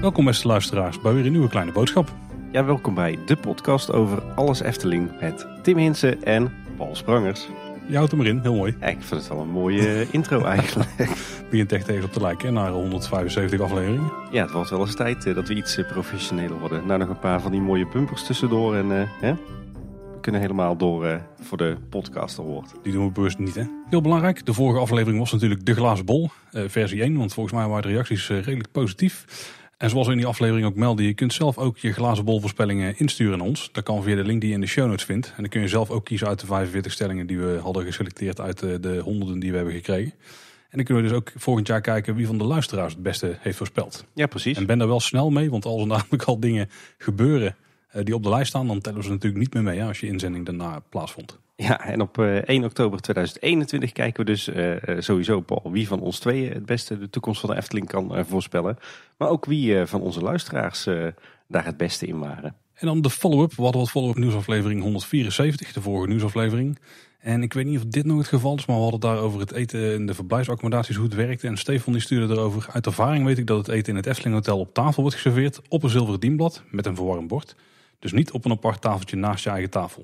Welkom beste luisteraars bij weer een nieuwe kleine boodschap. Ja, welkom bij de podcast over alles Efteling met Tim Hinsen en Paul Sprangers. Je houdt hem erin, heel mooi. ik vind het wel een mooie eh, intro eigenlijk. Begint echt even op te lijken naar 175 afleveringen. Ja, het wordt wel eens tijd eh, dat we iets eh, professioneler worden. Nou, nog een paar van die mooie pumpers tussendoor en hè? helemaal door eh, voor de podcast hoort. Die doen we bewust niet, hè? Heel belangrijk. De vorige aflevering was natuurlijk De Glazen Bol, eh, versie 1. Want volgens mij waren de reacties eh, redelijk positief. En zoals we in die aflevering ook melden, je kunt zelf ook je glazen bol voorspellingen insturen aan ons. Dat kan via de link die je in de show notes vindt. En dan kun je zelf ook kiezen uit de 45 stellingen die we hadden geselecteerd uit de, de honderden die we hebben gekregen. En dan kunnen we dus ook volgend jaar kijken wie van de luisteraars het beste heeft voorspeld. Ja, precies. En ben daar wel snel mee, want als er namelijk al dingen gebeuren eh, die op de lijst staan, dan tellen ze natuurlijk niet meer mee als je inzending daarna plaatsvond. Ja, en op 1 eh, oktober 2021 kijken we dus eh, sowieso, Paul, wie van ons tweeën het beste de toekomst van de Efteling kan voorspellen. Maar ook wie van onze luisteraars daar het beste in waren. En dan de follow-up. We hadden wat follow-up nieuwsaflevering 174, de vorige nieuwsaflevering. En ik weet niet of dit nog het geval is, maar we hadden het daar over het eten en de verblijfsaccommodaties, hoe het werkte. En Stefan die stuurde erover. Uit ervaring weet ik dat het eten in het Efteling Hotel op tafel wordt geserveerd op een zilveren dienblad met een verwarmd bord. Dus niet op een apart tafeltje naast je eigen tafel.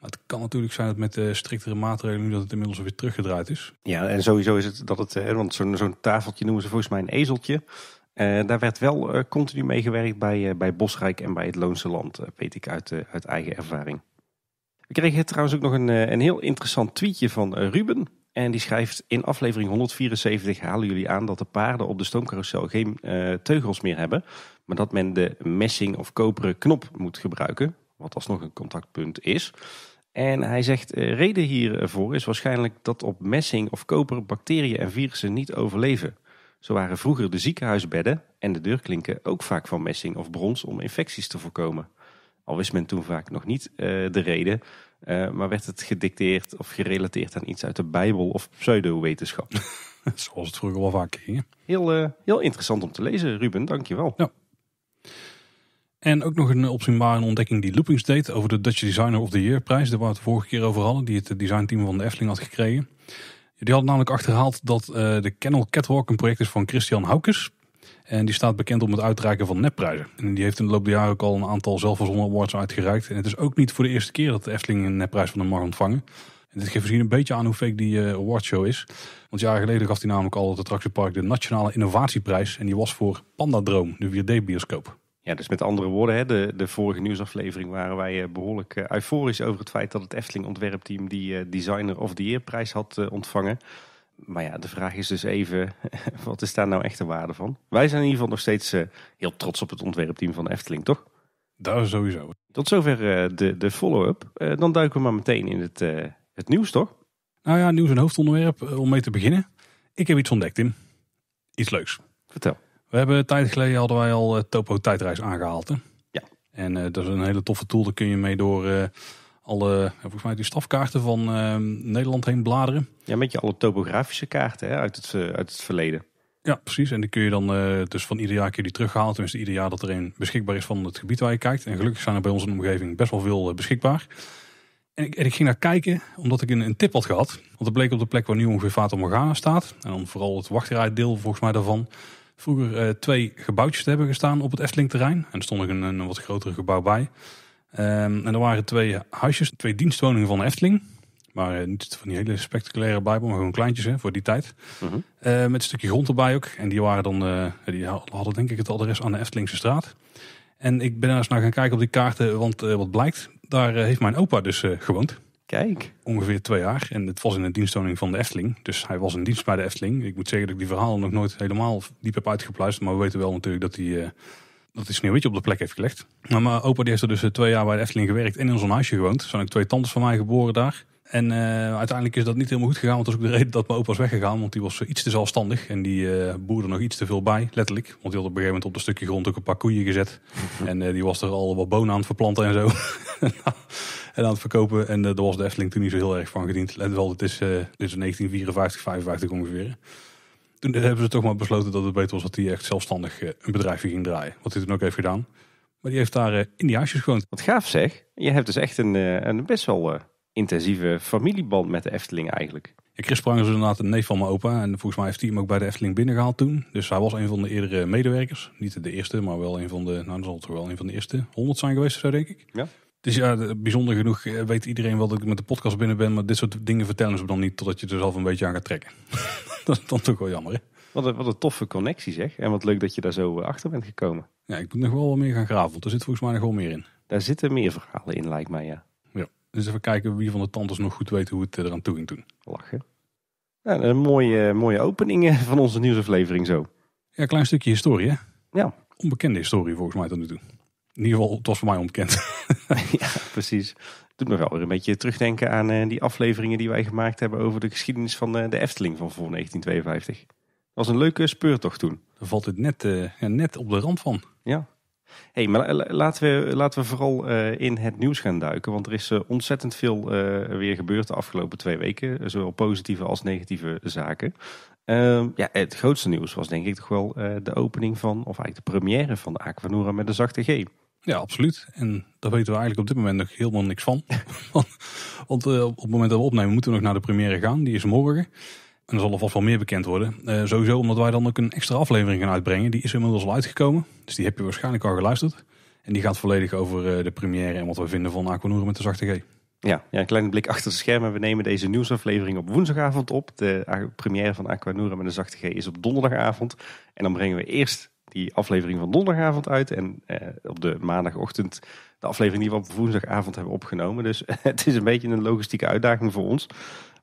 Maar het kan natuurlijk zijn dat met striktere maatregelen nu dat het inmiddels weer teruggedraaid is. Ja, en sowieso is het dat het, eh, want zo'n tafeltje noemen ze volgens mij een ezeltje. Eh, daar werd wel eh, continu mee gewerkt bij, bij Bosrijk en bij het Loonse Land, weet ik uit, uit eigen ervaring. We kregen trouwens ook nog een, een heel interessant tweetje van Ruben. En die schrijft: In aflevering 174 halen jullie aan dat de paarden op de stoomcarousel geen teugels meer hebben maar dat men de messing of koperen knop moet gebruiken, wat alsnog een contactpunt is. En hij zegt, eh, reden hiervoor is waarschijnlijk dat op messing of koper bacteriën en virussen niet overleven. Zo waren vroeger de ziekenhuisbedden en de deurklinken ook vaak van messing of brons om infecties te voorkomen. Al wist men toen vaak nog niet eh, de reden, eh, maar werd het gedicteerd of gerelateerd aan iets uit de Bijbel of pseudowetenschap. Zoals het vroeger wel vaak ging. Heel, heel interessant om te lezen, Ruben, dankjewel. Ja. En ook nog een opzienbare ontdekking die Loopings deed over de Dutch Designer of the Year prijs. Daar waar we het vorige keer over hadden, die het designteam van de Efteling had gekregen. Die had namelijk achterhaald dat eh, de Kennel Catwalk een project is van Christian Houkes. En die staat bekend om het uitreiken van nepprijzen. En die heeft in de loop der jaren ook al een aantal zelfverzonnen awards uitgereikt. En het is ook niet voor de eerste keer dat de Efteling een nepprijs van hem mag ontvangen. En dit geeft misschien een beetje aan hoe fake die eh, awardshow is. Want jaren geleden gaf hij namelijk al het attractiepark de Nationale Innovatieprijs. En die was voor Pandadroom, de 4D-bioscoop. Ja, dus met andere woorden, hè, de, de vorige nieuwsaflevering waren wij eh, behoorlijk eh, euforisch over het feit dat het Efteling ontwerpteam die eh, Designer of the Year prijs had ontvangen. Maar ja, de vraag is dus even, wat is daar nou echt de waarde van? Wij zijn in ieder geval nog steeds heel trots op het ontwerpteam van Efteling, toch? Dat sowieso. Tot zover de, de follow-up. Dan duiken we maar meteen in het, het nieuws, toch? Nou ja, nieuws en hoofdonderwerp, om mee te beginnen. Ik heb iets ontdekt, Tim. Iets leuks. Vertel. We hebben een tijd geleden hadden wij al eh, Topo Tijdreis aangehaald. Hè? Ja. En eh, dat is een hele toffe tool. Daar kun je mee door eh, alle, volgens mij, die stafkaarten van ehm, Nederland heen bladeren. Ja, met je alle topografische kaarten hè, uit, het, uit het verleden. Ja, precies. En die kun je dan dus van ieder jaar kun je die terughalen. Tenminste, ieder jaar dat er een beschikbaar is van het gebied waar je kijkt. En gelukkig zijn er bij onze omgeving best wel veel beschikbaar. En ik, ik, ging naar kijken, omdat ik een, een, tip had gehad. Want het bleek op de plek waar nu ongeveer Fata Morgana staat. En dan vooral het wachtrijdeel volgens mij daarvan vroeger eh, twee gebouwtjes te hebben gestaan op het Efteling-terrein. En er stond een, een wat groter gebouw bij. Ehm, en er waren twee huisjes, twee dienstwoningen van de Efteling. Maar eh, niet van die hele spectaculaire bijbel, maar gewoon kleintjes hè, voor die tijd. Mhm. Eh, met een stukje grond erbij ook. En die, waren dan, die hadden denk ik het adres aan de Eftelingse straat. En ik ben daar eens naar gaan kijken op die kaarten, want wat blijkt, daar heeft mijn opa dus gewoond. Kijk. Ongeveer twee jaar. En het was in de diensttoning van de Efteling. Dus hij was in dienst bij de Efteling. Ik moet zeggen dat ik die verhalen nog nooit helemaal diep heb uitgepluisterd. Maar we weten wel natuurlijk dat hij... Uh, dat hij Sneeuwwitje op de plek heeft gelegd. Maar nou, mijn opa die heeft er dus eh, twee jaar bij de Efteling gewerkt en in ons huisje gewoond. Er zijn ook twee tantes van mij geboren daar. En eh, uiteindelijk is dat niet helemaal goed gegaan. Want dat is ook de reden dat mijn opa is weggegaan. Want die was iets te zelfstandig. En die boerde nog iets te veel bij, letterlijk. Want die had op een gegeven moment op een stukje grond ook een paar koeien gezet. en die was er al wat bonen aan het verplanten en zo. Nou, en aan het verkopen. En eh, daar was de Efteling toen niet zo heel erg van gediend. Let wel, het is, eh, dit 1954, 55 ongeveer toen hebben ze toch maar besloten dat het beter was dat hij echt zelfstandig eh, een bedrijfje ging draaien. Wat hij toen ook heeft gedaan. Maar die heeft daar in die huisjes gewoond. Wat gaaf zeg. Je hebt dus echt een, een best wel intensieve familieband met de Efteling eigenlijk. Ja, Chris Pranger is dus inderdaad een neef van mijn opa. En volgens mij heeft hij hem ook bij de Efteling binnengehaald toen. Dus hij was een van de eerdere medewerkers. Niet de eerste, maar wel een van de, nou dat zal wel een van de eerste honderd zijn geweest zo denk ik. Ja. Dus ja, bijzonder genoeg eh, weet iedereen wel dat ik met de podcast binnen ben. Maar dit soort dingen vertellen ze dan niet totdat je er zelf een beetje aan gaat trekken. dat is dan toch wel jammer, Wat een, wat een toffe connectie zeg. En wat leuk dat je daar zo eh, achter bent gekomen. Ja, ik moet nog wel wat meer gaan graven. er zit volgens mij nog wel meer in. Daar zitten meer verhalen in, lijkt mij, ja. Ja, dus even kijken wie van de tantes nog goed weet hoe het eh, eraan toe ging toen. Lachen. een mooie, mooie opening van onze nieuwsaflevering zo. Ja, een klein stukje historie, hè? Ja. Onbekende historie volgens mij tot nu toe in ieder geval, het was voor mij ontkend. ja, precies. Doet me wel weer een beetje terugdenken aan eh, die afleveringen die wij gemaakt hebben over de geschiedenis van uh, de Efteling van voor 1952. Dat was een leuke speurtocht toen. Daar valt het net, eh, net op de rand van. Ja. hey, maar laten we, laten we vooral in het nieuws gaan duiken. Want er is ontzettend veel weer gebeurd de afgelopen twee weken. Zowel positieve als negatieve zaken. Ehm, ja, het grootste nieuws was denk ik toch wel de opening van, of eigenlijk de première van de Aquanura met de zachte G. Ja, absoluut. En daar weten we eigenlijk op dit moment nog helemaal niks van. Want eh, op het moment dat we opnemen moeten we nog naar de première gaan. Die is morgen. En dan zal vast wel meer bekend worden. Eh, sowieso omdat wij dan ook een extra aflevering gaan uitbrengen. Die is inmiddels al uitgekomen. Dus die heb je waarschijnlijk al geluisterd. En die gaat volledig over eh, de première en wat we vinden van Aquanura met de zachte G. Ja, ja, een kleine blik achter de schermen. We nemen deze nieuwsaflevering op woensdagavond op. De première van Aquanura met de zachte G is op donderdagavond. En dan brengen we eerst die aflevering van donderdagavond uit. En eh, op de maandagochtend de aflevering die we op woensdagavond hebben opgenomen. Dus het is een beetje een logistieke uitdaging voor ons.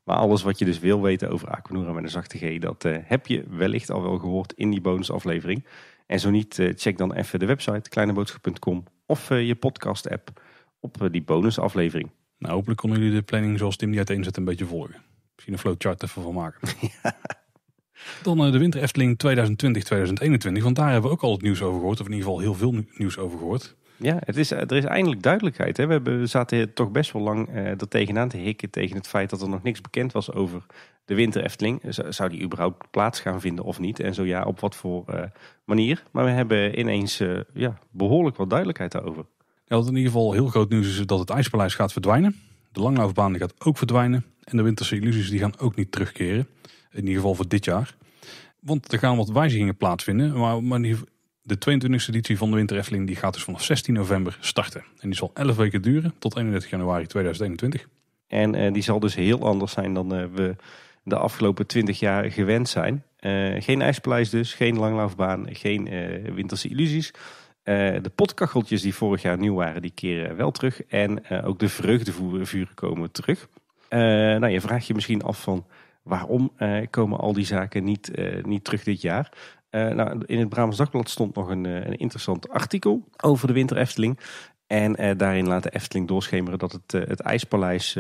Maar alles wat je dus wil weten over Aquanura met een zachte G, dat eh, heb je wellicht al wel gehoord in die bonusaflevering. En zo niet, eh, check dan even de website kleineboodschap.com of je podcast app op die bonusaflevering. Nou, hopelijk konden jullie de planning zoals Tim die uiteenzet een beetje volgen. Misschien een flowchart even van maken. Dan eh, de winterefteling 2020-2021, want daar hebben we ook al het nieuws over gehoord. Of in ieder geval heel veel nieuws over gehoord. Ja, het is, eh, er is eindelijk duidelijkheid. Hè? We, hebben, zaten toch best wel lang eh, er tegenaan te hikken tegen het feit dat er nog niks bekend was over de winterefteling. Eh, zou die überhaupt plaats gaan vinden of niet? En zo ja, op wat voor manier? Maar we hebben ineens ja, behoorlijk wat duidelijkheid daarover. Ja, wat in ieder geval heel groot nieuws is dat het IJspaleis gaat verdwijnen. De langlaufbaan gaat ook verdwijnen. En de winterse illusies die gaan ook niet terugkeren. In ieder geval voor dit jaar. Want er gaan wat wijzigingen plaatsvinden. Maar, de 22e editie van de Winter die gaat dus vanaf 16 november starten. En die zal 11 weken duren tot 31 januari 2021. En eh, die zal dus heel anders zijn dan eh, we de afgelopen 20 jaar gewend zijn. Eh, geen ijspaleis dus, geen langlaufbaan, geen winterse illusies. de potkacheltjes die vorig jaar nieuw waren, die keren wel terug. En ook de vreugdevuren komen terug. nou, je vraagt je misschien af van waarom eh, komen al die zaken niet, eh, niet terug dit jaar? Eh, nou, in het Brabants Dagblad stond nog een, een interessant artikel over de winter Efteling. En daarin laat de Efteling doorschemeren dat het, het IJspaleis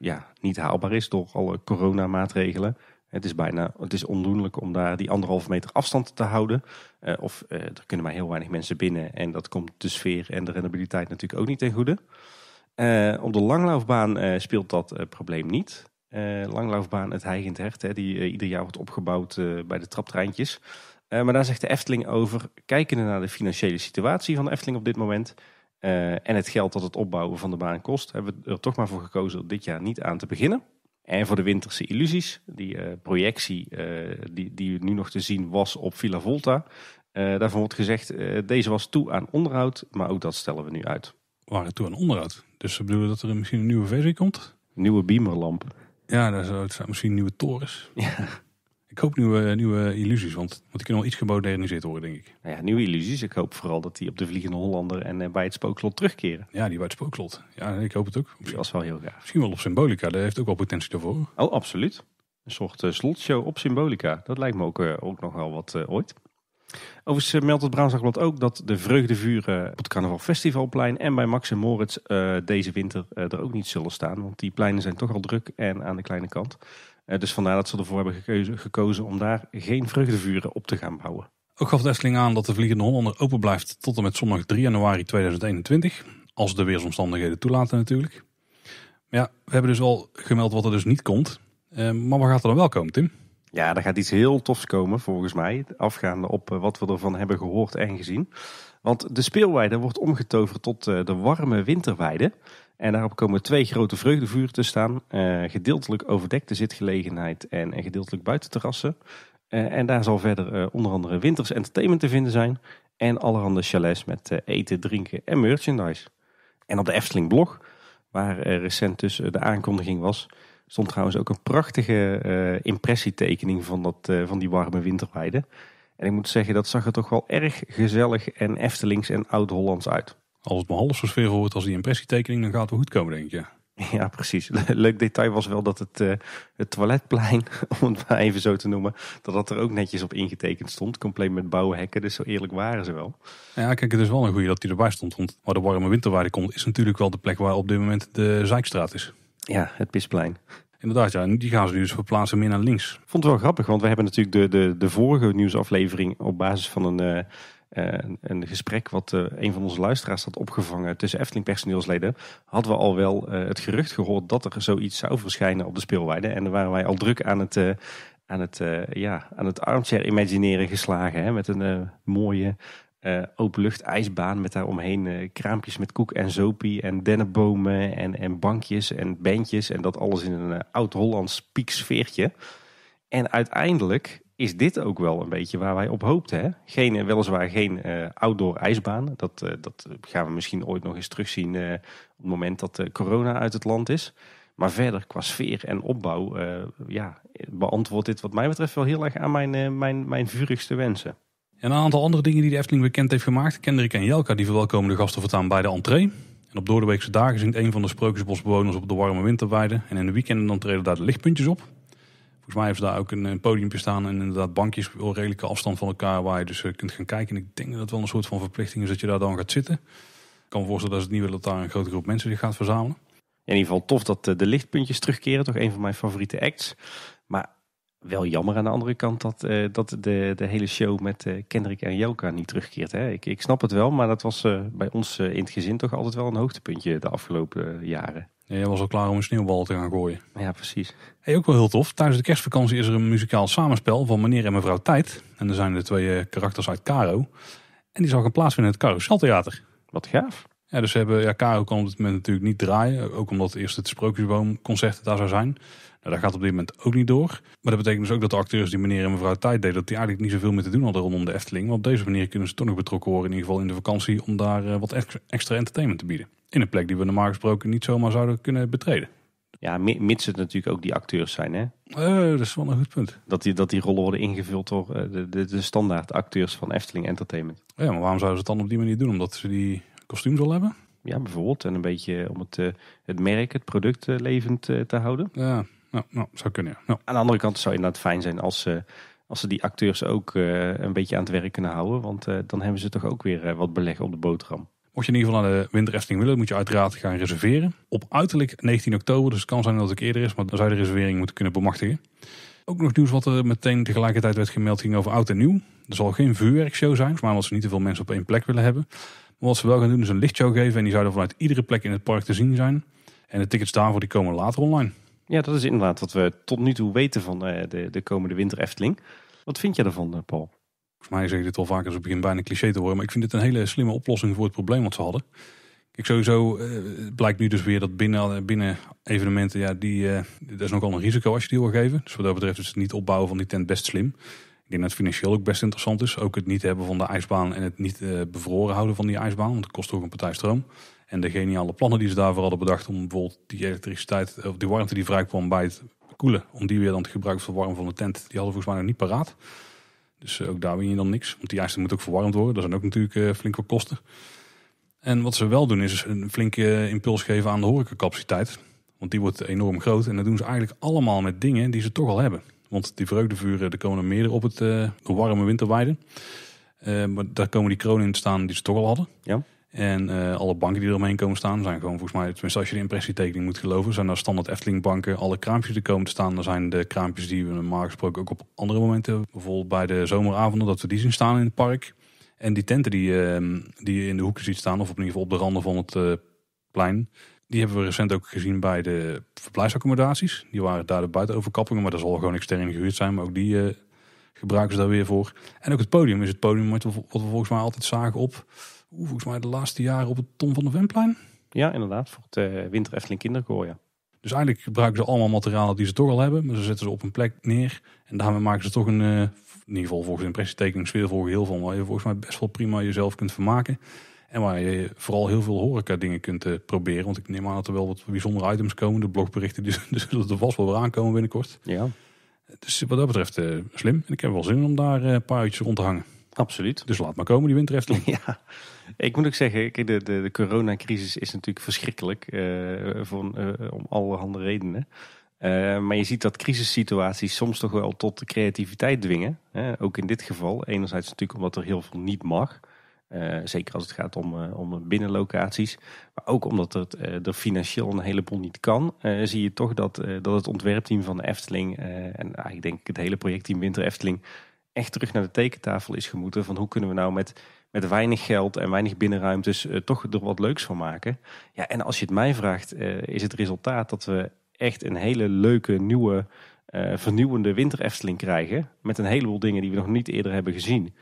ja, niet haalbaar is door alle coronamaatregelen. Het is bijna het is ondoenlijk om daar die anderhalve meter afstand te houden. of er kunnen maar heel weinig mensen binnen. En dat komt de sfeer en de rendabiliteit natuurlijk ook niet ten goede. op de langlaufbaan speelt dat probleem niet. Eh, langlaufbaan het Heigend Hert, hè, die eh, ieder jaar wordt opgebouwd eh, bij de traptreintjes. maar daar zegt de Efteling over, kijkende naar de financiële situatie van de Efteling op dit moment en het geld dat het opbouwen van de baan kost, hebben we er toch maar voor gekozen om dit jaar niet aan te beginnen. En voor de winterse illusies, die projectie die, die nu nog te zien was op Villa Volta, daarvan wordt gezegd, deze was toe aan onderhoud, maar ook dat stellen we nu uit. Waren toe aan onderhoud? Dus we bedoelen dat er misschien een nieuwe versie komt? Nieuwe beamerlamp. Ja, dat zou, het misschien nieuwe torens. Ja. Ik hoop nieuwe, nieuwe illusies, want, want ik kunnen al iets gemoderniseerd horen denk ik. Nou ja, nieuwe illusies. Ik hoop vooral dat die op de Vliegende Hollander en eh, bij het Spookslot terugkeren. Ja, die bij het Spookslot. Ja, ik hoop het ook. Misschien, dat wel heel Misschien wel op Symbolica, daar heeft ook wel potentie daarvoor. Oh, absoluut. Een soort eh, slotshow op Symbolica. Dat lijkt me ook, eh, ook nog wel wat ooit. Overigens eh, meldt het Braanslagblad ook dat de vreugdevuren op het Carnaval Festivalplein en bij Max en Moritz eh, deze winter eh, er ook niet zullen staan. Want die pleinen zijn toch al druk en aan de kleine kant. dus vandaar dat ze ervoor hebben gekozen, gekozen, om daar geen vreugdevuren op te gaan bouwen. Ook gaf de aan dat de Vliegende Hollander open blijft tot en met zondag 3 januari 2021. Als de weersomstandigheden toelaten natuurlijk. Maar ja, we hebben dus al gemeld wat er dus niet komt. maar wat gaat er dan wel komen, Tim? Ja, daar gaat iets heel tofs komen volgens mij. Afgaande op eh, wat we ervan hebben gehoord en gezien. Want de speelweide wordt omgetoverd tot eh, de warme winterweide. En daarop komen twee grote vreugdevuren te staan. Eh, gedeeltelijk overdekte zitgelegenheid en, en gedeeltelijk buitenterrassen. Uh, en daar zal verder onder andere winters entertainment te vinden zijn. En allerhande chalets met eten, drinken en merchandise. En op de Efteling blog, waar recent dus de aankondiging was stond trouwens ook een prachtige eh, impressietekening van, dat, eh, van die warme winterweide. En ik moet zeggen, dat zag er toch wel erg gezellig en Eftelings en oud-Hollands uit. Als het maar half zo sfeer hoort als die impressietekening, dan gaat het wel goed komen, denk je. Ja, precies. Leuk detail was wel dat het, eh, het toiletplein, om het maar even zo te noemen, dat dat er ook netjes op ingetekend stond. Compleet met bouwhekken, dus zo eerlijk waren ze wel. Ja, kijk, het is wel een goede dat die erbij stond. Want waar de warme winterwaarde komt, is natuurlijk wel de plek waar op dit moment de Zijkstraat is. Ja, het Pisplein. Inderdaad, ja. die gaan ze nu dus verplaatsen meer naar links. vond het wel grappig, want we hebben natuurlijk de, de, de vorige nieuwsaflevering op basis van een... Eh, eh, een gesprek wat eh, een van onze luisteraars had opgevangen tussen Efteling-personeelsleden, hadden we al wel het gerucht gehoord dat er zoiets zou verschijnen op de speelweide. En daar waren wij al druk aan het, aan het, ja, aan het armchair imagineren geslagen. Hè, met een mooie uh, eh, openlucht ijsbaan met daaromheen uh, eh, kraampjes met koek en zopie en dennenbomen en, en bankjes en bandjes. En dat alles in een eh, oud-Hollands pieksfeertje. En uiteindelijk is dit ook wel een beetje waar wij op hoopten. Hè? Geen, weliswaar geen outdoor ijsbaan. Dat, dat gaan we misschien ooit nog eens terugzien op het moment dat corona uit het land is. Maar verder, qua sfeer en opbouw, ja, beantwoordt dit wat mij betreft wel heel erg aan mijn, mijn, mijn vurigste wensen. En een aantal andere dingen die de Efteling bekend heeft gemaakt. Kendrick en Jelka die verwelkomen de gasten voortaan bij de entree. En op doordeweekse dagen zingt een van de sprookjesbosbewoners op de warme winterweide. En in de weekenden dan treden daar de lichtpuntjes op. Volgens mij heeft daar ook een, eh, podium staan en inderdaad bankjes op redelijke afstand van elkaar waar je dus eh, kunt gaan kijken. En ik denk dat het wel een soort van verplichting is dat je daar dan gaat zitten. Ik kan me voorstellen dat ze het niet willen dat daar een grote groep mensen zich gaat verzamelen. In ieder geval tof dat eh, de lichtpuntjes terugkeren, toch een van mijn favoriete acts. Maar wel jammer aan de andere kant dat, eh, dat de, de hele show met uh, Kendrick en Jelka niet terugkeert. Hè? Ik, ik snap het wel, maar dat was eh, bij ons in het gezin toch altijd wel een hoogtepuntje de afgelopen jaren. Ja, jij was al klaar om een sneeuwbal te gaan gooien. Ja, precies. Hey, ook wel heel tof. Tijdens de kerstvakantie is er een muzikaal samenspel van meneer en mevrouw Tijd. En er zijn de twee karakters uit Caro. En die zal gaan plaatsvinden in het Theater. Wat gaaf. Ja, dus we hebben, ja, Caro kan op dit moment natuurlijk niet draaien. Ook omdat eerst het Sprookjesboomconcert daar zou zijn dat gaat op dit moment ook niet door. Maar dat betekent dus ook dat de acteurs die meneer en mevrouw Tijd deden, dat die eigenlijk niet zoveel meer te doen hadden rondom de Efteling. Want op deze manier kunnen ze toch nog betrokken worden, in ieder geval in de vakantie, om daar eh, wat extra entertainment te bieden. In een plek die we normaal gesproken niet zomaar zouden kunnen betreden. Ja, mits het natuurlijk ook die acteurs zijn, hè? Eh, dat is wel een goed punt. Dat die, dat die rollen worden ingevuld door eh, de, de, de standaard acteurs van Efteling Entertainment. Ja, maar waarom zouden ze het dan op die manier doen? Omdat ze die kostuums al hebben? Ja, bijvoorbeeld. En een beetje om het, het merk, het product levend te houden. Ja, nou, nou zou kunnen. Nou. Aan de andere kant zou het inderdaad fijn zijn als ze, eh, als ze die acteurs ook eh, een beetje aan het werk kunnen houden. Want eh, dan hebben ze toch ook weer wat beleg op de boterham. Mocht je in ieder geval aan de winterefting willen, moet je uiteraard gaan reserveren. Op uiterlijk 19 oktober, dus het kan zijn dat het eerder is, maar dan zou je de reservering moeten kunnen bemachtigen. Ook nog nieuws wat er meteen tegelijkertijd werd gemeld ging over oud en nieuw. Er zal geen vuurwerkshow zijn, dus maar omdat ze niet te veel mensen op één plek willen hebben. Maar wat ze wel gaan doen is een lichtshow geven en die zouden vanuit iedere plek in het park te zien zijn. En de tickets daarvoor die komen later online. Ja, dat is inderdaad wat we tot nu toe weten van eh, de, de komende winter Efteling. Wat vind je daarvan, eh, Paul? Volgens mij zeg ik dit al vaker, dus het begint bijna cliché te worden. Maar ik vind dit een hele slimme oplossing voor het probleem wat ze hadden. Ik sowieso eh, blijkt nu dus weer dat binnen, eh, binnen evenementen, ja, die, eh, dat is nogal een risico als je die wil geven. Dus wat dat betreft is het niet opbouwen van die tent best slim. Ik denk dat het financieel ook best interessant is. Ook het niet hebben van de ijsbaan en het niet eh, bevroren houden van die ijsbaan, want dat kost ook een partij stroom. En de geniale plannen die ze daarvoor hadden bedacht om bijvoorbeeld die elektriciteit eh, of die warmte die vrij kwam bij het koelen, om die weer dan te gebruiken voor warm van de tent, die hadden volgens mij nog niet paraat. Dus eh, ook daar win je dan niks. Want die ijzer moet ook verwarmd worden. dat zijn ook natuurlijk eh, flinke kosten. En wat ze wel doen is een flinke impuls geven aan de capaciteit, Want die wordt enorm groot. En dat doen ze eigenlijk allemaal met dingen die ze toch al hebben. Want die vreugdevuren, er komen er meerdere op het uh, warme winterweiden. maar daar komen die kronen in te staan die ze toch al hadden. Ja. En eh, alle banken die er omheen komen staan zijn gewoon volgens mij, tenminste als je de impressietekening moet geloven, zijn daar standaard Efteling banken. Alle kraampjes die komen te staan, dat zijn de kraampjes die we normaal gesproken ook op andere momenten, bijvoorbeeld bij de zomeravonden, dat we die zien staan in het park. En die tenten die, ehm, die je in de hoeken ziet staan, of op, in ieder geval op de randen van het eh, plein, die hebben we recent ook gezien bij de verblijfsaccommodaties. Die waren daar de buitenoverkappingen, maar dat zal gewoon externe gehuurd zijn, maar ook die eh, gebruiken ze daar weer voor. En ook het podium is het podium wat we volgens mij altijd zagen op volgens mij de laatste jaren op het Tom van de Vemplein. Ja, inderdaad. Voor het uh, Winter Efteling Kinderkoor, ja. Dus eigenlijk gebruiken ze allemaal materialen die ze toch al hebben. Maar ze zetten ze op een plek neer. En daarmee maken ze toch een, uh, in ieder geval volgens de impressietekening, voor geheel van. Waar je volgens mij best wel prima jezelf kunt vermaken. En waar je vooral heel veel horeca dingen kunt eh, proberen. Want ik neem aan dat er wel wat bijzondere items komen. De blogberichten die, dus zullen er vast wel weer aankomen binnenkort. Ja. Dus wat dat betreft slim. En ik heb wel zin om daar een paar uurtjes rond te hangen. Absoluut. Dus laat maar komen die Efteling. Ja, ik moet ook zeggen, de, de, de coronacrisis is natuurlijk verschrikkelijk uh, voor, uh, om allerhande redenen. Eh, maar je ziet dat crisissituaties soms toch wel tot creativiteit dwingen. ook in dit geval. Enerzijds natuurlijk omdat er heel veel niet mag. zeker als het gaat om, om binnenlocaties. Maar ook omdat het, uh, er financieel een heleboel niet kan, zie je toch dat, dat het ontwerpteam van de Efteling en eigenlijk denk ik het hele projectteam Winter Efteling echt terug naar de tekentafel is gemoeten. Van hoe kunnen we nou met, met weinig geld en weinig binnenruimtes eh, toch er wat leuks van maken. Ja, en als je het mij vraagt, eh, is het resultaat dat we echt een hele leuke, nieuwe, eh, vernieuwende winter Efteling krijgen. Met een heleboel dingen die we nog niet eerder hebben gezien.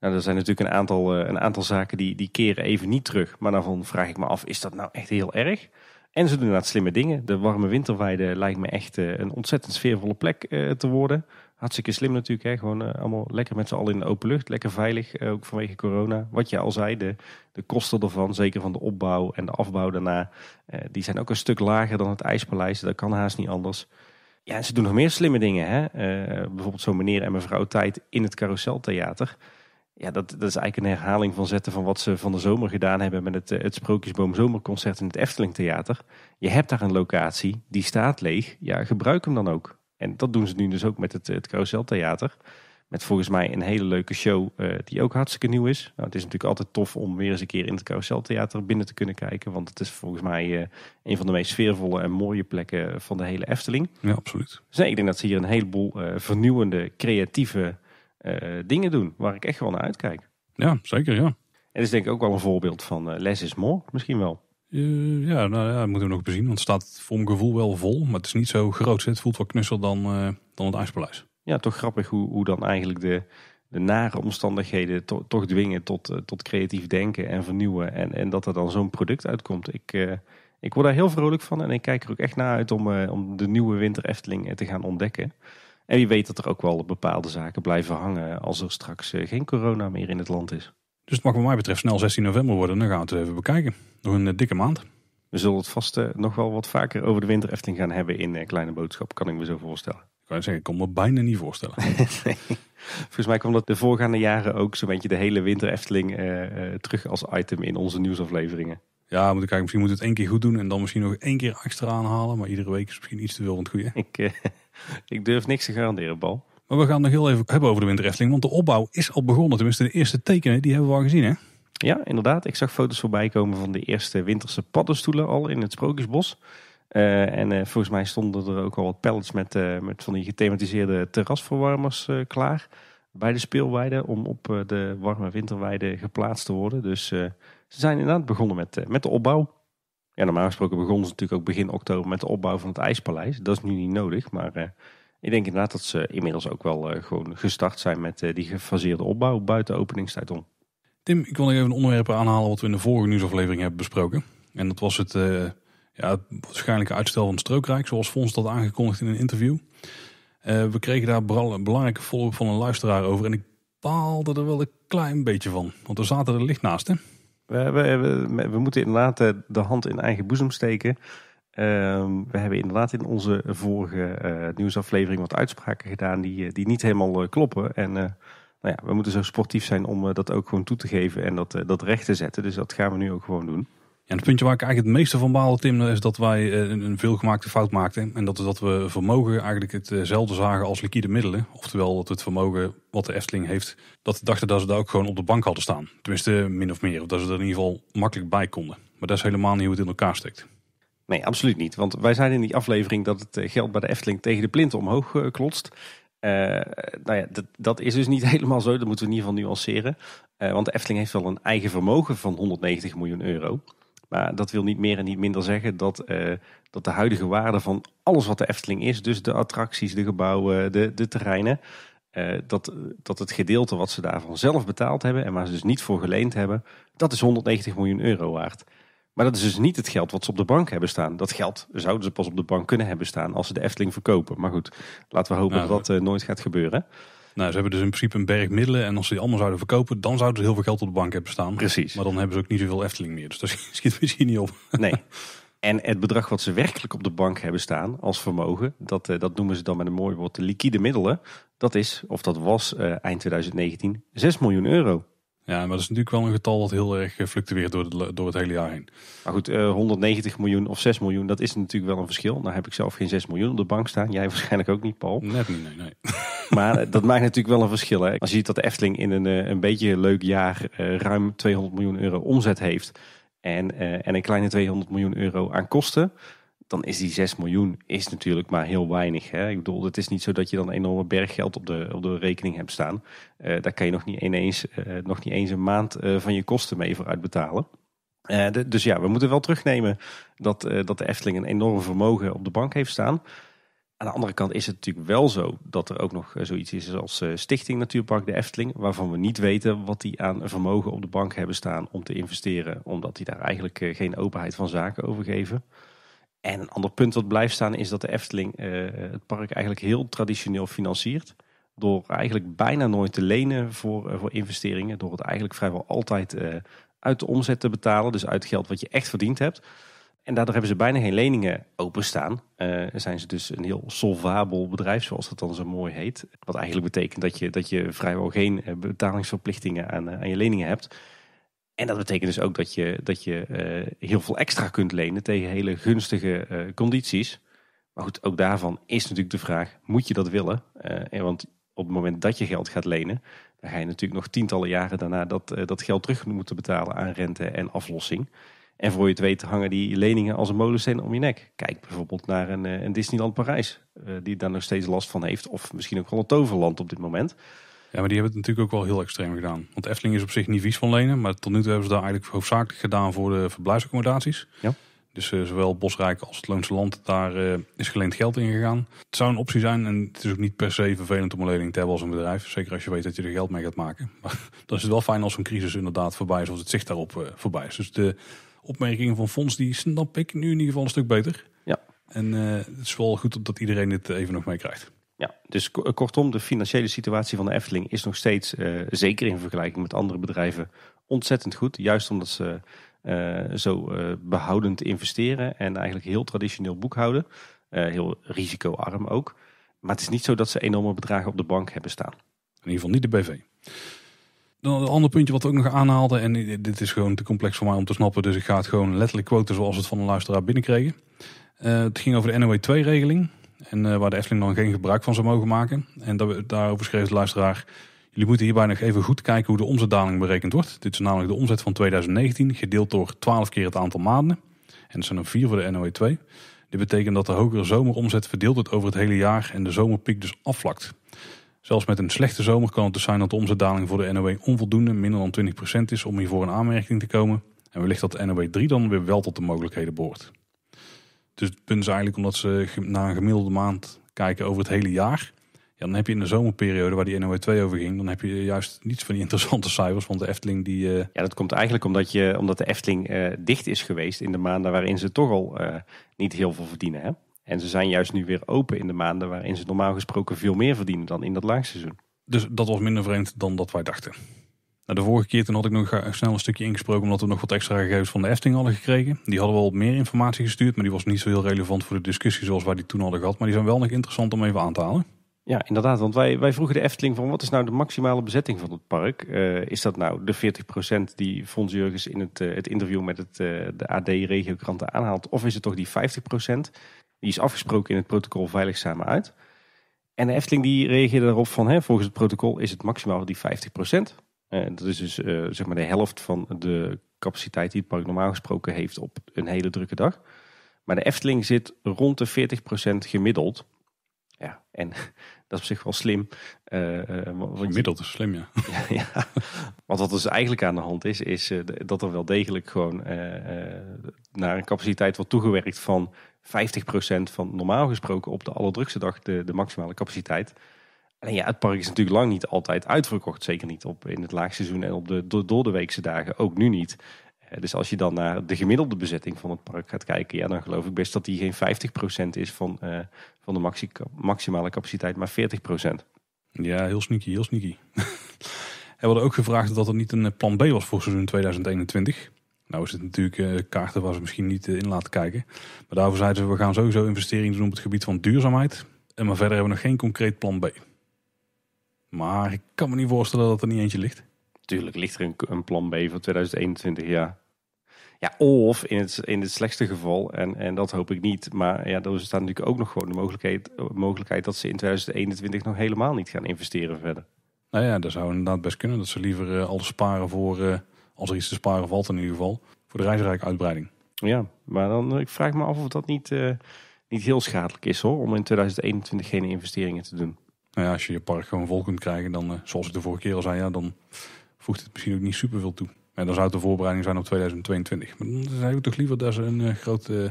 Nou, er zijn natuurlijk een aantal, een aantal zaken die, die keren even niet terug. Maar daarvan vraag ik me af, is dat nou echt heel erg? En ze doen inderdaad slimme dingen. De warme winterweide lijkt me echt een ontzettend sfeervolle plek te worden. Hartstikke slim natuurlijk. Hè? Gewoon eh, allemaal lekker met z'n allen in de open lucht. Lekker veilig, eh, ook vanwege corona. Wat je al zei, de, de kosten ervan, zeker van de opbouw en de afbouw daarna... Eh, die zijn ook een stuk lager dan het IJspaleis. Dat kan haast niet anders. Ja, ze doen nog meer slimme dingen. Hè? bijvoorbeeld zo'n meneer en mevrouw Tijd in het Carouseltheater. Ja, dat, dat is eigenlijk een herhaling van zetten van wat ze van de zomer gedaan hebben... met het, het Sprookjesboom Zomerconcert in het Efteling Theater. Je hebt daar een locatie, die staat leeg. Ja, gebruik hem dan ook. En dat doen ze nu dus ook met het, eh, het Carousel Theater. Met volgens mij een hele leuke show eh, die ook hartstikke nieuw is. Nou, het is natuurlijk altijd tof om weer eens een keer in het Carousel Theater binnen te kunnen kijken. Want het is volgens mij eh, een van de meest sfeervolle en mooie plekken van de hele Efteling. Ja, absoluut. Dus nee, ik denk dat ze hier een heleboel vernieuwende, creatieve dingen doen. Waar ik echt wel naar uitkijk. Ja, zeker ja. En het is denk ik ook wel een voorbeeld van less is more misschien wel. Eh, ja, nou ja, dat moeten we nog bezien. Want het staat voor mijn gevoel wel vol. Maar het is niet zo groot. Het voelt wat knusser dan, eh, dan het IJspaleis. Ja, toch grappig hoe, hoe dan eigenlijk de, de nare omstandigheden toch dwingen tot, eh, tot creatief denken en vernieuwen. En, en dat er dan zo'n product uitkomt. Ik, ik word daar heel vrolijk van. En ik kijk er ook echt naar uit om, om de nieuwe Winter Efteling te gaan ontdekken. En wie weet dat er ook wel bepaalde zaken blijven hangen als er straks geen corona meer in het land is. Dus het mag wat mij betreft snel 16 november worden. Dan gaan we het even bekijken. Nog een eh, dikke maand. We zullen het vast eh, nog wel wat vaker over de winter gaan hebben in eh, Kleine Boodschap, kan ik me zo voorstellen. Ik kan zeggen, ik kon me bijna niet voorstellen. nee. Volgens mij kwam dat de voorgaande jaren ook zo'n beetje de hele winterefteling Efteling uh, terug als item in onze nieuwsafleveringen. Ja, moet ik kijken, misschien moet het één keer goed doen en dan misschien nog één keer extra aanhalen. Maar iedere week is misschien iets te veel het goede. Ik, ik durf niks te garanderen, Bal. Maar we gaan nog heel even hebben over de winterefteling. Want de opbouw is al begonnen. Tenminste, de eerste tekenen die hebben we al gezien hè? Ja, inderdaad. Ik zag foto's voorbij komen van de eerste winterse paddenstoelen al in het Sprookjesbos. Eh, en eh, volgens mij stonden er ook al wat pallets met, eh, met van die gethematiseerde terrasverwarmers klaar. Bij de speelweide om op de warme winterweide geplaatst te worden. Dus ze zijn inderdaad begonnen met, met de opbouw. Ja, normaal gesproken begonnen ze natuurlijk ook begin oktober met de opbouw van het IJspaleis. Dat is nu niet nodig, maar ik denk inderdaad dat ze inmiddels ook wel eh, gewoon gestart zijn met eh, die gefaseerde opbouw buiten openingstijd om. Tim, ik wil nog even een onderwerp aanhalen wat we in de vorige nieuwsaflevering hebben besproken. En dat was het, uh, ja, het waarschijnlijke uitstel van het strookrijk, zoals Fons dat aangekondigd in een interview. we kregen daar een belangrijke follow van een luisteraar over. En ik baalde er wel een klein beetje van. Want we zaten er licht naast, hè? We, we, we, we moeten inderdaad de hand in eigen boezem steken. Ehm, we hebben inderdaad in onze vorige eh, nieuwsaflevering wat uitspraken gedaan die, eh, die niet helemaal eh, kloppen. En nou ja, we moeten zo sportief zijn om dat ook gewoon toe te geven en dat, dat recht te zetten. Dus dat gaan we nu ook gewoon doen. En het puntje waar ik eigenlijk het meeste van baal, Tim, is dat wij een veelgemaakte fout maakten. En dat is dat we vermogen eigenlijk hetzelfde zagen als liquide middelen. Oftewel dat het vermogen wat de Efteling heeft, dat dachten dat ze daar ook gewoon op de bank hadden staan. Tenminste, min of meer. Of dat ze er in ieder geval makkelijk bij konden. Maar dat is helemaal niet hoe het in elkaar steekt. Nee, absoluut niet. Want wij zeiden in die aflevering dat het eh, geld bij de Efteling tegen de plinten omhoog eh, klotst. Uh, nou ja, dat, dat, is dus niet helemaal zo. Dat moeten we in ieder geval nuanceren. Uh, want de Efteling heeft wel een eigen vermogen van 190 miljoen euro. Maar dat wil niet meer en niet minder zeggen dat, dat de huidige waarde van alles wat de Efteling is, dus de attracties, de gebouwen, de, de terreinen, dat, dat het gedeelte wat ze daarvan zelf betaald hebben en waar ze dus niet voor geleend hebben, dat is 190 miljoen euro waard. Maar dat is dus niet het geld wat ze op de bank hebben staan. Dat geld zouden ze pas op de bank kunnen hebben staan als ze de Efteling verkopen. Maar goed, laten we hopen nou, dat dat eh, nooit gaat gebeuren. Nou, ze hebben dus in principe een berg middelen. En als ze die allemaal zouden verkopen, dan zouden ze heel veel geld op de bank hebben staan. Precies. Maar dan hebben ze ook niet zoveel Efteling meer. Dus dat schiet misschien niet op. Nee. En het bedrag wat ze werkelijk op de bank hebben staan als vermogen, dat, eh, dat noemen ze dan met een mooi woord de liquide middelen. Dat is, of dat was eh, eind 2019, 6 miljoen euro. Ja, maar dat is natuurlijk wel een getal dat heel erg eh, fluctueert door, door het hele jaar heen. Maar goed, 190 eh, miljoen of 6 miljoen, dat is natuurlijk wel een verschil. Nou heb ik zelf geen 6 miljoen op de bank staan. Jij waarschijnlijk ook niet, Paul. nee, nee, nee. maar eh, dat maakt natuurlijk wel een verschil. Hè? Als je ziet dat de Efteling in een, een beetje leuk jaar ruim 200 miljoen euro omzet heeft... En, en een kleine 200 miljoen euro aan kosten dan is die 6 miljoen is natuurlijk maar heel weinig. Hè? Ik bedoel, het is niet zo dat je dan een enorme berg geld op de, op de rekening hebt staan. Eh, daar kan je nog niet, ineens, eh, nog niet eens een maand eh, van je kosten mee voor uitbetalen. dus ja, we moeten wel terugnemen dat, dat de Efteling een enorm vermogen op de bank heeft staan. Aan de andere kant is het natuurlijk wel zo dat er ook nog zoiets is als Stichting Natuurpark de Efteling, waarvan we niet weten wat die aan vermogen op de bank hebben staan om te investeren, omdat die daar eigenlijk geen openheid van zaken over geven. En een ander punt wat blijft staan is dat de Efteling eh, het park eigenlijk heel traditioneel financiert. Door eigenlijk bijna nooit te lenen voor, eh, voor investeringen. Door het eigenlijk vrijwel altijd eh, uit de omzet te betalen. Dus uit geld wat je echt verdiend hebt. En daardoor hebben ze bijna geen leningen openstaan. zijn ze dus een heel solvabel bedrijf, zoals dat dan zo mooi heet. Wat eigenlijk betekent dat je, dat je vrijwel geen betalingsverplichtingen aan, aan je leningen hebt. En dat betekent dus ook dat je, dat je eh, heel veel extra kunt lenen tegen hele gunstige eh, condities. Maar goed, ook daarvan is natuurlijk de vraag: moet je dat willen? Uh, want op het moment dat je geld gaat lenen, dan ga je natuurlijk nog tientallen jaren daarna dat, dat geld terug moeten betalen aan rente en aflossing. En voor je het weet hangen die leningen als een molensteen om je nek. Kijk bijvoorbeeld naar een, een Disneyland Parijs, die daar nog steeds last van heeft. Of misschien ook wel een toverland op dit moment. Ja, maar die hebben het natuurlijk ook wel heel extreem gedaan. Want Efteling is op zich niet vies van lenen, maar tot nu toe hebben ze daar eigenlijk hoofdzakelijk gedaan voor de verblijfsaccommodaties. Ja. Dus eh, zowel Bosrijk als het Loonse Land, daar eh, is geleend geld in gegaan. Het zou een optie zijn en het is ook niet per se vervelend om een lening te hebben als een bedrijf. Zeker als je weet dat je er geld mee gaat maken. Maar dan is het wel fijn als een crisis inderdaad voorbij is of het zicht daarop eh, voorbij is. Dus de opmerkingen van fonds, die snap ik nu in ieder geval een stuk beter. Ja. En het is wel goed dat iedereen dit even nog meekrijgt. Ja, dus kortom, de financiële situatie van de Efteling is nog steeds, eh, zeker in vergelijking met andere bedrijven, ontzettend goed. Juist omdat ze eh, zo eh, behoudend investeren en eigenlijk heel traditioneel boekhouden. heel risicoarm ook. Maar het is niet zo dat ze enorme bedragen op de bank hebben staan. In ieder geval niet de BV. Dan een ander puntje wat we ook nog aanhaalden, En dit is gewoon te complex voor mij om te snappen. Dus ik ga het gewoon letterlijk quoten zoals we het van een luisteraar binnenkregen. het ging over de NOW 2-regeling. En eh, waar de Efteling dan geen gebruik van zou mogen maken. En dat, daarover schreef de luisteraar... Jullie moeten hierbij nog even goed kijken hoe de omzetdaling berekend wordt. Dit is namelijk de omzet van 2019 gedeeld door 12 keer het aantal maanden. En dat zijn er 4 voor de NOE 2. Dit betekent dat de hogere zomeromzet verdeeld wordt over het hele jaar en de zomerpiek dus afvlakt. Zelfs met een slechte zomer kan het dus zijn dat de omzetdaling voor de NOE onvoldoende minder dan 20% is om hiervoor een aanmerking te komen. En wellicht dat de NOE 3 dan weer wel tot de mogelijkheden behoort. Dus het punt is eigenlijk omdat ze naar een gemiddelde maand kijken over het hele jaar. Ja, dan heb je in de zomerperiode waar die no 2 over ging, dan heb je juist niets van die interessante cijfers. Want de Efteling die. Eh, ja, dat komt eigenlijk omdat, je, omdat de Efteling eh, dicht is geweest in de maanden waarin ze toch al eh, niet heel veel verdienen. Hè? En ze zijn juist nu weer open in de maanden waarin ze normaal gesproken veel meer verdienen dan in dat laagseizoen. Dus dat was minder vreemd dan dat wij dachten. Nou, de vorige keer toen had ik nog eh, snel een stukje ingesproken omdat we nog wat extra gegevens van de Efteling hadden gekregen. Die hadden wel meer informatie gestuurd, maar die was niet zo heel relevant voor de discussie zoals wij die toen hadden gehad. Maar die zijn wel nog interessant om even aan te halen. Ja, inderdaad. Want wij, wij vroegen de Efteling van wat is nou de maximale bezetting van het park? Eh, is dat nou de 40% die Fons Jurgens in het, eh, het interview met het, de AD-regiokranten aanhaalt? Of is het toch die 50%? Die is afgesproken in het protocol Veilig Samen Uit. En de Efteling die reageerde daarop van hè, volgens het protocol is het maximaal die 50%. Eh, dat is dus eh, zeg maar de helft van de capaciteit die het park normaal gesproken heeft op een hele drukke dag. Maar de Efteling zit rond de 40% gemiddeld. Ja, en dat is op zich wel slim. Uh, Gemiddeld is slim, ja. ja, Want wat dus eigenlijk aan de hand is, is dat er wel degelijk gewoon naar een capaciteit wordt toegewerkt van 50% van normaal gesproken op de allerdrukste dag de, de maximale capaciteit. Alleen ja, het park is natuurlijk lang niet altijd uitverkocht. Zeker niet op, in het laagseizoen en op de de doordeweekse dagen. Ook nu niet. Eh, dus als je dan naar de gemiddelde bezetting van het park gaat kijken, ja, dan geloof ik best dat die geen 50% is van, eh, van de maximale capaciteit, maar 40%. Ja, heel sneaky, heel sneaky. Er worden ook gevraagd dat er niet een eh, plan B was voor seizoen 2021. Nou is het natuurlijk kaarten waar ze misschien niet in laten kijken. Maar daarvoor zeiden ze, we gaan sowieso investeringen doen op het gebied van duurzaamheid. En maar verder hebben we nog geen concreet plan B. Maar ik kan me niet voorstellen dat er niet eentje ligt. Tuurlijk ligt er een, een plan B voor 2021, ja. Ja, of in het, in het slechtste geval, en, en dat hoop ik niet. Maar ja, er staat natuurlijk ook nog gewoon de mogelijkheid, mogelijkheid dat ze in 2021 nog helemaal niet gaan investeren verder. Nou ja, dat zou inderdaad best kunnen. Dat ze liever uh, alles sparen voor, eh, als er iets te sparen valt in ieder geval, voor de reisrijk-uitbreiding. Ja, maar dan eh, ik vraag me af of dat niet, niet heel schadelijk is hoor, om in 2021 geen investeringen te doen. Nou ja, als je je park gewoon vol kunt krijgen, dan, eh, zoals ik de vorige keer al zei, ja, dan voegt het misschien ook niet superveel toe. En dan zou het de voorbereiding zijn op 2022. Maar dan zou we toch liever dat ze een eh, groot eh,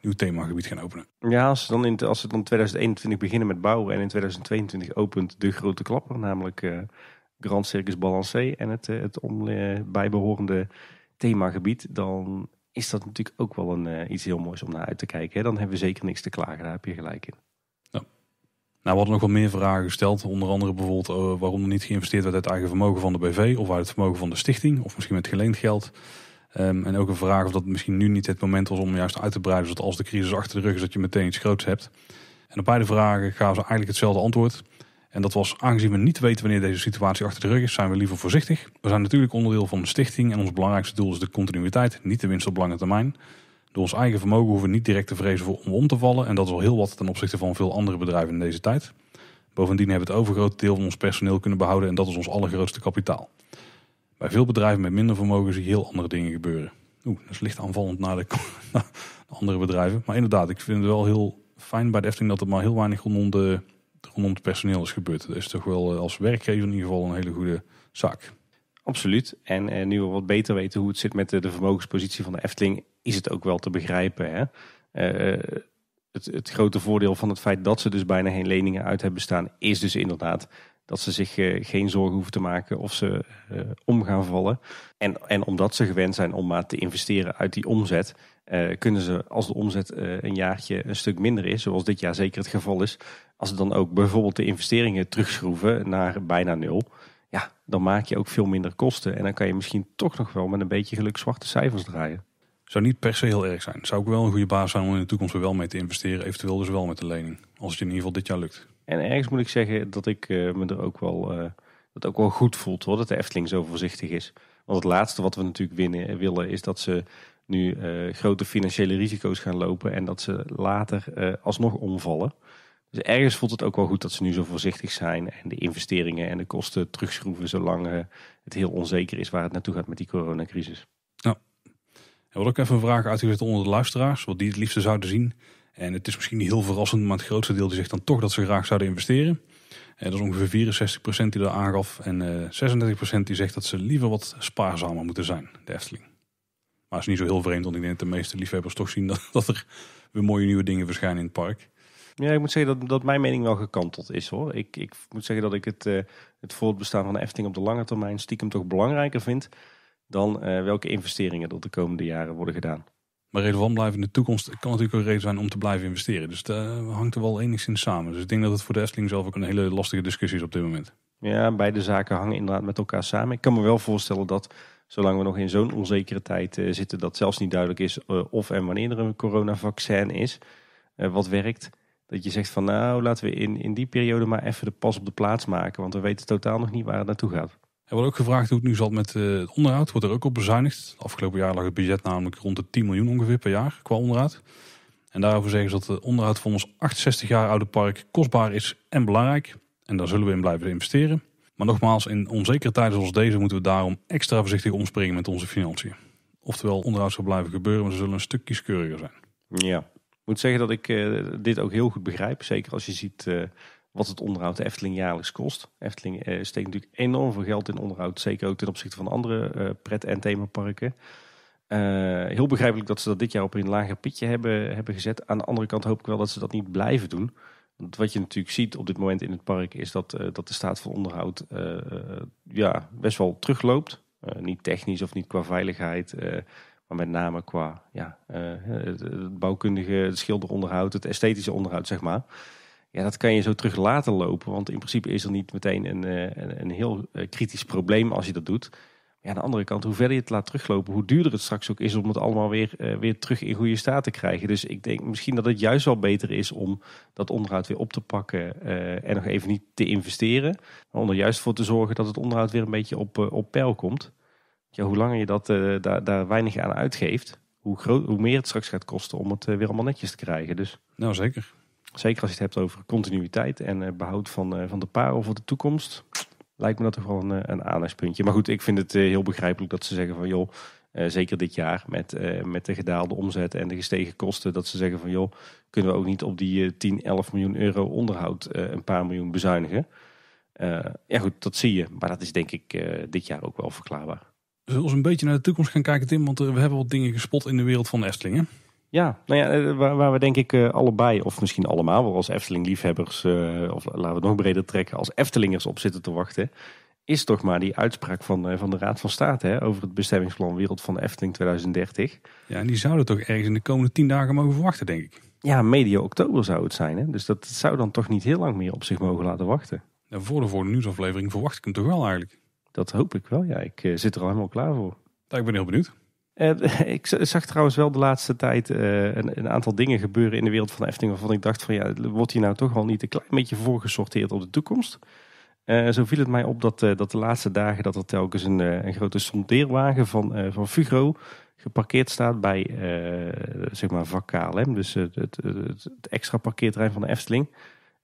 nieuw themagebied gaan openen. Ja, als ze, dan in, als ze dan 2021 beginnen met bouwen en in 2022 opent de grote klapper, namelijk Grand Circus Balancé en het, het bijbehorende themagebied, dan is dat natuurlijk ook wel een, iets heel moois om naar uit te kijken. Hè? Dan hebben we zeker niks te klagen, daar heb je gelijk in. Nou, we hadden nog wel meer vragen gesteld. Onder andere bijvoorbeeld eh, waarom er niet geïnvesteerd werd uit eigen vermogen van de BV of uit het vermogen van de stichting, of misschien met geleend geld. Ehm, en ook een vraag of dat misschien nu niet het moment was om juist uit te breiden, zodat als de crisis achter de rug is, dat je meteen iets groots hebt. En op beide vragen gaven ze eigenlijk hetzelfde antwoord. En dat was, aangezien we niet weten wanneer deze situatie achter de rug is, zijn we liever voorzichtig. We zijn natuurlijk onderdeel van de stichting en ons belangrijkste doel is de continuïteit, niet de winst op lange termijn. Door ons eigen vermogen hoeven we niet direct te vrezen voor om om te vallen. En dat is al heel wat ten opzichte van veel andere bedrijven in deze tijd. Bovendien hebben we het overgrote deel van ons personeel kunnen behouden en dat is ons allergrootste kapitaal. Bij veel bedrijven met minder vermogen zie je heel andere dingen gebeuren. Oeh, dat is licht aanvallend naar de, andere bedrijven. Maar inderdaad, ik vind het wel heel fijn bij de Efteling dat er maar heel weinig rondom, de, rondom het personeel is gebeurd. Dat is toch wel eh, als werkgever in ieder geval een hele goede zaak. Absoluut. En eh, nu we wat beter weten hoe het zit met eh, de, vermogenspositie van de Efteling, is het ook wel te begrijpen. Hè? Eh, het, het, grote voordeel van het feit dat ze dus bijna geen leningen uit hebben staan, is dus inderdaad dat ze zich eh, geen zorgen hoeven te maken of ze uh, om gaan vallen. En, en omdat ze gewend zijn om maar te investeren uit die omzet, kunnen ze als de omzet een jaartje een stuk minder is, zoals dit jaar zeker het geval is, als ze dan ook bijvoorbeeld de investeringen terugschroeven naar bijna nul, ja, dan maak je ook veel minder kosten. En dan kan je misschien toch nog wel met een beetje geluk zwarte cijfers draaien. Zou niet per se heel erg zijn. Zou ook wel een goede baas zijn om in de toekomst er wel mee te investeren. Eventueel dus wel met de lening. Als het in ieder geval dit jaar lukt. En ergens moet ik zeggen dat ik eh, me er ook wel, eh, dat ook wel goed voelt hoor, dat de Efteling zo voorzichtig is. Want het laatste wat we natuurlijk winnen, eh, willen is dat ze nu grote financiële risico's gaan lopen. En dat ze later alsnog omvallen. Dus ergens voelt het ook wel goed dat ze nu zo voorzichtig zijn. En de investeringen en de kosten terugschroeven zolang het heel onzeker is waar het naartoe gaat met die coronacrisis we hadden ook even een vraag uitgezet onder de luisteraars, wat die het liefste zouden zien. En het is misschien niet heel verrassend, maar het grootste deel die zegt dan toch dat ze graag zouden investeren. En eh, dat is ongeveer 64% die dat aangaf. En 36% eh, die zegt dat ze liever wat spaarzamer moeten zijn, de Efteling. Maar het is niet zo heel vreemd, want ik denk dat de meeste liefhebbers toch zien dat, dat er weer mooie nieuwe dingen verschijnen in het park. Ja, ik moet zeggen dat, dat mijn mening wel gekanteld is hoor. Ik, ik moet zeggen dat ik het, eh, het voortbestaan van de Efteling op de lange termijn stiekem toch belangrijker vind dan eh, welke investeringen er de komende jaren worden gedaan. Maar relevant blijven in de toekomst kan natuurlijk ook reden zijn om te blijven investeren. Dus dat eh, hangt er wel enigszins samen. Dus ik denk dat het voor de Efteling zelf ook een hele lastige discussie is op dit moment. Ja, beide zaken hangen inderdaad met elkaar samen. Ik kan me wel voorstellen dat zolang we nog in zo'n onzekere tijd eh, zitten, dat zelfs niet duidelijk is of en wanneer er een coronavaccin is, wat werkt. Dat je zegt van nou, laten we in, in die periode maar even de pas op de plaats maken, want we weten totaal nog niet waar het naartoe gaat. Er wordt ook gevraagd hoe het nu zat met eh, het onderhoud. Wordt er ook op bezuinigd. Afgelopen jaar lag het budget namelijk rond de 10 miljoen ongeveer per jaar qua onderhoud. En daarover zeggen ze dat het onderhoud van ons 68 jaar oude park kostbaar is en belangrijk. En daar zullen we in blijven investeren. Maar nogmaals, in onzekere tijden zoals deze moeten we daarom extra voorzichtig omspringen met onze financiën. Oftewel, onderhoud zal blijven gebeuren, maar ze zullen een stuk kieskeuriger zijn. Ja, ik moet zeggen dat ik eh, dit ook heel goed begrijp. Zeker als je ziet eh, wat het onderhoud de Efteling jaarlijks kost. Efteling uh, steekt natuurlijk enorm veel geld in onderhoud, zeker ook ten opzichte van andere uh, pret- en themaparken. Eh, heel begrijpelijk dat ze dat dit jaar op een lager pitje hebben, hebben gezet. Aan de andere kant hoop ik wel dat ze dat niet blijven doen. Want wat je natuurlijk ziet op dit moment in het park is dat, dat de staat van onderhoud ja, best wel terugloopt. niet technisch of niet qua veiligheid. Maar met name qua ja, het bouwkundige, het schilderonderhoud, het esthetische onderhoud, zeg maar. Ja, dat kan je zo terug laten lopen. Want in principe is er niet meteen een, eh, een, een heel eh, kritisch probleem als je dat doet. Ja, aan de andere kant, hoe verder je het laat teruglopen, hoe duurder het straks ook is om het allemaal weer, eh, weer terug in goede staat te krijgen. Dus ik denk misschien dat het juist wel beter is om dat onderhoud weer op te pakken en nog even niet te investeren. Maar om er juist voor te zorgen dat het onderhoud weer een beetje op, op peil komt. Ja, hoe langer je dat, daar, daar weinig aan uitgeeft, hoe, groot, hoe meer het straks gaat kosten om het weer allemaal netjes te krijgen. Dus. Nou, zeker. Zeker als je het hebt over continuïteit en eh, behoud van, eh, van de parel over de toekomst. Lijkt me dat toch wel een, eh, een aandachtspuntje. Maar goed, ik vind het heel begrijpelijk dat ze zeggen van joh, zeker dit jaar met, met de gedaalde omzet en de gestegen kosten. Dat ze zeggen van joh, kunnen we ook niet op die 10, 11 miljoen euro onderhoud een paar miljoen bezuinigen. ja goed, dat zie je. Maar dat is denk ik dit jaar ook wel verklaarbaar. Zullen we eens een beetje naar de toekomst gaan kijken Tim? Want we hebben wat dingen gespot in de wereld van de ja, nou ja, eh, waar, we denk ik eh, allebei, of misschien allemaal wel als Efteling-liefhebbers, eh, of laten we het nog breder trekken, als Eftelingers op zitten te wachten, is toch maar die uitspraak van, van de Raad van State hè, over het bestemmingsplan Wereld van de Efteling 2030. Ja, en die zouden toch ergens in de komende tien dagen mogen verwachten, denk ik. Ja, medio oktober zou het zijn. Hè? Dus dat zou dan toch niet heel lang meer op zich mogen laten wachten. Ja, voor de volgende nieuwsaflevering verwacht ik hem toch wel eigenlijk. Dat hoop ik wel, ja. Ik zit er al helemaal klaar voor. Ja, ik ben heel benieuwd. Eh, ik zag trouwens wel de laatste tijd eh, een, aantal dingen gebeuren in de wereld van Efteling. Waarvan ik dacht van ja, wordt hier nou toch al niet een klein beetje voorgesorteerd op de toekomst? Eh, zo viel het mij op dat, dat de laatste dagen dat er telkens een, een grote sondeerwagen van, van Fugro geparkeerd staat bij zeg maar vak KLM. Dus het, het, het, extra parkeerterrein van de Efteling.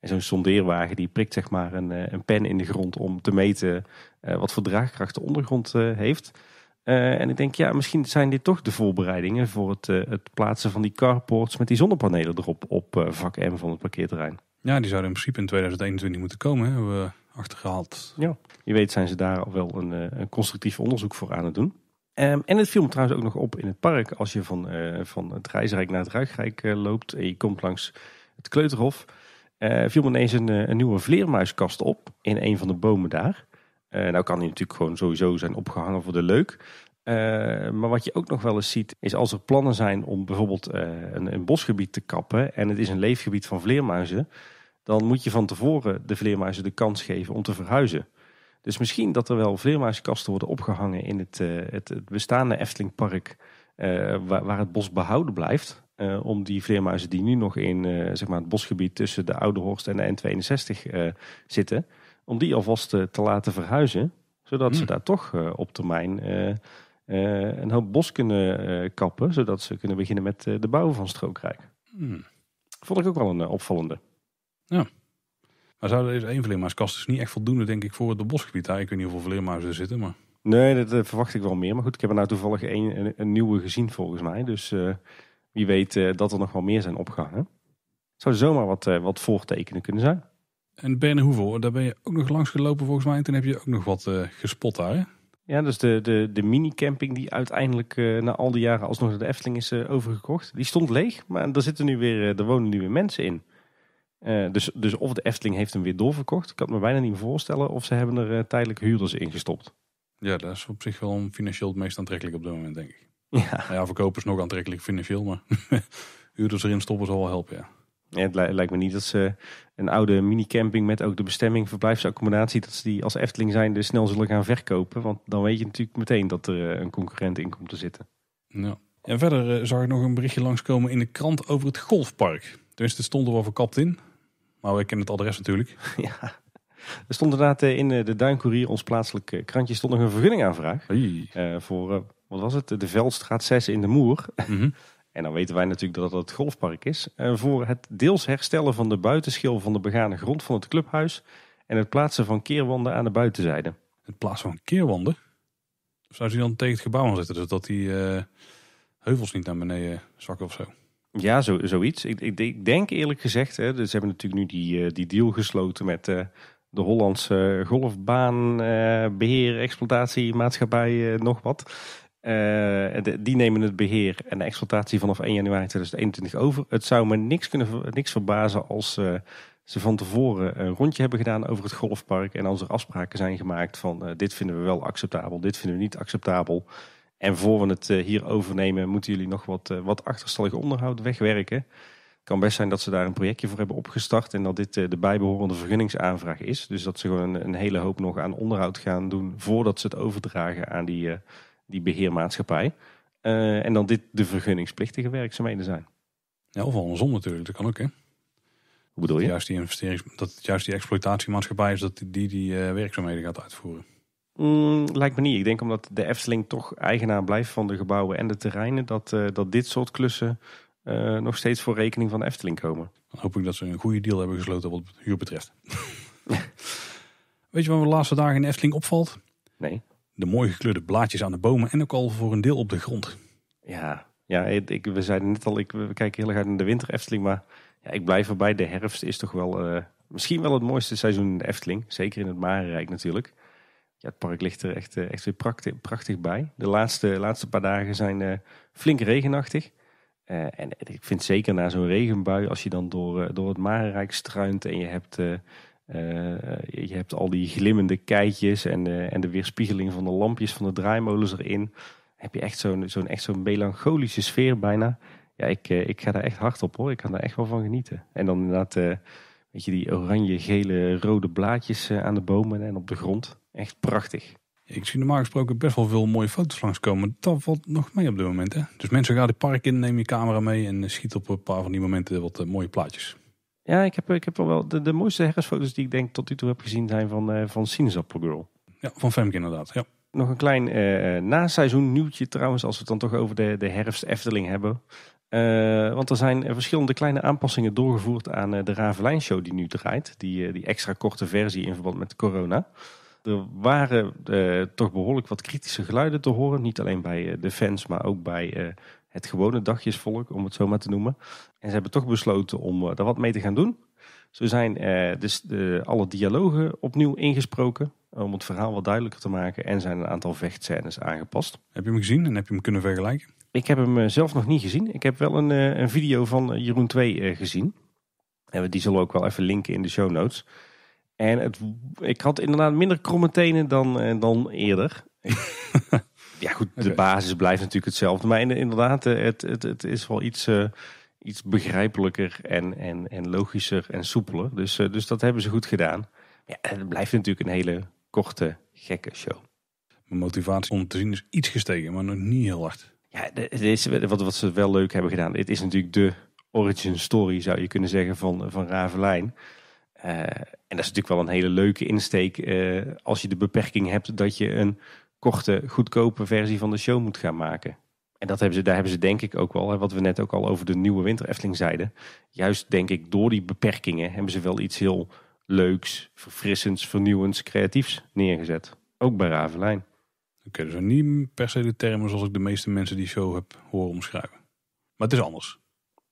En zo'n sondeerwagen die prikt zeg maar een, een pen in de grond om te meten wat voor draagkracht de ondergrond heeft. Eh, en ik denk, ja, misschien zijn dit toch de voorbereidingen voor het, eh, het plaatsen van die carports met die zonnepanelen erop op eh, vak M van het parkeerterrein. Ja, die zouden in principe in 2021 moeten komen, hè, hebben we achtergehaald. Ja, Je weet zijn ze daar al wel een, een constructief onderzoek voor aan het doen. Ehm, en het viel me trouwens ook nog op in het park. Als je van, van het Rijsrijk naar het Ruigrijk loopt en je komt langs het Kleuterhof, viel me ineens een, een nieuwe vleermuiskast op in een van de bomen daar. Eh, nou kan hij natuurlijk gewoon sowieso zijn opgehangen voor de leuk. Eh, maar wat je ook nog wel eens ziet, is als er plannen zijn om bijvoorbeeld eh, een, een, bosgebied te kappen en het is een leefgebied van vleermuizen, dan moet je van tevoren de vleermuizen de kans geven om te verhuizen. Dus misschien dat er wel vleermuiskasten worden opgehangen in het, het, bestaande Eftelingpark, waar, waar, het bos behouden blijft. om die vleermuizen die nu nog in zeg maar het bosgebied tussen de Oude Horst en de N62 zitten, om die alvast eh, te laten verhuizen. Zodat ze mm. daar toch eh, op termijn eh, een hoop bos kunnen kappen. Zodat ze kunnen beginnen met de bouw van Strookrijk. Mm. Vond ik ook wel een opvallende. Ja. Maar zouden deze één vleermuiskast is niet echt voldoende, denk ik, voor het bosgebied. Ik weet niet hoeveel vleermuizen er zitten, maar... Nee, dat verwacht ik wel meer. Maar goed, ik heb er nou toevallig een, een, een nieuwe gezien volgens mij. Dus wie weet dat er nog wel meer zijn opgehangen. Het zou zomaar wat, wat voortekenen kunnen zijn. En hoeveel? daar ben je ook nog langs gelopen volgens mij. En toen heb je ook nog wat eh, gespot daar. Hè? Ja, dus de, de, de mini-camping die uiteindelijk eh, na al die jaren alsnog nog de Efteling is eh, overgekocht. Die stond leeg, maar daar, zitten nu weer, daar wonen nu weer mensen in. dus, dus of de Efteling heeft hem weer doorverkocht. Ik kan me bijna niet voorstellen of ze hebben er tijdelijk huurders in gestopt. Ja, dat is op zich wel financieel het meest aantrekkelijk op dit moment, denk ik. Ja, ja verkopen is nog aantrekkelijk financieel, maar huurders erin stoppen zal wel helpen, ja. Ja, het lijkt me niet dat ze een oude minicamping met ook de bestemming verblijfsaccommodatie, dat ze die als Efteling zijn dus snel zullen gaan verkopen. Want dan weet je natuurlijk meteen dat er eh, een concurrent in komt te zitten. Ja. En verder eh, zag ik nog een berichtje langskomen in de krant over het golfpark. Dus er stond er wel verkapt in. Maar we kennen het adres natuurlijk. Ja. Er stond inderdaad eh, in de Duincourier, ons plaatselijk krantje, stond nog een vergunningaanvraag. Hey. voor, wat was het, de Veldstraat 6 in de Moer. Mm en dan weten wij natuurlijk dat dat het golfpark is. Eh, voor het deels herstellen van de buitenschil van de begane grond van het clubhuis. En het plaatsen van keerwanden aan de buitenzijde. Het plaatsen van keerwanden? Of zou ze dan tegen het gebouw aan zetten? Dus dat die eh, heuvels niet naar beneden zakken of zo? Ja, zo, zoiets. Ik, ik, denk eerlijk gezegd, hè, dus ze hebben natuurlijk nu die, eh, die deal gesloten met de Hollandse golfbaanbeheer, exploitatiemaatschappij, nog wat. Eh, die nemen het beheer en de exploitatie vanaf 1 januari 2021 over. Het zou me niks, kunnen, niks verbazen als eh, ze van tevoren een rondje hebben gedaan over het golfpark. En als er afspraken zijn gemaakt van eh, dit vinden we wel acceptabel, dit vinden we niet acceptabel. En voor we het hier overnemen, moeten jullie nog wat, wat achterstallig onderhoud wegwerken. Het kan best zijn dat ze daar een projectje voor hebben opgestart en dat dit de bijbehorende vergunningsaanvraag is. Dus dat ze gewoon een, hele hoop nog aan onderhoud gaan doen voordat ze het overdragen aan die, die beheermaatschappij. Eh, en dan dit de vergunningsplichtige werkzaamheden zijn. Ja, of andersom natuurlijk, dat kan ook hè. Hoe bedoel je? juist die, investerings, dat het juist die exploitatiemaatschappij is dat die die eh, werkzaamheden gaat uitvoeren. Mm, lijkt me niet. Ik denk omdat de Efteling toch eigenaar blijft van de gebouwen en de terreinen, dat, eh, dat dit soort klussen nog steeds voor rekening van de Efteling komen. Dan hoop ik dat ze een goede deal hebben gesloten wat huur betreft. Weet je wat me de laatste dagen in Efteling opvalt? Nee de mooi gekleurde blaadjes aan de bomen en ook al voor een deel op de grond. Ja, ja ik, we zeiden net al, ik, we kijken heel erg uit naar de winter Efteling, maar ja, ik blijf erbij. De herfst is toch wel eh, misschien wel het mooiste seizoen in de Efteling. Zeker in het Marenrijk natuurlijk. Ja, het park ligt er echt, eh, echt weer prachtig, bij. De laatste, laatste paar dagen zijn uh, flink regenachtig. en ik vind zeker na zo'n regenbui, als je dan door, door het Marenrijk struint en je hebt eh, je hebt al die glimmende keitjes en, en de weerspiegeling van de lampjes van de draaimolens erin. Heb je echt zo'n zo'n melancholische sfeer bijna. Ja, ik, eh, ik ga daar echt hard op hoor. Ik kan daar echt wel van genieten. En dan inderdaad, eh, weet je, die oranje, gele, rode blaadjes aan de bomen en op de grond. Echt prachtig. Ik zie normaal gesproken best wel veel mooie foto's langskomen. Dat valt nog mee op dit moment. Hè? Dus mensen gaan het park in, neem je camera mee en schiet op een paar van die momenten wat mooie plaatjes. Ja, ik heb, ik heb wel de, de mooiste herfstfoto's die ik denk tot nu toe heb gezien zijn van, uh, van Girl. Ja, van Femke inderdaad. Ja. Nog een klein uh, naseizoen nieuwtje trouwens, als we het dan toch over de, de herfst Efteling hebben. want er zijn verschillende kleine aanpassingen doorgevoerd aan de Ravelijn Show die nu draait. Die, die extra korte versie in verband met corona. Er waren toch behoorlijk wat kritische geluiden te horen. Niet alleen bij de fans, maar ook bij het gewone dagjesvolk, om het zo maar te noemen. En ze hebben toch besloten om daar eh, wat mee te gaan doen. Zo zijn eh, dus de, alle dialogen opnieuw ingesproken. Eh, om het verhaal wat duidelijker te maken. En zijn een aantal vechtscènes aangepast. Heb je hem gezien en heb je hem kunnen vergelijken? Ik heb hem zelf nog niet gezien. Ik heb wel een, een video van Jeroen 2 gezien. En die zullen ook wel even linken in de show notes. En het, ik had inderdaad minder kromme tenen dan, dan eerder. ja goed, de basis blijft natuurlijk hetzelfde. Maar inderdaad, het, het, het is wel iets iets begrijpelijker en, en, en logischer en soepeler. Dus, eh, dus dat hebben ze goed gedaan. Ja, het blijft natuurlijk een hele korte, gekke show. Mijn motivatie om te zien is iets gestegen, maar nog niet heel hard. Ja, het is, wat, wat ze wel leuk hebben gedaan. Het is natuurlijk de origin story, zou je kunnen zeggen, van, van Ravelijn. Eh, en dat is natuurlijk wel een hele leuke insteek eh, als je de beperking hebt dat je een korte, goedkope versie van de show moet gaan maken. En dat hebben ze, daar hebben ze denk ik ook wel, hè, wat we net ook al over de nieuwe Winter Efteling zeiden. Juist denk ik door die beperkingen hebben ze wel iets heel leuks, verfrissends, vernieuwends, creatiefs neergezet. Ook bij Ravelijn. Oké, okay, dus niet per se de termen zoals ik de meeste mensen die show heb horen omschrijven. Maar het is anders.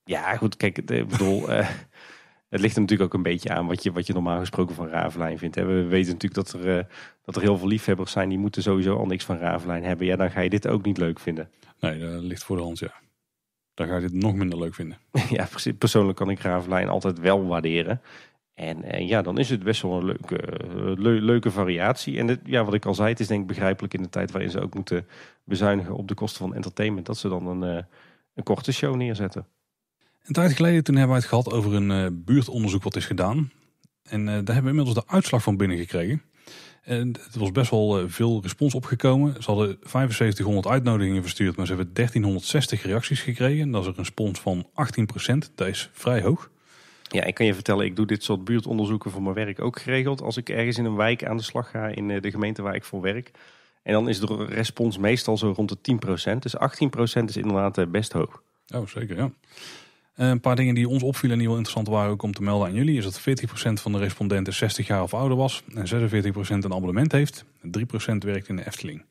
Ja, goed, kijk, eh, ik bedoel, eh, het ligt er natuurlijk ook een beetje aan wat je, wat je normaal gesproken van Ravelijn vindt. We weten natuurlijk dat er, eh, dat er heel veel liefhebbers zijn die moeten sowieso al niks van Ravelijn hebben. Ja, dan ga je dit ook niet leuk vinden. Nee, dat eh, ligt voor de hand, ja. Dan ga je dit nog minder leuk vinden. ja, Persoonlijk kan ik Gravelijn altijd wel waarderen. En, en, eh, ja, dan is het best wel een leuke, eh, leuke variatie. En het, ja, wat ik al zei, het is denk ik begrijpelijk in de tijd waarin ze ook moeten bezuinigen op de kosten van entertainment. Dat ze dan een, een korte show neerzetten. Een tijd geleden toen hebben wij het gehad over een buurtonderzoek wat is gedaan. En daar hebben we inmiddels de uitslag van binnen gekregen. En het was best wel eh, veel respons opgekomen. Ze hadden 7500 uitnodigingen verstuurd, maar ze hebben 1360 reacties gekregen. Dat is een respons van 18%. Dat is vrij hoog. Ja, ik kan je vertellen, ik doe dit soort buurtonderzoeken voor mijn werk ook geregeld. Als ik ergens in een wijk aan de slag ga, in eh, de gemeente waar ik voor werk. En dan is de respons meestal zo rond de 10%. Dus 18% is inderdaad eh, best hoog. Oh, zeker, ja. Eh, een paar dingen die ons opvielen en die wel interessant waren ook om te melden aan jullie, is dat 40% van de respondenten 60 jaar of ouder was en 46% een abonnement heeft. En 3% werkt in de Efteling.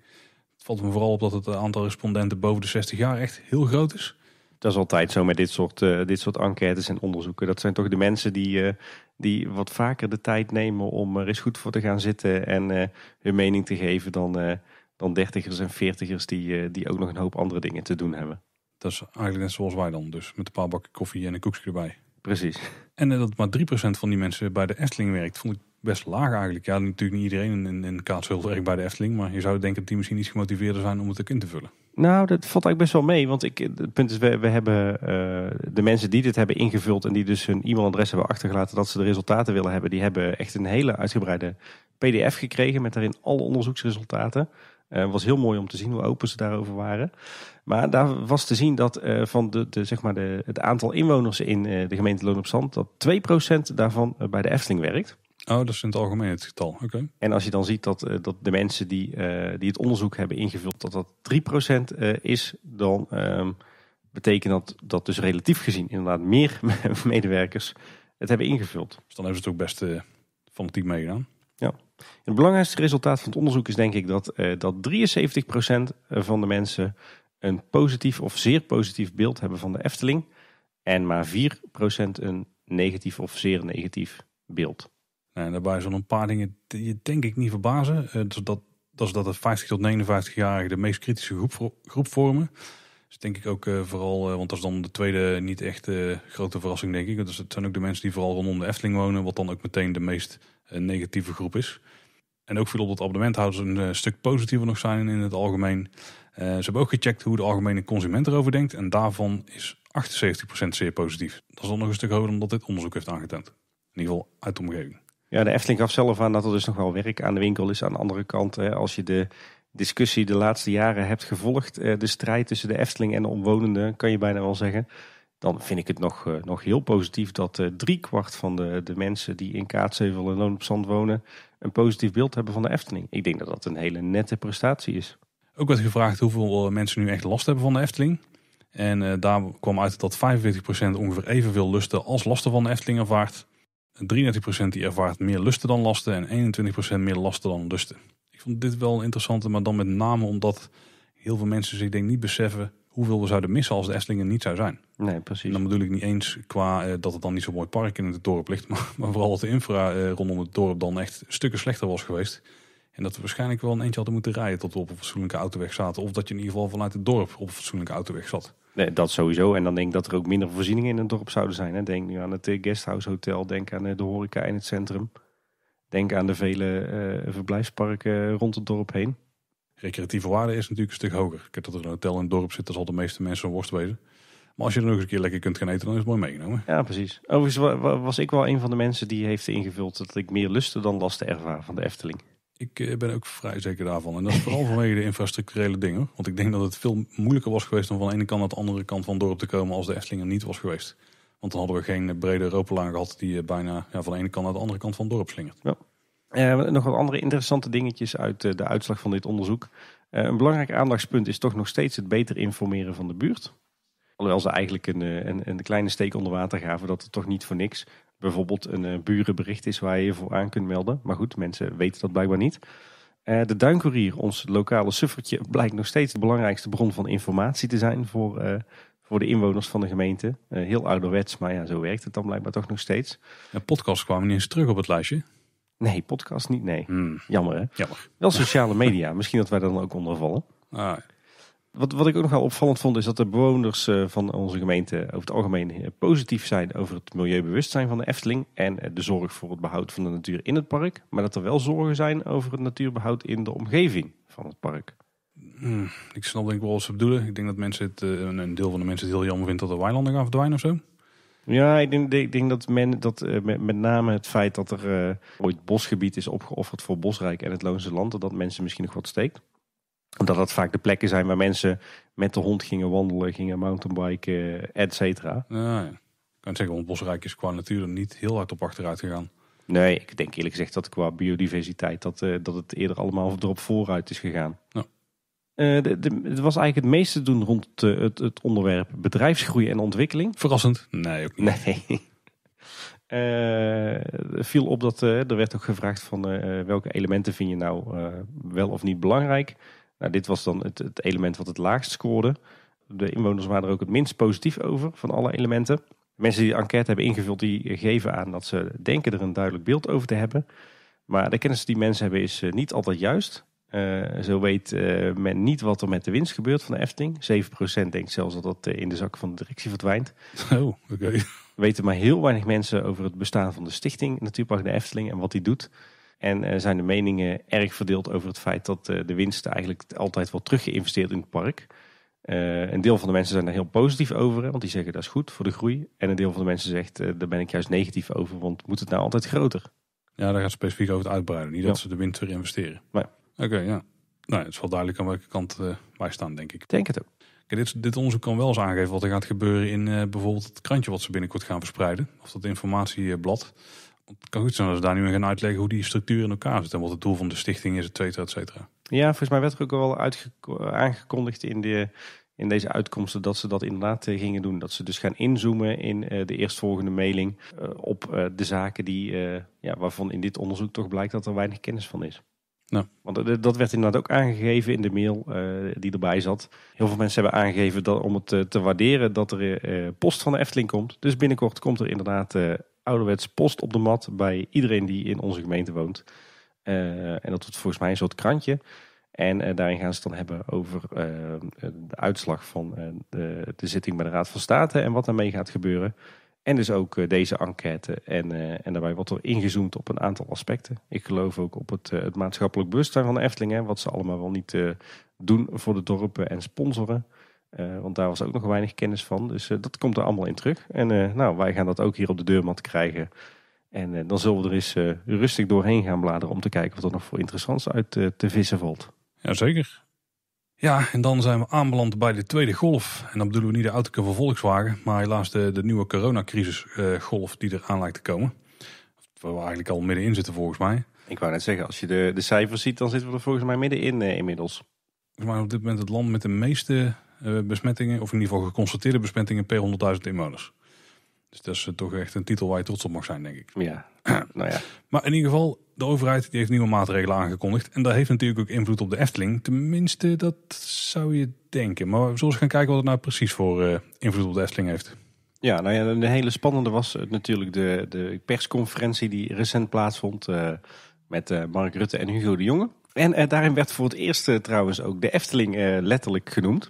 Het valt me vooral op dat het aantal respondenten boven de 60 jaar echt heel groot is. Dat is altijd zo met dit soort, eh, dit soort enquêtes en onderzoeken. Dat zijn toch de mensen die, eh, die wat vaker de tijd nemen om er eens goed voor te gaan zitten en hun mening te geven dan, dan dertigers en veertigers die, die ook nog een hoop andere dingen te doen hebben. Dat is eigenlijk net zoals wij dan, dus met een paar bakken koffie en een koekje erbij. Precies. En eh, dat maar 3% van die mensen bij de Efteling werkt, vond ik best laag eigenlijk. Ja, natuurlijk niet iedereen in, in Kaatshul werkt bij de Efteling, maar je zou denken dat die misschien iets gemotiveerder zijn om het ook in te vullen. Nou, dat valt eigenlijk best wel mee. Want ik, het punt is, we, hebben eh, de mensen die dit hebben ingevuld en die dus hun e-mailadres hebben achtergelaten dat ze de resultaten willen hebben, die hebben echt een hele uitgebreide PDF gekregen met daarin alle onderzoeksresultaten. Het eh, was heel mooi om te zien hoe open ze daarover waren. Maar daar was te zien dat eh, van de, de, zeg maar de, het aantal inwoners in eh, de gemeente Loon op Zand, dat 2% daarvan eh, bij de Efteling werkt. Oh, dat is in het algemeen het getal. Oké. En als je dan ziet dat, dat de mensen die, die het onderzoek hebben ingevuld, dat dat 3% is, dan ehm, betekent dat dat dus relatief gezien inderdaad meer medewerkers het hebben ingevuld. Dus dan hebben ze het ook best uh, team meegedaan. Ja. Het belangrijkste resultaat van het onderzoek is denk ik dat, dat 73% van de mensen een positief of zeer positief beeld hebben van de Efteling. En maar 4% een negatief of zeer negatief beeld. Nou, daarbij zijn een paar dingen die je denk ik niet verbazen. Eh, dat, dat is dat de 50 tot 59-jarigen de meest kritische groep, groep vormen. Dus denk ik ook eh, vooral, eh, want dat is dan de tweede niet echt grote verrassing, denk ik. Dus het zijn ook de mensen die vooral rondom de Efteling wonen, wat dan ook meteen de meest negatieve groep is. En ook veel op dat abonnementhouders een stuk positiever nog zijn in het algemeen. Eh, ze hebben ook gecheckt hoe de algemene consument erover denkt. En daarvan is 78% zeer positief. Dat is dan nog een stuk hoger omdat dit onderzoek heeft aangetend, In ieder geval uit de omgeving. Ja, de Efteling gaf zelf aan dat er dus nog wel werk aan de winkel is. Aan de andere kant, als je de discussie de laatste jaren hebt gevolgd, eh, de strijd tussen de Efteling en de omwonenden, kan je bijna wel zeggen. Dan vind ik het nog, eh, nog heel positief dat driekwart van de, de mensen die in Kaatsheuvel en Loon op Zand wonen, een positief beeld hebben van de Efteling. Ik denk dat dat een hele nette prestatie is. Ook werd gevraagd hoeveel eh, mensen nu echt last hebben van de Efteling. En eh, daar kwam uit dat 45% ongeveer evenveel lusten als lasten van de Efteling ervaart. 33% die ervaart meer lusten dan lasten en 21% meer lasten dan lusten. Ik vond dit wel interessant, maar dan met name omdat heel veel mensen zich denk niet beseffen hoeveel we zouden missen als de Efteling niet zou zijn. Nee, precies. En dan bedoel ik niet eens qua eh, dat het dan niet zo mooi park in het dorp ligt, maar, vooral dat de infra rondom het dorp dan echt stukken slechter was geweest. En dat we waarschijnlijk wel een eentje hadden moeten rijden tot we op een fatsoenlijke autoweg zaten. Of dat je in ieder geval vanuit het dorp op een fatsoenlijke autoweg zat. Nee, dat sowieso. En dan denk ik dat er ook minder voorzieningen in het dorp zouden zijn. Hè. Denk nu aan het eh, guesthouse hotel, denk aan eh, de horeca in het centrum. Denk aan de vele eh, verblijfsparken rond het dorp heen. Recreatieve waarde is natuurlijk een stuk hoger. Ik heb dat er een hotel in het dorp zit, dat zal de meeste mensen een worst wezen. Maar als je er nog eens een keer lekker kunt gaan eten, dan is het mooi meegenomen. Ja, precies. Overigens was ik wel een van de mensen die heeft ingevuld dat ik meer lusten dan lasten ervaar van de Efteling. Ik eh, ben ook vrij zeker daarvan. En dat is vooral vanwege de infrastructurele dingen. Want ik denk dat het veel moeilijker was geweest om van de ene kant naar de andere kant van het dorp te komen als de Esslinger niet was geweest. Want dan hadden we geen brede ropelaan gehad die eh, bijna ja, van de ene kant naar de andere kant van het dorp slingert. Ja. Eh, nog wat andere interessante dingetjes uit eh, de uitslag van dit onderzoek. Eh, een belangrijk aandachtspunt is toch nog steeds het beter informeren van de buurt. Alhoewel ze eigenlijk een, een kleine steek onder water gaven, dat het toch niet voor niks bijvoorbeeld een eh, burenbericht is waar je je voor aan kunt melden. Maar goed, mensen weten dat blijkbaar niet. Eh, de Duinkoerier, ons lokale suffertje, blijkt nog steeds de belangrijkste bron van informatie te zijn voor, eh, voor de inwoners van de gemeente. heel ouderwets, maar ja, zo werkt het dan blijkbaar toch nog steeds. Een podcast kwam niet eens terug op het lijstje. Nee, podcast niet, nee. Hmm. Jammer hè? Jammer. Wel sociale media, misschien dat wij dan ook onder vallen. Ah. Wat, wat ik ook nogal opvallend vond, is dat de bewoners eh, van onze gemeente over het algemeen eh, positief zijn over het milieubewustzijn van de Efteling en eh, de zorg voor het behoud van de natuur in het park. Maar dat er wel zorgen zijn over het natuurbehoud in de omgeving van het park. Hmm, ik snap denk ik wel wat ze bedoelen. Ik denk dat mensen het, een deel van de mensen het heel jammer vindt dat de weilanden gaan verdwijnen of zo. Ja, ik denk, ik denk, dat, men, dat met, name het feit dat er ooit bosgebied is opgeofferd voor Bosrijk en het Loonse Land, dat mensen misschien nog wat steekt omdat dat vaak de plekken zijn waar mensen met de hond gingen wandelen, gingen mountainbiken, et cetera. ja. kan zeggen, Bosrijk is qua natuur er niet heel hard op achteruit gegaan. Nee, ik denk eerlijk gezegd dat qua biodiversiteit dat, eh, dat het eerder allemaal erop vooruit is gegaan. Eh, het was eigenlijk het meeste doen rond het, eh, het, het, onderwerp bedrijfsgroei en ontwikkeling. Verrassend? Nee, ook niet. Nee. viel op dat er werd ook gevraagd van welke elementen vind je nou wel of niet belangrijk. Nou, dit was dan het, het, element wat het laagst scoorde. De inwoners waren er ook het minst positief over van alle elementen. Mensen die de enquête hebben ingevuld, die geven aan dat ze denken er een duidelijk beeld over te hebben. Maar de kennis die mensen hebben is eh, niet altijd juist. Uh, zo weet eh, men niet wat er met de winst gebeurt van de Efteling. 7% denkt zelfs dat dat in de zak van de directie verdwijnt. Oh, oké. Weten maar heel weinig mensen over het bestaan van de stichting Natuurpark de Efteling en wat die doet. En eh, zijn de meningen erg verdeeld over het feit dat eh, de winsten eigenlijk altijd wel teruggeïnvesteerd in het park. Eh, een deel van de mensen zijn daar heel positief over, want die zeggen dat is goed voor de groei. En een deel van de mensen zegt, daar ben ik juist negatief over, want moet het nou altijd groter? Ja, daar gaat het specifiek over het uitbreiden, niet dat ze de winst terug investeren. Maar Oké, ja. Nou, het is wel duidelijk aan welke kant wij staan, denk ik. Denk het ook. Kijk, dit, dit, onderzoek kan wel eens aangeven wat er gaat gebeuren in bijvoorbeeld het krantje wat ze binnenkort gaan verspreiden. Of dat informatieblad het kan goed zijn als we daar nu in gaan uitleggen hoe die structuur in elkaar zit en wat het doel van de stichting is, et cetera, et cetera. Ja, volgens mij werd er ook al aangekondigd in, de, in deze uitkomsten dat ze dat inderdaad eh, gingen doen. Dat ze dus gaan inzoomen in eh, de eerstvolgende mailing eh, op de zaken die, ja, waarvan in dit onderzoek toch blijkt dat er weinig kennis van is. Nou. Want dat werd inderdaad ook aangegeven in de mail die erbij zat. Heel veel mensen hebben aangegeven dat, om het te waarderen dat er post van de Efteling komt. Dus binnenkort komt er inderdaad ouderwets post op de mat bij iedereen die in onze gemeente woont. Eh, en dat wordt volgens mij een soort krantje. En eh, daarin gaan ze het dan hebben over eh, de uitslag van de, de, zitting bij de Raad van State en wat daarmee gaat gebeuren. En dus ook deze enquête. En, en daarbij wordt er ingezoomd op een aantal aspecten. Ik geloof ook op het, het maatschappelijk bewustzijn van de Efteling. wat ze allemaal wel niet doen voor de dorpen en sponsoren. Uh, want daar was ook nog weinig kennis van. Dus eh, dat komt er allemaal in terug. En eh, nou, wij gaan dat ook hier op de deurmat krijgen. En dan zullen we er eens rustig doorheen gaan bladeren om te kijken wat er nog voor interessants uit te vissen valt. Jazeker. Ja, en dan zijn we aanbeland bij de tweede golf. En dan bedoelen we niet de auto van Volkswagen, maar helaas de, de nieuwe coronacrisis-golf die aan lijkt te komen. Waar we eigenlijk al middenin zitten volgens mij. Ik wou net zeggen, als je de, de cijfers ziet, dan zitten we er volgens mij middenin inmiddels. Volgens mij op dit moment het land met de meeste eh, besmettingen, of in ieder geval geconstateerde besmettingen per 100.000 inwoners. Dus dat is eh, toch echt een titel waar je trots op mag zijn, denk ik. Ja, nou ja. Maar in ieder geval, de overheid die heeft nieuwe maatregelen aangekondigd. En dat heeft natuurlijk ook invloed op de Efteling. Tenminste, dat zou je denken. Maar we zullen eens gaan kijken wat het nou precies voor eh, invloed op de Efteling heeft. Ja, nou ja, de hele spannende was natuurlijk de, de persconferentie die recent plaatsvond met Mark Rutte en Hugo de Jonge. En daarin werd voor het eerst trouwens ook de Efteling letterlijk genoemd.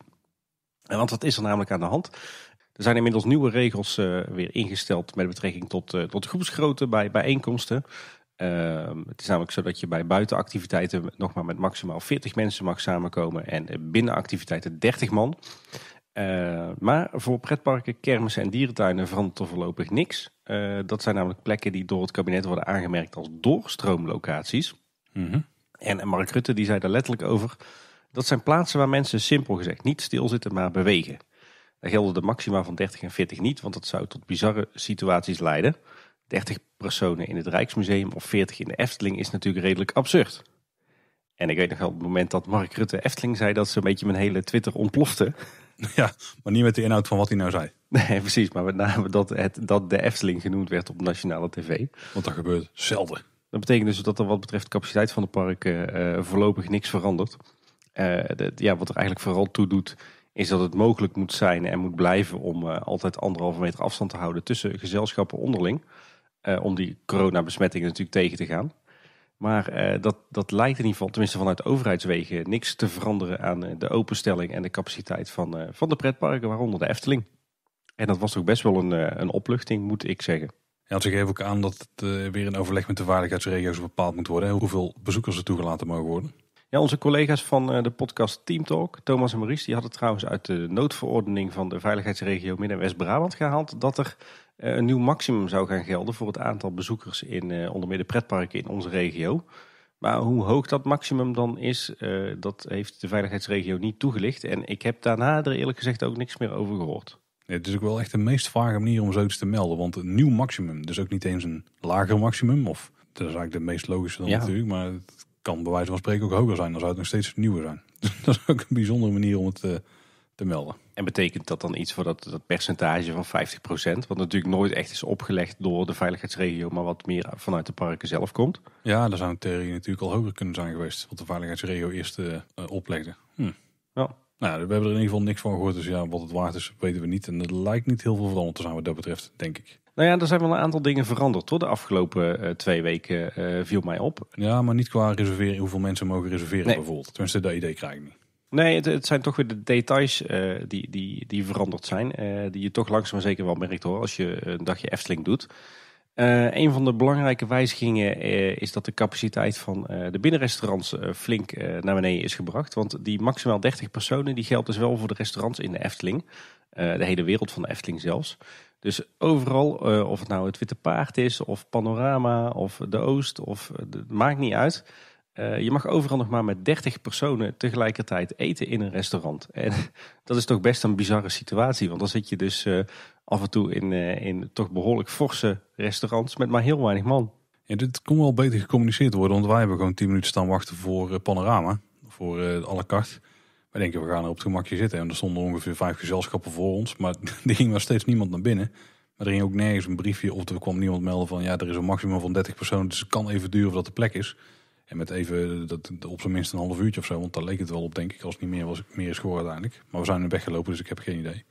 Want wat is er namelijk aan de hand? Er zijn inmiddels nieuwe regels eh, weer ingesteld met betrekking tot, eh, tot groepsgrootte bij bijeenkomsten. Ehm, het is namelijk zo dat je bij buitenactiviteiten nog maar met maximaal 40 mensen mag samenkomen en binnenactiviteiten 30 man. Ehm, maar voor pretparken, kermissen en dierentuinen verandert er voorlopig niks. Ehm, dat zijn namelijk plekken die door het kabinet worden aangemerkt als doorstroomlocaties. Mhm. En Mark Rutte die zei daar letterlijk over dat zijn plaatsen waar mensen simpel gezegd niet stilzitten, maar bewegen. Daar gelden de maxima van 30 en 40 niet, want dat zou tot bizarre situaties leiden. 30 personen in het Rijksmuseum of 40 in de Efteling is natuurlijk redelijk absurd. En ik weet nog wel op het moment dat Mark Rutte Efteling zei dat ze een beetje mijn hele Twitter ontplofte. Ja, maar niet met de inhoud van wat hij nou zei. Nee, precies. Maar met name dat, het, dat de Efteling genoemd werd op nationale tv. Want dat gebeurt zelden. Dat betekent dus dat er wat betreft de capaciteit van de parken eh, eh, voorlopig niks verandert. Eh, ja, wat er eigenlijk vooral toe doet, is dat het mogelijk moet zijn en moet blijven om eh, altijd anderhalve meter afstand te houden tussen gezelschappen onderling. Eh, om die coronabesmettingen natuurlijk tegen te gaan. Maar dat, dat lijkt in ieder geval, tenminste vanuit overheidswegen, niks te veranderen aan de openstelling en de capaciteit van, van de pretparken, waaronder de Efteling. En dat was toch best wel een, een opluchting, moet ik zeggen. Ja, ze geven ook aan dat het weer in overleg met de veiligheidsregio's bepaald moet worden. Hoeveel bezoekers er toegelaten mogen worden. Ja, onze collega's van eh, de podcast Team Talk, Thomas en Maurice, die hadden trouwens uit de noodverordening van de veiligheidsregio Midden- en West-Brabant gehaald dat er eh, een nieuw maximum zou gaan gelden voor het aantal bezoekers in eh, onder meer de pretparken in onze regio. Maar hoe hoog dat maximum dan is, dat heeft de veiligheidsregio niet toegelicht. En ik heb daarna er eerlijk gezegd ook niks meer over gehoord. het is ook wel echt de meest vage manier om zoiets te melden. Want een nieuw maximum, dus ook niet eens een lager maximum. Of dat is eigenlijk de meest logische dan ja. natuurlijk. Maar kan bij wijze van spreken ook hoger zijn. Dan zou het nog steeds nieuwer zijn. Dus dat is ook een bijzondere manier om het eh, te, melden. En betekent dat dan iets voor dat, dat percentage van 50%? Wat natuurlijk nooit echt is opgelegd door de veiligheidsregio, maar wat meer vanuit de parken zelf komt? Ja, daar zou een theorie natuurlijk al hoger kunnen zijn geweest. Wat de veiligheidsregio eerst eh, eh, oplegde. Hm. Ja. Nou, we hebben er in ieder geval niks van gehoord. Dus ja, wat het waard is, weten we niet. En het lijkt niet heel veel veranderd te zijn wat dat betreft, denk ik. Nou ja, er zijn wel een aantal dingen veranderd hoor. De afgelopen eh, twee weken eh, viel mij op. Ja, maar niet qua reserveren, hoeveel mensen mogen reserveren bijvoorbeeld? bijvoorbeeld. Tenminste, dat idee krijg ik niet. Nee, het, het zijn toch weer de details eh, die, die, die veranderd zijn. die je toch langzaam zeker wel merkt hoor, als je een dagje Efteling doet. een van de belangrijke wijzigingen is dat de capaciteit van de binnenrestaurants flink naar beneden is gebracht. Want die maximaal 30 personen, die geldt dus wel voor de restaurants in de Efteling. de hele wereld van de Efteling zelfs. Dus overal, eh, of het nou het Witte Paard is, of Panorama, of de Oost, of eh, het maakt niet uit. Eh, je mag overal nog maar met 30 personen tegelijkertijd eten in een restaurant. En dat is toch best een bizarre situatie. Want dan zit je dus af en toe in, in toch behoorlijk forse restaurants met maar heel weinig man. En dit kon wel beter gecommuniceerd worden, want wij hebben gewoon 10 minuten staan wachten voor Panorama, voor alle à la carte. Wij denken, we gaan er op het gemakje zitten. En er stonden ongeveer vijf gezelschappen voor ons. Maar er ging nog steeds niemand naar binnen. Maar er ging ook nergens een briefje of er kwam niemand melden van... ja, er is een maximum van 30 personen, dus het kan even duren dat de plek is. En met even, dat, op zijn minst een half uurtje of zo. Want daar leek het wel op, denk ik, als het niet meer, was, meer is geworden uiteindelijk. Maar we zijn nu weggelopen, dus ik heb geen idee.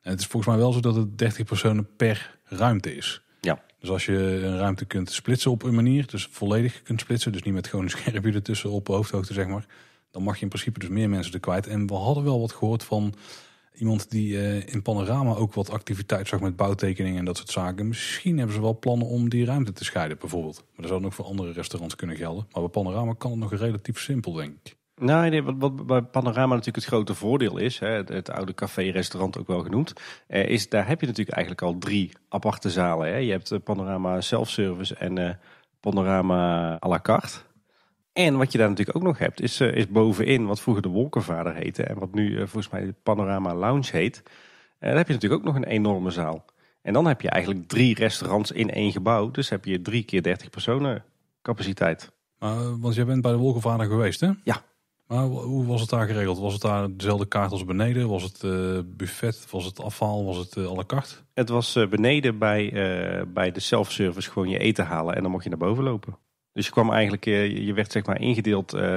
En het is volgens mij wel zo dat het 30 personen per ruimte is. Ja. Dus als je een ruimte kunt splitsen op een manier, dus volledig kunt splitsen... dus niet met gewoon een schermpje ertussen op hoofdhoogte, zeg maar dan mag je in principe dus meer mensen er kwijt. En we hadden wel wat gehoord van iemand die eh, in Panorama ook wat activiteit zag met bouwtekeningen en dat soort zaken. Misschien hebben ze wel plannen om die ruimte te scheiden, bijvoorbeeld. Maar dat zou ook voor andere restaurants kunnen gelden. Maar bij Panorama kan het nog relatief simpel, denk ik. Nou, nee, wat, bij Panorama natuurlijk het grote voordeel is, hè, het, oude café-restaurant ook wel genoemd, eh, is daar heb je natuurlijk eigenlijk al drie aparte zalen. Hè. Je hebt eh, Panorama Self-Service en eh, Panorama à la carte. En wat je daar natuurlijk ook nog hebt, is, eh, is bovenin wat vroeger de Wolkenvader heette en wat nu eh, volgens mij de Panorama Lounge heet. Eh, daar heb je natuurlijk ook nog een enorme zaal. En dan heb je eigenlijk drie restaurants in één gebouw. Dus heb je drie keer 30 personen capaciteit. Uh, want jij bent bij de Wolkenvader geweest, hè? Ja. Maar hoe was het daar geregeld? Was het daar dezelfde kaart als beneden? Was het buffet? Was het afval? Was het alle à la carte? Het was beneden bij, bij de self-service gewoon je eten halen en dan mocht je naar boven lopen. Dus je kwam eigenlijk, eh, je werd zeg maar ingedeeld eh,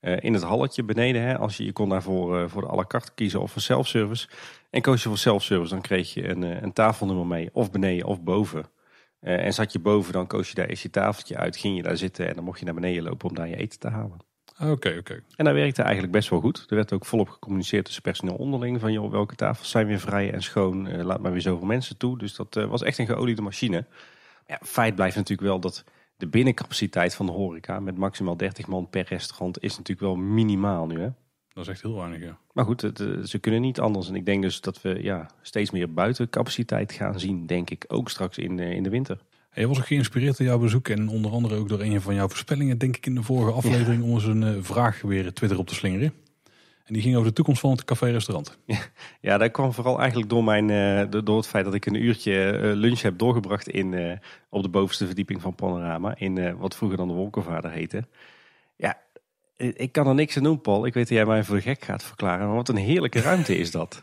eh, in het halletje beneden. Hè? Als je, je kon daarvoor voor de à la carte kiezen of voor zelfservice. En koos je voor self dan kreeg je een, een tafelnummer mee. Of beneden of boven. en zat je boven, dan koos je daar eens je tafeltje uit. Ging je daar zitten en dan mocht je naar beneden lopen om daar je eten te halen. Oké, oké. En dat werkte eigenlijk best wel goed. Er werd ook volop gecommuniceerd tussen personeel onderling. Van joh, welke tafels zijn weer vrij en schoon. laat maar weer zoveel mensen toe. Dus dat was echt een geoliede machine. Ja, feit blijft natuurlijk wel dat de binnencapaciteit van de horeca met maximaal 30 man per restaurant is natuurlijk wel minimaal nu. Hè? Dat is echt heel weinig. Ja. Maar goed, eh, ze kunnen niet anders. En ik denk dus dat we ja, steeds meer buitencapaciteit gaan zien, denk ik, ook straks in, eh, in de winter. Je was ook geïnspireerd door jouw bezoek en onder andere ook door een van jouw voorspellingen, denk ik, in de vorige aflevering om eens een eh, vraag weer Twitter op te slingeren. En die ging over de toekomst van het café-restaurant. Ja, dat kwam vooral eigenlijk door, mijn, eh, door het feit dat ik een uurtje eh, lunch heb doorgebracht in, eh, op de bovenste verdieping van Panorama. In wat vroeger dan de Wolkenvaarder heette. Ja, ik kan er niks aan doen, Paul. Ik weet dat jij mij voor gek gaat verklaren. Maar wat een heerlijke ruimte is dat.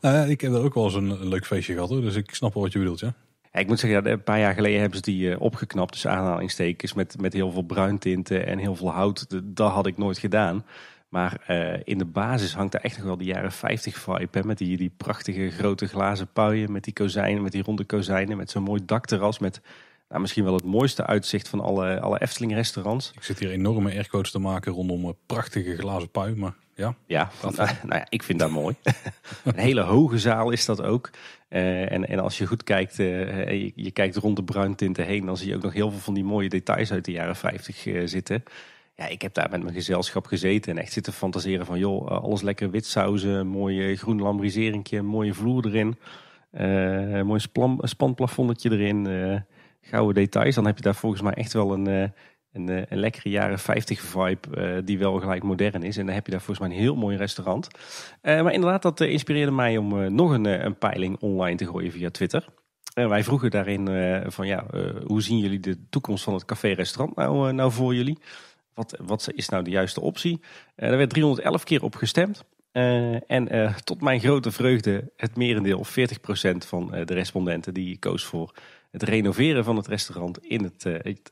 Nou ik heb er ook wel eens een leuk feestje gehad hoor. Dus ik snap wel wat je bedoelt, ja. ik moet zeggen, een paar jaar geleden hebben ze die opgeknapt, dus aanhalingstekens, met, met heel veel bruintinten en heel veel hout. Dat had ik nooit gedaan. Maar eh, in de basis hangt daar echt nog wel de jaren 50 vibe. Met die, die prachtige grote glazen puien, met die kozijnen, met die ronde kozijnen, met zo'n mooi dakterras. Met nou, misschien wel het mooiste uitzicht van alle, alle Efteling restaurants. Ik zit hier enorme aircoats te maken rondom een eh, prachtige glazen puien. ja. Ja, eh, nou, ja, ik vind dat mooi. een hele hoge zaal is dat ook. en, en als je goed kijkt, uh, je, je, kijkt rond de bruintinten heen, dan zie je ook nog heel veel van die mooie details uit de jaren 50 zitten. Ja, ik heb daar met mijn gezelschap gezeten en echt zitten fantaseren van... joh, eh, alles lekker wit sauzen, mooi groen lambriseringje, mooie vloer erin. Uh, mooi span, erin, eh, gouden details. Dan heb je daar volgens mij echt wel een, een, een lekkere jaren 50 vibe die wel gelijk modern is. En dan heb je daar volgens mij een heel mooi restaurant. maar inderdaad, dat inspireerde mij om nog een, een peiling online te gooien via Twitter. En wij vroegen daarin van ja, hoe zien jullie de toekomst van het café-restaurant nou, nou voor jullie? Wat, wat is nou de juiste optie? Eh, er werd 311 keer op gestemd. Eh, en eh, tot mijn grote vreugde, het merendeel, 40% van de respondenten die koos voor het renoveren van het restaurant in het,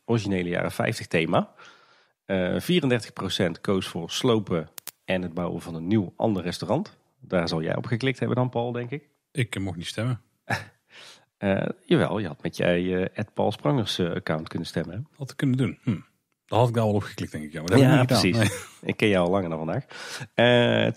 originele jaren 50 thema. 34% koos voor slopen en het bouwen van een nieuw ander restaurant. Daar zal jij op geklikt hebben dan, Paul, denk ik. Ik mocht niet stemmen. jawel, je had met jij Ed Paul Sprangers account kunnen stemmen. Had ik kunnen doen. Hm. Daar had ik daar nou al op geklikt, denk ik. Ja, ja, precies. Ik ken jou al langer dan vandaag. Uh, eh,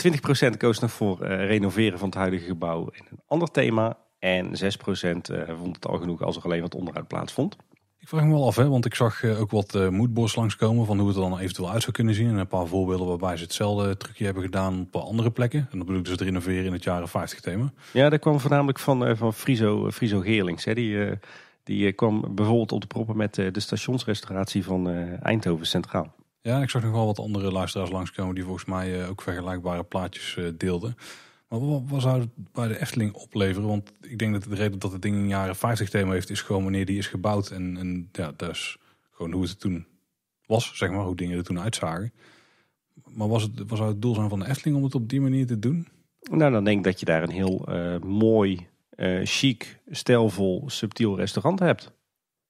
20% koos nog voor eh, renoveren van het huidige gebouw in een ander thema. En 6% uh, eh, vond het al genoeg als er alleen wat onderhoud plaatsvond. Ik vraag me wel af, hè, want ik zag ook wat uh, moodboards langskomen van hoe het er dan eventueel uit zou kunnen zien. En een paar voorbeelden waarbij ze hetzelfde trucje hebben gedaan op andere plekken. En dan bedoel ik dus het renoveren in het jaren 50 thema. Ja, dat kwam voornamelijk van, van Friso, Friso Geerlings. Hè. Die die eh, kwam bijvoorbeeld op de proppen met eh, de stationsrestauratie van eh, Eindhoven Centraal. Ja, ik zag nog wel wat andere luisteraars langskomen die volgens mij ook vergelijkbare plaatjes deelden. Maar wat, zou het bij de Efteling opleveren? Want ik denk dat de reden dat het ding in jaren 50 thema heeft, is gewoon wanneer die is gebouwd. En, en ja, dus gewoon hoe het toen was, zeg maar, hoe dingen er toen uitzagen. Maar was het, was het doel zijn van de Efteling om het op die manier te doen? Nou, dan denk ik dat je daar een heel mooi uh, chic, stijlvol, subtiel restaurant hebt.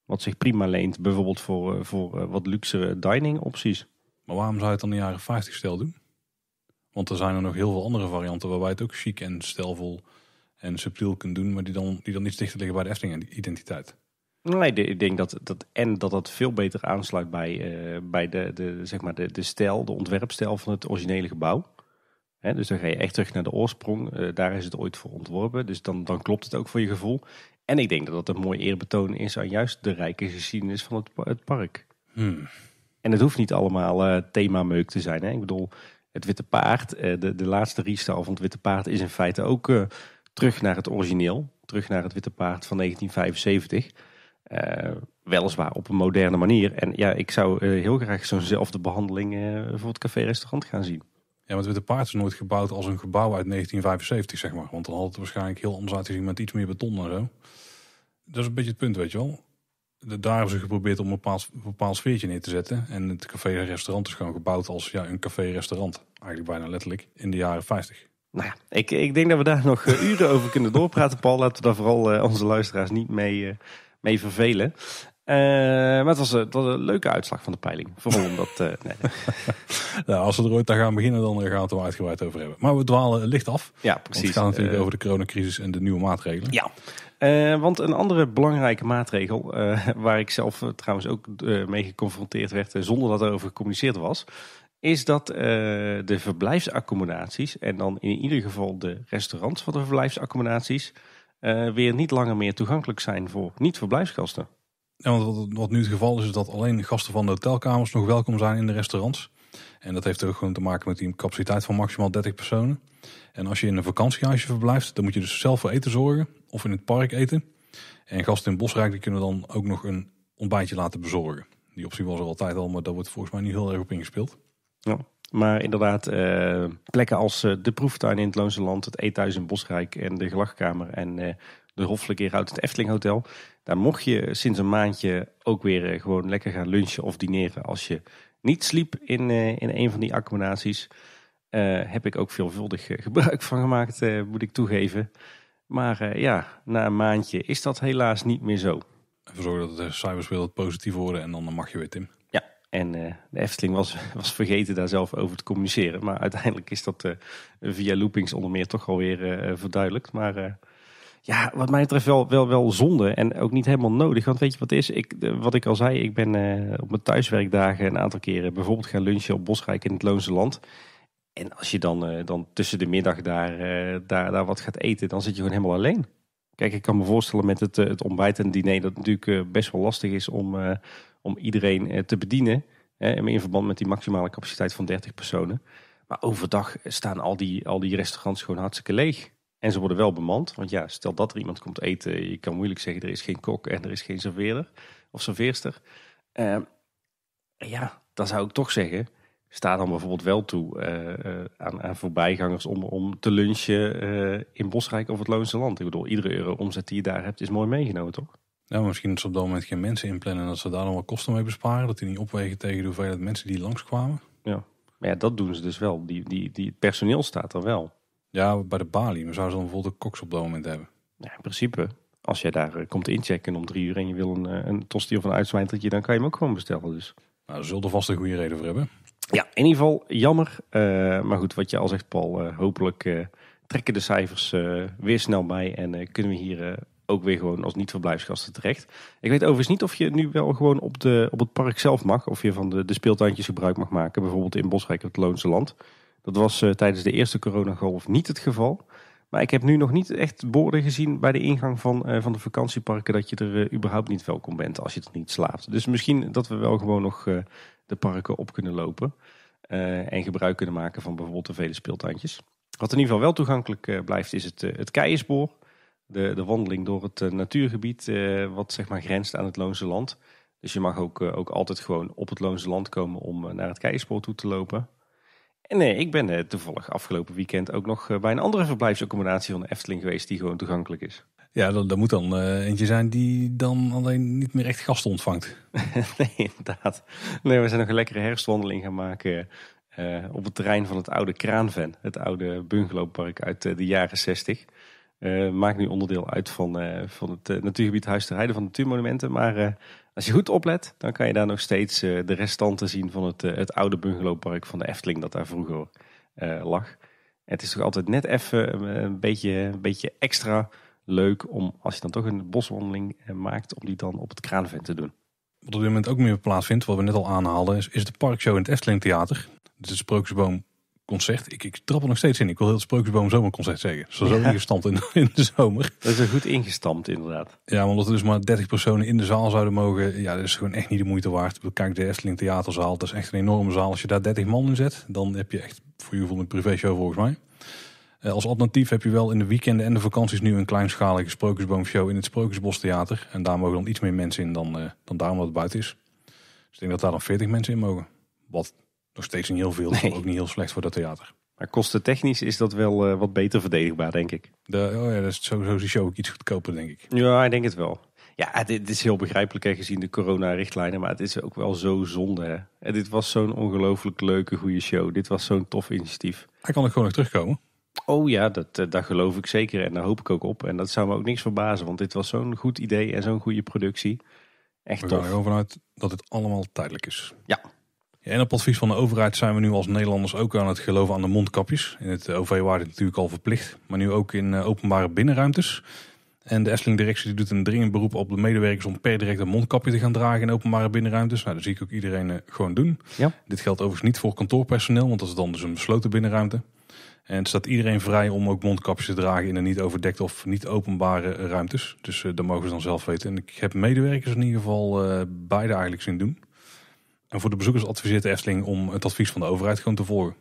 Wat zich prima leent bijvoorbeeld voor, eh, voor eh, wat luxere dining opties. Maar waarom zou je het dan de jaren 50 stijl doen? Want er zijn er nog heel veel andere varianten waarbij het ook chic en stijlvol en subtiel kunt doen, maar die dan, die dan iets dichter liggen bij de Efteling-identiteit. Nee, ik denk dat dat en dat dat veel beter aansluit bij, bij de, de, zeg maar de, de stijl, de ontwerpstijl van het originele gebouw dus dan ga je echt terug naar de oorsprong. Eh, daar is het ooit voor ontworpen. Dus dan, dan klopt het ook voor je gevoel. En ik denk dat dat een mooi eerbetoon is aan juist de rijke geschiedenis van het, het park. Hmm. En het hoeft niet allemaal uh, themameuk te zijn. Hè? Ik bedoel, het Witte Paard, eh, de, de laatste riestal van het Witte Paard is in feite ook terug naar het origineel. Terug naar het Witte Paard van 1975. weliswaar op een moderne manier. En ja, ik zou heel graag zo'nzelfde behandeling voor het café-restaurant gaan zien. Ja, want Witte Paard is nooit gebouwd als een gebouw uit 1975, zeg maar. Want dan had het waarschijnlijk heel anders uitgezien met iets meer beton en zo. Dat is een beetje het punt, weet je wel. daar hebben ze geprobeerd om een bepaald, een sfeertje neer te zetten. En het café-restaurant is gewoon gebouwd als ja, een café-restaurant. Eigenlijk bijna letterlijk, in de jaren 50. Nou ja, ik, ik denk dat we daar nog eh, uren over kunnen doorpraten, Paul. Laten we daar vooral eh, onze luisteraars niet mee, eh, mee vervelen. Eh, maar eh, het was, een, leuke uitslag van de peiling. Vooral omdat. Eh, nee. als we er ooit aan gaan beginnen, dan gaan we het er uitgebreid over hebben. Maar we dwalen licht af. Ja, precies. Want het natuurlijk over de coronacrisis en de nieuwe maatregelen. Ja. want een andere belangrijke maatregel, waar ik zelf trouwens ook mee geconfronteerd werd, zonder dat er over gecommuniceerd was, is dat de verblijfsaccommodaties, en dan in ieder geval de restaurants van de verblijfsaccommodaties, weer niet langer meer toegankelijk zijn voor niet-verblijfsgasten. Ja, wat, nu het geval is, is dat alleen gasten van de hotelkamers nog welkom zijn in de restaurants. En dat heeft ook gewoon te maken met die capaciteit van maximaal 30 personen. En als je in een vakantiehuisje verblijft, dan moet je dus zelf voor eten zorgen of in het park eten. En gasten in Bosrijk die kunnen dan ook nog een ontbijtje laten bezorgen. Die optie was er altijd al, maar daar wordt volgens mij niet heel erg op ingespeeld. Ja, maar inderdaad, eh, plekken als eh, de proeftuin in het Loonse Land, het eethuis in Bosrijk en de gelachkamer en eh, de Hoffelijke uit het Efteling Hotel. Daar mocht je sinds een maandje ook weer eh, gewoon lekker gaan lunchen of dineren als je niet sliep in, eh, in een van die accommodaties. Uh, heb ik ook veelvuldig gebruik van gemaakt, moet ik toegeven. Maar ja, na een maandje is dat helaas niet meer zo. Even zorgen dat de cijfers het positief worden en dan mag je weer, Tim. Ja, en de Efteling was, was vergeten daar zelf over te communiceren. Maar uiteindelijk is dat via loopings onder meer toch alweer verduidelijkt. Maar ja, wat mij betreft wel, wel, wel zonde en ook niet helemaal nodig. Want weet je wat is? Ik, wat ik al zei, ik ben eh, op mijn thuiswerkdagen een aantal keren bijvoorbeeld gaan lunchen op Bosrijk in het Loonse Land. En als je dan, eh, dan tussen de middag daar, eh, daar, daar wat gaat eten, dan zit je gewoon helemaal alleen. Kijk, ik kan me voorstellen met het, het ontbijt en diner dat het natuurlijk best wel lastig is om, om iedereen te bedienen. Hè, in verband met die maximale capaciteit van 30 personen. Maar overdag staan al die, al die restaurants gewoon hartstikke leeg. En ze worden wel bemand. Want ja, stel dat er iemand komt eten, je kan moeilijk zeggen er is geen kok en er is geen serveerder of serveerster. Ehm, ja, dan zou ik toch zeggen, sta dan bijvoorbeeld wel toe eh, eh, aan, aan, voorbijgangers om, om te lunchen eh, in Bosrijk of het Loonse Land. Ik bedoel, iedere euro omzet die je daar hebt is mooi meegenomen, toch? Nou, misschien dat ze op dat moment geen mensen inplannen dat ze daar dan wat kosten mee besparen. Dat die niet opwegen tegen de hoeveelheid mensen die langskwamen. Ja, maar ja, dat doen ze dus wel. Die, die, die, het personeel staat er wel. Ja, bij de balie. We zouden ze dan bijvoorbeeld de koks op dat moment hebben? in principe. Als jij daar eh, komt inchecken om drie uur en je wil een, eh, een tosti of een dan kan je hem ook gewoon bestellen. Dus. Nou, zult zullen er vast een goede reden voor hebben. Ja, in ieder geval jammer. Eh, maar goed, wat je al zegt Paul, hopelijk trekken de cijfers weer snel bij. En kunnen we hier ook weer gewoon als niet-verblijfsgasten terecht. Ik weet overigens niet of je nu wel gewoon op, de, op het park zelf mag. Of je van de, de speeltuintjes gebruik mag maken. Bijvoorbeeld in Bosrijk, het Loonse Land. Dat was eh, tijdens de eerste coronagolf niet het geval. Maar ik heb nu nog niet echt borden gezien bij de ingang van, eh, van de vakantieparken dat je er eh, überhaupt niet welkom bent als je er niet slaapt. Dus misschien dat we wel gewoon nog de parken op kunnen lopen en gebruik kunnen maken van bijvoorbeeld de vele speeltuintjes. Wat in ieder geval wel toegankelijk blijft is het, het De, de, wandeling door het natuurgebied wat zeg maar grenst aan het Loonse Land. Dus je mag ook, ook altijd gewoon op het Loonse Land komen om naar het keienspoor toe te lopen nee, eh, ik ben eh, toevallig afgelopen weekend ook nog eh, bij een andere verblijfsaccommodatie van de Efteling geweest die gewoon toegankelijk is. Ja, dat, moet dan eentje zijn die dan alleen niet meer echt gasten ontvangt. nee, inderdaad. Nee, we zijn nog een lekkere herfstwandeling gaan maken op het terrein van het oude Kraanven. Het oude bungalowpark uit de jaren zestig. Eh, maakt nu onderdeel uit van, eh, van het eh, natuurgebied Huis ter Heide van Natuurmonumenten. Maar als je goed oplet, dan kan je daar nog steeds de restanten zien van het, het oude bungalowpark van de Efteling dat daar vroeger lag. Het is toch altijd net even een beetje, een beetje extra leuk om, als je dan toch een boswandeling maakt, om die dan op het kraanvent te doen. Wat op dit moment ook meer plaatsvindt, wat we net al aanhaalden, is, is de parkshow in het Efteling Theater. Dus de Sprookjesboom concert. Ik, ik trap er nog steeds in. Ik wil heel het Sprookjesboom zomerconcert zeggen. Zo zo ja. ingestampt in, in, de zomer. Dat is er goed ingestampt inderdaad. Ja, want dat er dus maar 30 personen in de zaal zouden mogen. Ja, dat is gewoon echt niet de moeite waard. Kijk de Efteling Theaterzaal. Dat is echt een enorme zaal. Als je daar 30 man in zet, dan heb je echt voor je gevoel een show volgens mij. Eh, als alternatief heb je wel in de weekenden en de vakanties nu een kleinschalige Sprookjesboomshow in het Sprookjesbos Theater. En daar mogen dan iets meer mensen in dan, uh, dan daar omdat het buiten is. Dus ik denk dat daar dan 40 mensen in mogen. Wat nog steeds niet heel veel, ook niet heel slecht voor dat theater. Maar technisch is dat wel eh, wat beter verdedigbaar, denk ik. De, oh ja, dat is sowieso de show ook iets goedkoper, denk ik. Ja, ik denk het wel. Ja, dit, is heel begrijpelijk gezien de corona-richtlijnen, maar het is ook wel zo zonde. Hè? En dit was zo'n ongelooflijk leuke, goede show. Dit was zo'n tof initiatief. Hij kan er gewoon nog terugkomen. Oh ja, dat, eh, dat geloof ik zeker en daar hoop ik ook op. En dat zou me ook niks verbazen, want dit was zo'n goed idee en zo'n goede productie. Echt We tof. We gaan er gewoon vanuit dat het allemaal tijdelijk is. Ja, en op advies van de overheid zijn we nu als Nederlanders ook aan het geloven aan de mondkapjes. In het OV waren het natuurlijk al verplicht, maar nu ook in eh, openbare binnenruimtes. En de essling directie doet een dringend beroep op de medewerkers om per direct een mondkapje te gaan dragen in openbare binnenruimtes. Nou, dat zie ik ook iedereen eh, gewoon doen. Ja. Dit geldt overigens niet voor kantoorpersoneel, want dat is dan dus een besloten binnenruimte. En het staat iedereen vrij om ook mondkapjes te dragen in de niet overdekte of niet openbare eh, ruimtes. Dus daar dat mogen ze dan zelf weten. En ik heb medewerkers in ieder geval beide eigenlijk zien doen. En voor de bezoekers adviseert de om het advies van de overheid gewoon te volgen.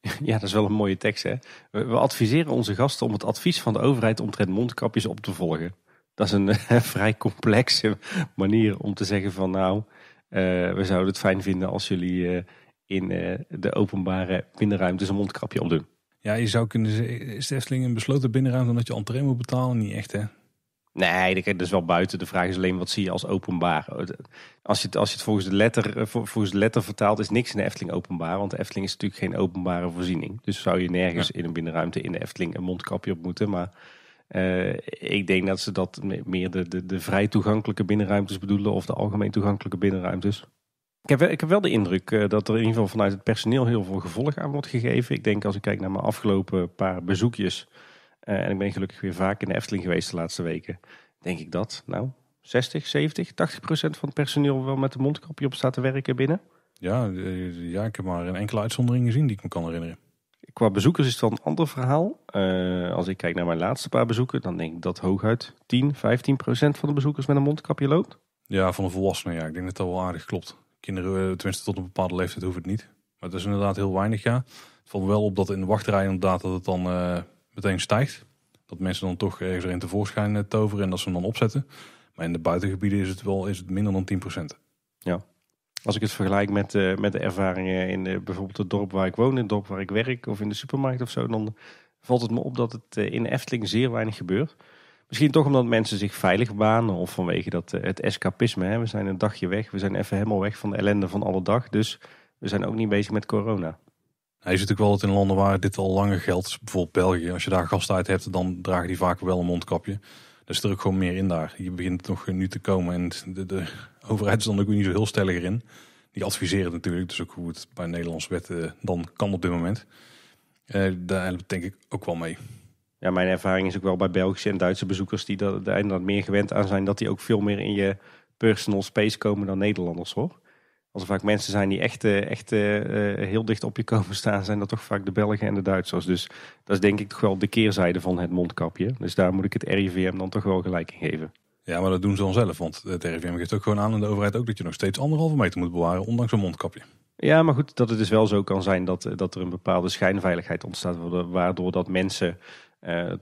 Ja, dat is wel een mooie tekst hè. We adviseren onze gasten om het advies van de overheid omtrent mondkapjes op te volgen. Dat is een vrij complexe manier om te zeggen van nou, eh, we zouden het fijn vinden als jullie eh, in eh, de openbare binnenruimtes een mondkapje opdoen. Ja, je zou kunnen zeggen, is de Efteling een besloten binnenruimte omdat je entree moet betalen? Niet echt hè? Nee, dat is wel buiten. De vraag is alleen wat zie je als openbaar. Oh, als je het, als je het volgens, de letter, eh, de letter vertaalt, is niks in de Efteling openbaar. Want de Efteling is natuurlijk geen openbare voorziening. Dus zou je nergens in een binnenruimte in de Efteling een mondkapje op moeten. Maar eh, ik denk dat ze dat meer de, de, de vrij toegankelijke binnenruimtes bedoelen of de algemeen toegankelijke binnenruimtes. Ik heb, wel, ik heb wel de indruk eh, dat er in ieder geval vanuit het personeel heel veel gevolg aan wordt gegeven. Ik denk als ik kijk naar mijn afgelopen paar bezoekjes eh, en ik ben gelukkig weer vaak in de Efteling geweest de laatste weken. Denk ik dat, nou, 60, 70, 80 procent van het personeel wel met een mondkapje op staat te werken binnen. Ja, eh, ja, ik heb maar een enkele uitzondering gezien die ik me kan herinneren. Qua bezoekers is het wel een ander verhaal. Eh, als ik kijk naar mijn laatste paar bezoeken, dan denk ik dat hooguit 10, 15 procent van de bezoekers met een mondkapje loopt. Ja, van de volwassenen, ja. Ik denk dat dat wel aardig klopt. Kinderen, tenminste tot een bepaalde leeftijd, hoeft het niet. Maar het is inderdaad heel weinig, ja. Het valt wel op dat in de wachtrij inderdaad dat het dan meteen stijgt. Dat mensen dan toch ergens erin tevoorschijn eh, toveren en dat ze hem dan opzetten. Maar in de buitengebieden is het wel is het minder dan 10%. Ja. Als ik het vergelijk met, eh, met de ervaringen in eh, bijvoorbeeld het dorp waar ik woon, in het dorp waar ik werk of in de supermarkt of zo, dan valt het me op dat het in Efteling zeer weinig gebeurt. Misschien toch omdat mensen zich veilig banen of vanwege dat, het escapisme. Hè. We zijn een dagje weg, we zijn even helemaal weg van de ellende van alle dag. Dus we zijn ook niet bezig met corona. Hij zit ziet ook wel dat in landen waar dit al langer geldt, bijvoorbeeld België, als je daar uit hebt, dan dragen die vaak wel een mondkapje. Dus er ook gewoon meer in daar. Je begint nog nu te komen en de, de overheid is dan ook niet zo heel stelliger in. Die adviseren natuurlijk, dus ook hoe het bij Nederlandse wetten eh, dan kan op dit moment. Uh, daar denk ik ook wel mee. Ja, mijn ervaring is ook wel bij Belgische en Duitse bezoekers die daar meer gewend aan zijn, dat die ook veel meer in je personal space komen dan Nederlanders hoor. Als er vaak mensen zijn die echt, eh, echt eh, eh, heel dicht op je komen staan, zijn dat toch vaak de Belgen en de Duitsers. Dus dat is denk ik toch wel de keerzijde van het mondkapje. Dus daar moet ik het RIVM dan toch wel gelijk in geven. Ja, maar dat doen ze dan zelf. Want het RIVM geeft ook gewoon aan aan de overheid ook dat je nog steeds anderhalve meter moet bewaren, ondanks een mondkapje. Ja, maar goed, dat het dus wel zo kan zijn dat, dat er een bepaalde schijnveiligheid ontstaat, waardoor dat mensen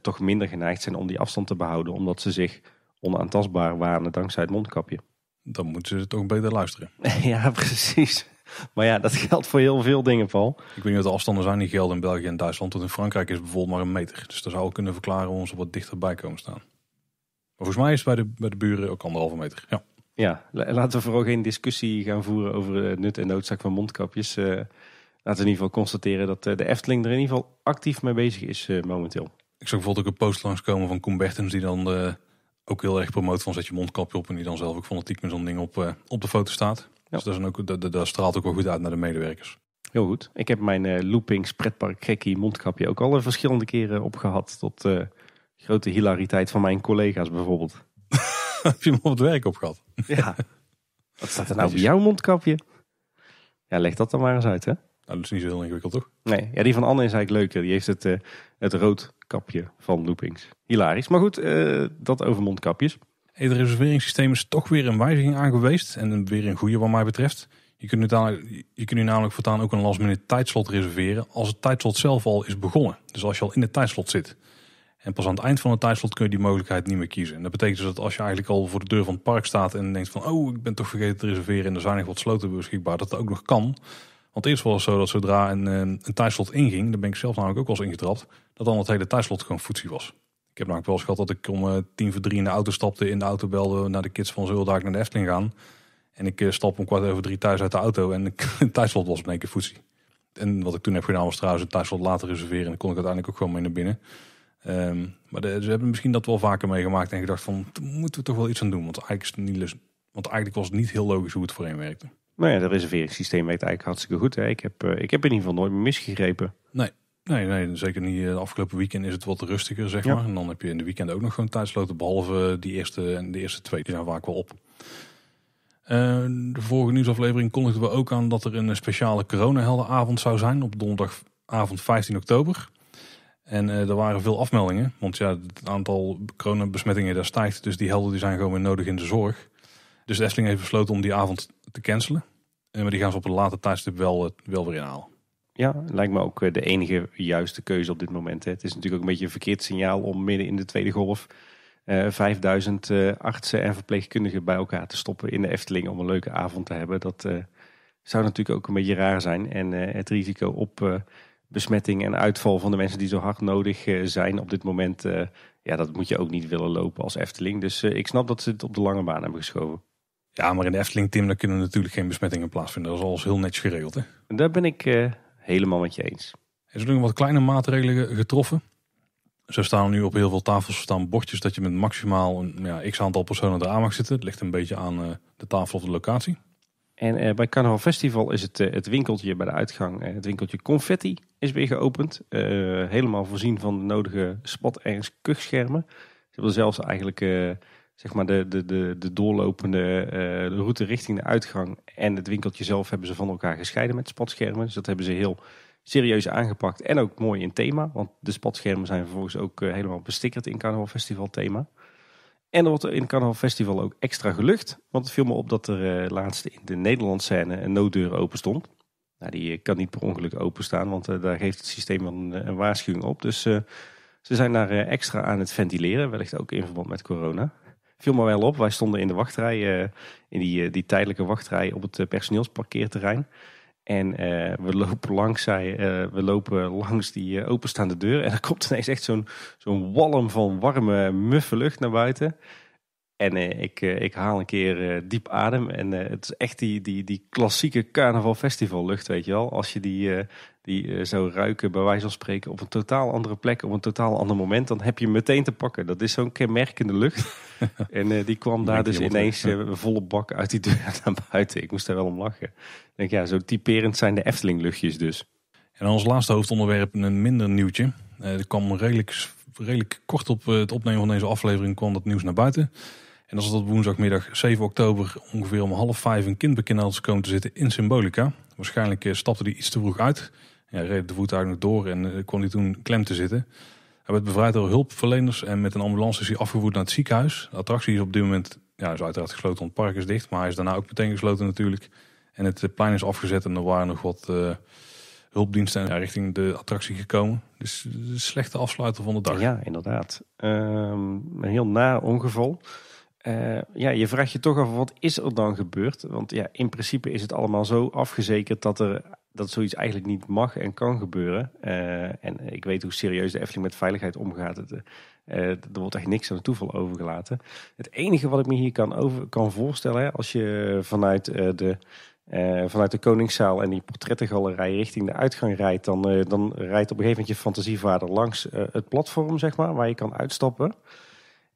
toch minder geneigd zijn om die afstand te behouden, omdat ze zich onaantastbaar wanen dankzij het mondkapje. Dan moeten ze het ook beter luisteren. ja, precies. Maar ja, dat geldt voor heel veel dingen, Paul. Ik weet niet wat de afstanden zijn die gelden in België en Duitsland. Want in Frankrijk is bijvoorbeeld maar een meter. Dus dat zou ook kunnen verklaren waarom ze wat dichterbij komen staan. Maar volgens mij is het bij de, bij de buren ook anderhalve meter. Ja. ja, laten we vooral geen discussie gaan voeren over het eh, nut en noodzaak van mondkapjes. Eh, laten we in ieder geval constateren dat eh, de Efteling er in ieder geval actief mee bezig is momenteel. Ik zag bijvoorbeeld ook een post langskomen van Koen Bertens die dan... De ook heel erg promoot van zet je mondkapje op en die dan zelf ook fanatiek met zo'n ding op, eh, op de foto staat. Dus dat, ook, dat, dat, straalt ook wel goed uit naar de medewerkers. Heel goed. Ik heb mijn eh, looping, Loopings pretpark gekkie mondkapje ook al eh, verschillende keren opgehad. Tot grote hilariteit van mijn collega's bijvoorbeeld. heb je hem op het werk opgehad? ja. Wat staat er nou bij jouw mondkapje? Ja, leg dat dan maar eens uit hè. Nou, dat is niet zo heel ingewikkeld toch? Nee, ja, die van Anne is eigenlijk leuker. Die heeft het, het rood kapje van loopings. Hilarisch. Maar goed, eh, dat over mondkapjes. Het reserveringssysteem is toch weer een wijziging aan geweest. En weer een goede wat mij betreft. Je kunt, nu je kunt nu namelijk voortaan ook een last minute tijdslot reserveren als het tijdslot zelf al is begonnen. Dus als je al in het tijdslot zit. En pas aan het eind van het tijdslot kun je die mogelijkheid niet meer kiezen. En dat betekent dus dat als je eigenlijk al voor de deur van het park staat en denkt van oh, ik ben toch vergeten te reserveren en er zijn nog wat sloten beschikbaar, dat dat ook nog kan. Want eerst was het zo dat zodra een, eh, een tijdslot inging, daar ben ik zelf namelijk ook wel eens ingetrapt, dat dan het hele thuislot gewoon voetzie was. Ik heb namelijk wel eens gehad dat ik om eh, tien voor drie in de auto stapte, in de auto belde naar de kids van daar naar de Efteling gaan. En ik eh, stap om kwart over drie thuis uit de auto en het thuislot was in één keer voetsie. En wat ik toen heb gedaan was trouwens een thuislot later reserveren. En dan kon ik uiteindelijk ook gewoon mee naar binnen. Ehm, maar ze hebben misschien dat wel vaker meegemaakt en gedacht van, moeten we toch wel iets aan doen. Want eigenlijk, is het niet, want eigenlijk was het niet heel logisch hoe het voor werkte. Nou ja, het reserveringssysteem werkt eigenlijk hartstikke goed. Hè? Ik, heb, eh, ik heb in ieder geval nooit misgegrepen. Nee, Nee, nee, zeker niet. Eh, afgelopen weekend is het wat rustiger, zeg maar. En dan heb je in de weekend ook nog gewoon tijdsloten, behalve die eerste en de eerste twee. Die dus zijn vaak wel op. Eh, de vorige nieuwsaflevering kondigden we ook aan dat er een speciale coronaheldenavond zou zijn op donderdagavond 15 oktober. En eh, er waren veel afmeldingen, want ja, het aantal coronabesmettingen daar stijgt. Dus die helden die zijn gewoon weer nodig in de zorg. Dus de Efteling heeft besloten om die avond te cancelen. En maar die gaan ze op een later tijdstip wel, wel weer inhalen. Ja, lijkt me ook eh, de enige juiste keuze op dit moment. Het is natuurlijk ook een beetje een verkeerd signaal om midden in de tweede golf uh, eh, 5000 eh, artsen en verpleegkundigen bij elkaar te stoppen in de Efteling om een leuke avond te hebben. Dat zou natuurlijk ook een beetje raar zijn. En het risico op besmetting en uitval van de mensen die zo hard nodig zijn op dit moment, ja, dat moet je ook niet willen lopen als Efteling. Dus ik snap dat ze het op de lange baan hebben geschoven. Ja, maar in de Efteling, Tim, daar kunnen natuurlijk geen besmettingen plaatsvinden. Dat is alles heel netjes geregeld. Hè? Daar ben ik helemaal met je eens. Er zijn nog wat kleine maatregelen getroffen. Zo staan nu op heel veel tafels staan bordjes dat je met maximaal een ja, x aantal personen eraan mag zitten. Het ligt een beetje aan eh, de tafel of de locatie. En eh, bij Carnaval Festival is het, eh, het winkeltje bij de uitgang, het winkeltje Confetti, is weer geopend. helemaal voorzien van de nodige spot- en kuchschermen. Ze hebben zelfs eigenlijk zeg maar de, de, de, de doorlopende eh, route richting de uitgang en het winkeltje zelf hebben ze van elkaar gescheiden met spatschermen. Dus dat hebben ze heel serieus aangepakt en ook mooi in thema. Want de spatschermen zijn vervolgens ook eh, helemaal bestikkerd in Carnaval Festival thema. En er wordt in het Carnaval Festival ook extra gelucht. Want het viel me op dat er uh, laatst in de Nederlandse scène een nooddeur open stond. Nou, die kan niet per ongeluk openstaan, want daar geeft het systeem een, een waarschuwing op. Dus ze zijn daar extra aan het ventileren, wellicht ook in verband met corona viel maar wel op. Wij stonden in de wachtrij, eh, in die, eh, die tijdelijke wachtrij op het eh, personeelsparkeerterrein. En we, lopen langs zij, we lopen langs die openstaande deur. En er komt ineens echt zo'n zo'n walm van warme, muffe lucht naar buiten. En ik, ik haal een keer diep adem. En het is echt die, die, die klassieke carnaval festival lucht, weet je wel. Als je die die eh, zou ruiken, bij wijze van spreken, op een totaal andere plek, op een totaal ander moment, dan heb je hem meteen te pakken. Dat is zo'n kenmerkende lucht. en eh, die kwam daar dus ineens eh, volle bak uit die deur naar buiten. Ik moest daar wel om lachen. Ik denk, ja, zo typerend zijn de Efteling-luchtjes dus. En ons laatste hoofdonderwerp, een minder nieuwtje. er kwam redelijk, redelijk kort op het opnemen van deze aflevering kwam dat nieuws naar buiten. En dat is op woensdagmiddag 7 oktober ongeveer om half vijf een kind bekend had komen te zitten in Symbolica. Waarschijnlijk stapte die iets te vroeg uit ja, reed de voertuig nog door en eh, kon hij toen klem te zitten. Hij werd bevrijd door hulpverleners en met een ambulance is hij afgevoerd naar het ziekenhuis. De attractie is op dit moment ja, is uiteraard gesloten, want het park is dicht. Maar hij is daarna ook meteen gesloten natuurlijk. En het eh, plein is afgezet en er waren nog wat eh, hulpdiensten ja, richting de attractie gekomen. Dus de slechte afsluiter van de dag. Ja, inderdaad. Ehm, een heel na ongeval. ja, je vraagt je toch af wat is er dan gebeurd? Want ja, in principe is het allemaal zo afgezekerd dat er dat zoiets eigenlijk niet mag en kan gebeuren. Eh, en ik weet hoe serieus de Efteling met veiligheid omgaat. Het, eh, eh, er wordt echt niks aan het toeval overgelaten. Het enige wat ik me hier kan, over, kan voorstellen, als je vanuit, de, vanuit de Koningszaal en die portrettengalerij richting de uitgang rijdt, dan, dan rijdt op een gegeven moment je fantasievader langs het platform, zeg maar, waar je kan uitstappen.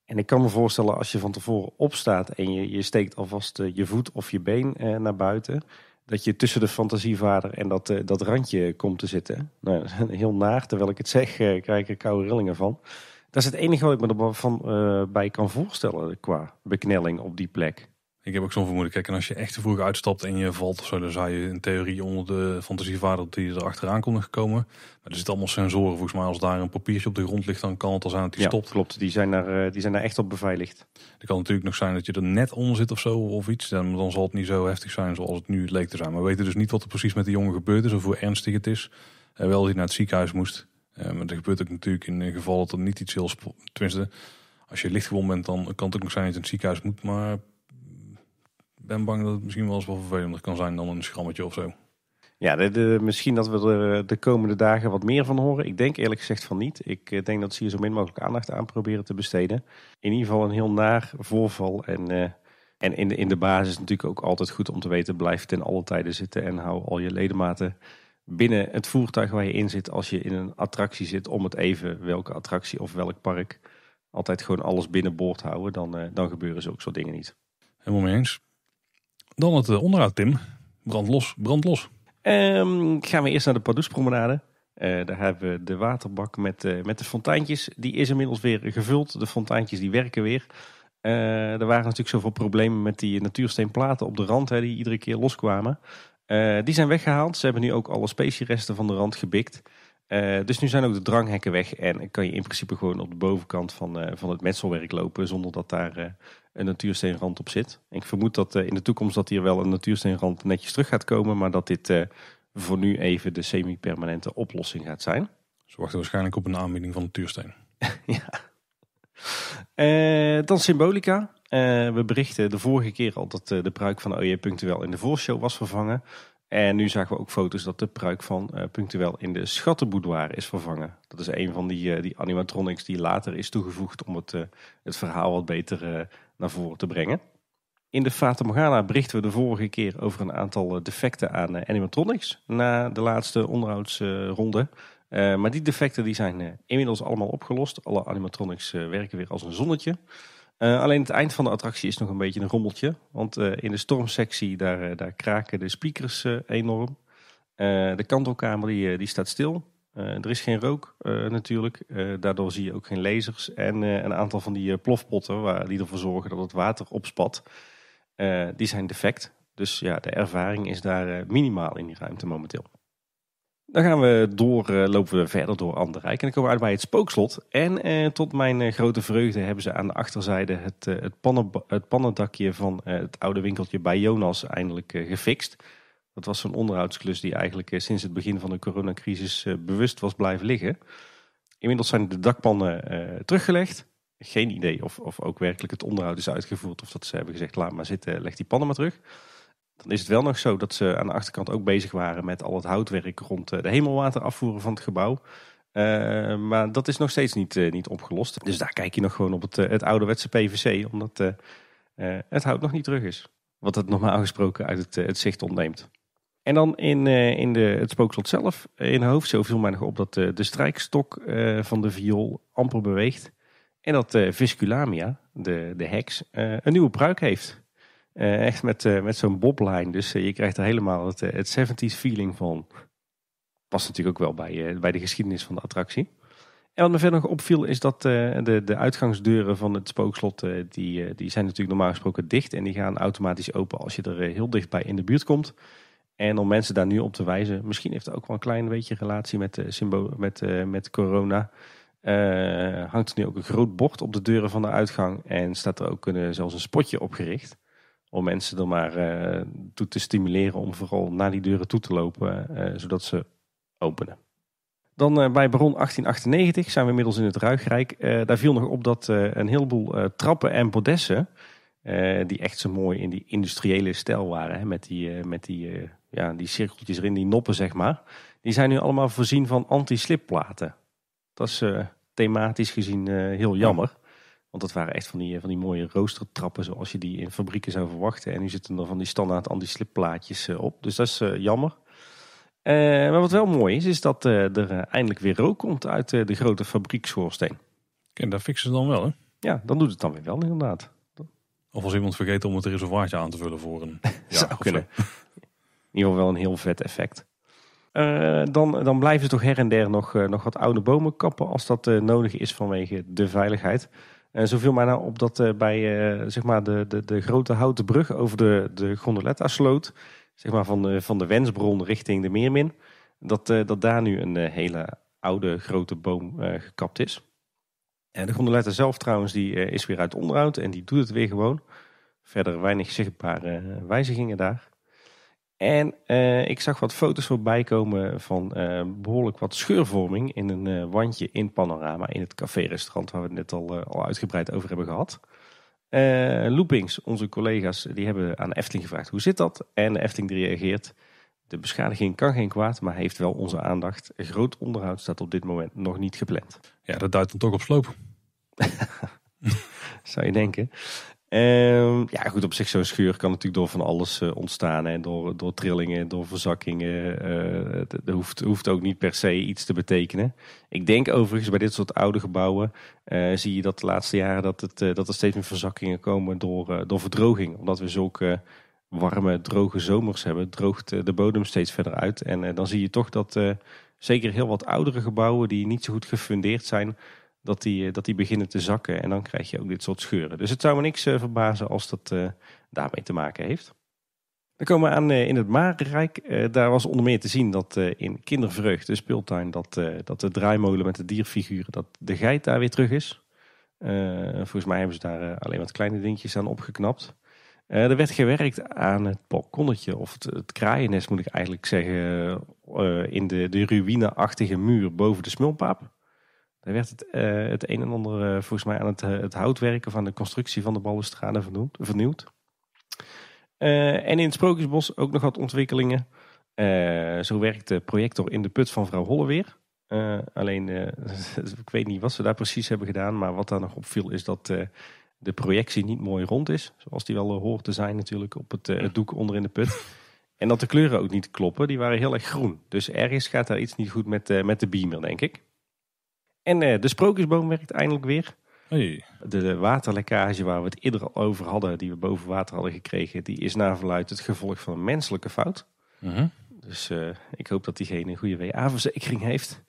En ik kan me voorstellen als je van tevoren opstaat en je, je steekt alvast je voet of je been naar buiten dat je tussen de fantasievader en dat, eh, dat randje komt te zitten. Nou, heel naar, terwijl ik het zeg, eh, krijg ik koude rillingen van. Dat is het enige wat ik me ervan eh, bij kan voorstellen qua beknelling op die plek. Ik heb ook zo'n vermoeden. Kijk, en als je echt te vroeg uitstapt en je valt of zo, dan zou je in theorie onder de fantasievader die er achteraan kon gekomen. Maar er zitten allemaal sensoren. Volgens mij, als daar een papiertje op de grond ligt, dan kan het al zijn dat die ja, stopt. Klopt, die zijn, daar, eh, die zijn daar echt op beveiligd. Het kan natuurlijk nog zijn dat je er net onder zit of zo of iets. Dan, dan zal het niet zo heftig zijn zoals het nu leek te zijn. Maar we weten dus niet wat er precies met de jongen gebeurd is of hoe ernstig het is. Uh, wel dat hij naar het ziekenhuis moest. Eh, maar dat gebeurt ook natuurlijk in een geval dat er niet iets heel. Tenminste, als je lichtgewond bent, dan kan het ook nog zijn dat je het ziekenhuis moet. Maar ben bang dat het misschien wel eens wel vervelender kan zijn dan een schrammetje of zo. Ja, misschien dat we er eh, de komende dagen wat meer van horen. Ik denk eerlijk gezegd van niet. Ik eh, denk dat ze hier zo min mogelijk aandacht aan proberen te besteden. In ieder geval een heel naar voorval. En, eh, en in, de, in de basis natuurlijk ook altijd goed om te weten: blijf ten alle tijden zitten en hou al je ledematen binnen het voertuig waar je in zit. Als je in een attractie zit, om het even welke attractie of welk park. Altijd gewoon alles binnen boord houden, dan, dan gebeuren zulke soort dingen niet. Helemaal mee eens. Dan het eh, onderhoud, Tim. Brand los, brand los. Ehm, gaan we eerst naar de Padoespromenade. Uh, eh, daar hebben we de waterbak met, eh, met de fonteintjes. Die is inmiddels weer gevuld. De fonteintjes die werken weer. er waren natuurlijk zoveel problemen met die natuursteenplaten op de rand hè, die iedere keer loskwamen. die zijn weggehaald. Ze hebben nu ook alle specieresten van de rand gebikt. Eh, dus nu zijn ook de dranghekken weg en kan je in principe gewoon op de bovenkant van, eh, van het metselwerk lopen zonder dat daar uh, een natuursteenrand op zit. ik vermoed dat in de toekomst dat hier wel een natuursteenrand netjes terug gaat komen, maar dat dit voor nu even de semi-permanente oplossing gaat zijn. Ze wachten waarschijnlijk op een aanbieding van natuursteen. ja. dan symbolica. we berichten de vorige keer al dat de pruik van OJ.nl in de voorshow was vervangen. En nu zagen we ook foto's dat de pruik van uh, Punctueel in de Schattenboudoir is vervangen. Dat is een van die, eh, die animatronics die later is toegevoegd om het, eh, het verhaal wat beter naar voren te brengen. In de Fata Morgana berichten we de vorige keer over een aantal defecten aan animatronics na de laatste onderhoudsronde. maar die defecten die zijn inmiddels allemaal opgelost. Alle animatronics werken weer als een zonnetje. Eh, alleen het eind van de attractie is nog een beetje een rommeltje. Want eh, in de stormsectie daar, eh, daar kraken de speakers enorm. de kantelkamer die, die staat stil. er is geen rook natuurlijk. daardoor zie je ook geen lasers. En een aantal van die plofpotten waar, die ervoor zorgen dat het water opspat. die zijn defect. Dus ja, de ervaring is daar minimaal in die ruimte momenteel. Dan gaan we door, eh, lopen we verder door Anderrijk. En dan komen we uit bij het spookslot. En eh, tot mijn eh, grote vreugde hebben ze aan de achterzijde het, het, pannendakje van het oude winkeltje bij Jonas eindelijk gefixt. Dat was zo'n onderhoudsklus die eigenlijk sinds het begin van de coronacrisis bewust was blijven liggen. Inmiddels zijn de dakpannen teruggelegd. Geen idee of, of ook werkelijk het onderhoud is uitgevoerd. Of dat ze hebben gezegd, laat maar zitten, leg die pannen maar terug. Dan is het wel nog zo dat ze aan de achterkant ook bezig waren met al het houtwerk rond eh, de hemelwater afvoeren van het gebouw. Eh, maar dat is nog steeds niet, eh, niet opgelost. Dus daar kijk je nog gewoon op het, uh, het ouderwetse PVC, omdat het hout nog niet terug is. Wat het normaal gesproken uit het, het zicht ontneemt. En dan in, in de, het spookslot zelf, in hoofd, zoveel viel mij nog op dat de strijkstok van de viool amper beweegt. En dat Visculamia, de, de heks, een nieuwe pruik heeft. Eh, echt met, eh, met zo'n bobline, Dus eh, je krijgt er helemaal het, het 70s feeling van. Past natuurlijk ook wel bij, bij de geschiedenis van de attractie. En wat me verder nog opviel is dat de, de uitgangsdeuren van het spookslot, die, die zijn natuurlijk normaal gesproken dicht. En die gaan automatisch open als je er heel dichtbij in de buurt komt. En om mensen daar nu op te wijzen, misschien heeft het ook wel een klein beetje relatie met, symbo met, met corona. hangt er nu ook een groot bord op de deuren van de uitgang en staat er ook een, zelfs een spotje opgericht. Om mensen er maar eh, toe te stimuleren om vooral naar die deuren toe te lopen, eh, zodat ze openen. Dan eh, bij Baron 1898 zijn we inmiddels in het Ruigrijk. daar viel nog op dat een heleboel uh, trappen en bodessen, die echt zo mooi in die industriële stijl waren, hè, met, die, met die, ja, die cirkeltjes erin, die noppen zeg maar, die zijn nu allemaal voorzien van anti-slipplaten. Dat is thematisch gezien heel jammer. Want dat waren echt van die, eh, van die mooie roostertrappen zoals je die in fabrieken zou verwachten. En nu zitten er van die standaard anti-slipplaatjes eh, op. Dus dat is eh, jammer. maar wat wel mooi is, is dat er eindelijk weer rook komt uit de grote fabriekschoorsteen. En dat fixen ze dan wel, hè? Ja, dan doet het dan weer wel, inderdaad. Of als iemand vergeet om het reservoirtje aan te vullen voor een... ja, kunnen. in ieder geval wel een heel vet effect. dan, dan blijven ze toch her en der nog, nog wat oude bomen kappen als dat nodig is vanwege de veiligheid. En eh, zo viel nou op dat eh, bij eh, zeg maar de, de, de grote houten brug over de, de Gondoletta-sloot, zeg maar van de, van de Wensbron richting de Meermin, dat, dat daar nu een hele oude grote boom gekapt is. En de gondoletta zelf trouwens, die is weer uit onderhoud en die doet het weer gewoon. Verder weinig zichtbare wijzigingen daar. En eh, ik zag wat foto's voorbij komen van eh, behoorlijk wat scheurvorming in een eh, wandje in Panorama in het café-restaurant waar we het net al, al uitgebreid over hebben gehad. Loopings, onze collega's, die hebben aan Efting Efteling gevraagd hoe zit dat? En Efting Efteling reageert, de beschadiging kan geen kwaad, maar heeft wel onze aandacht. groot onderhoud staat op dit moment nog niet gepland. Ja, dat duidt dan toch op sloop. Zou je denken. Ehm, ja, goed, op zich zo'n schuur kan natuurlijk door van alles eh, ontstaan. Hè? Door, door trillingen, door verzakkingen. Dat eh, hoeft, hoeft ook niet per se iets te betekenen. Ik denk overigens bij dit soort oude gebouwen eh, zie je dat de laatste jaren dat, het, dat er steeds meer verzakkingen komen door, door verdroging. Omdat we zulke warme, droge zomers hebben, droogt de bodem steeds verder uit. En dan zie je toch dat zeker heel wat oudere gebouwen die niet zo goed gefundeerd zijn dat die, eh, dat die beginnen te zakken. En dan krijg je ook dit soort scheuren. Dus het zou me niks eh, verbazen als dat eh, daarmee te maken heeft. Dan komen we aan in het Marenrijk. daar was onder meer te zien dat in Kindervreugd, de speeltuin, dat, dat de draaimolen met de dierfiguren, dat de geit daar weer terug is. volgens mij hebben ze daar alleen wat kleine dingetjes aan opgeknapt. er werd gewerkt aan het balkonnetje, of het, het kraaiennest moet ik eigenlijk zeggen, in de, de ruïneachtige muur boven de smulpaap. Daar werd het, eh, het een en ander eh, volgens mij aan het, eh, het houtwerken van de constructie van de balustrade vernoemd, vernieuwd. en in het Sprookjesbos ook nog wat ontwikkelingen. zo werkt de projector in de put van vrouw Holleweer. weer. alleen, ik weet niet wat ze daar precies hebben gedaan. Maar wat daar nog opviel is dat de projectie niet mooi rond is. Zoals die wel hoort te zijn natuurlijk op het, doek onder in de put. En dat de kleuren ook niet kloppen, die waren heel erg groen. Dus ergens gaat daar iets niet goed met, met de beamer, denk ik. En eh, de sprookjesboom werkt eindelijk weer. Hey. De waterlekkage waar we het eerder al over hadden, die we boven water hadden gekregen, die is naar verluid het gevolg van een menselijke fout. Mhm. Dus eh, ik hoop dat diegene een goede WA-verzekering heeft.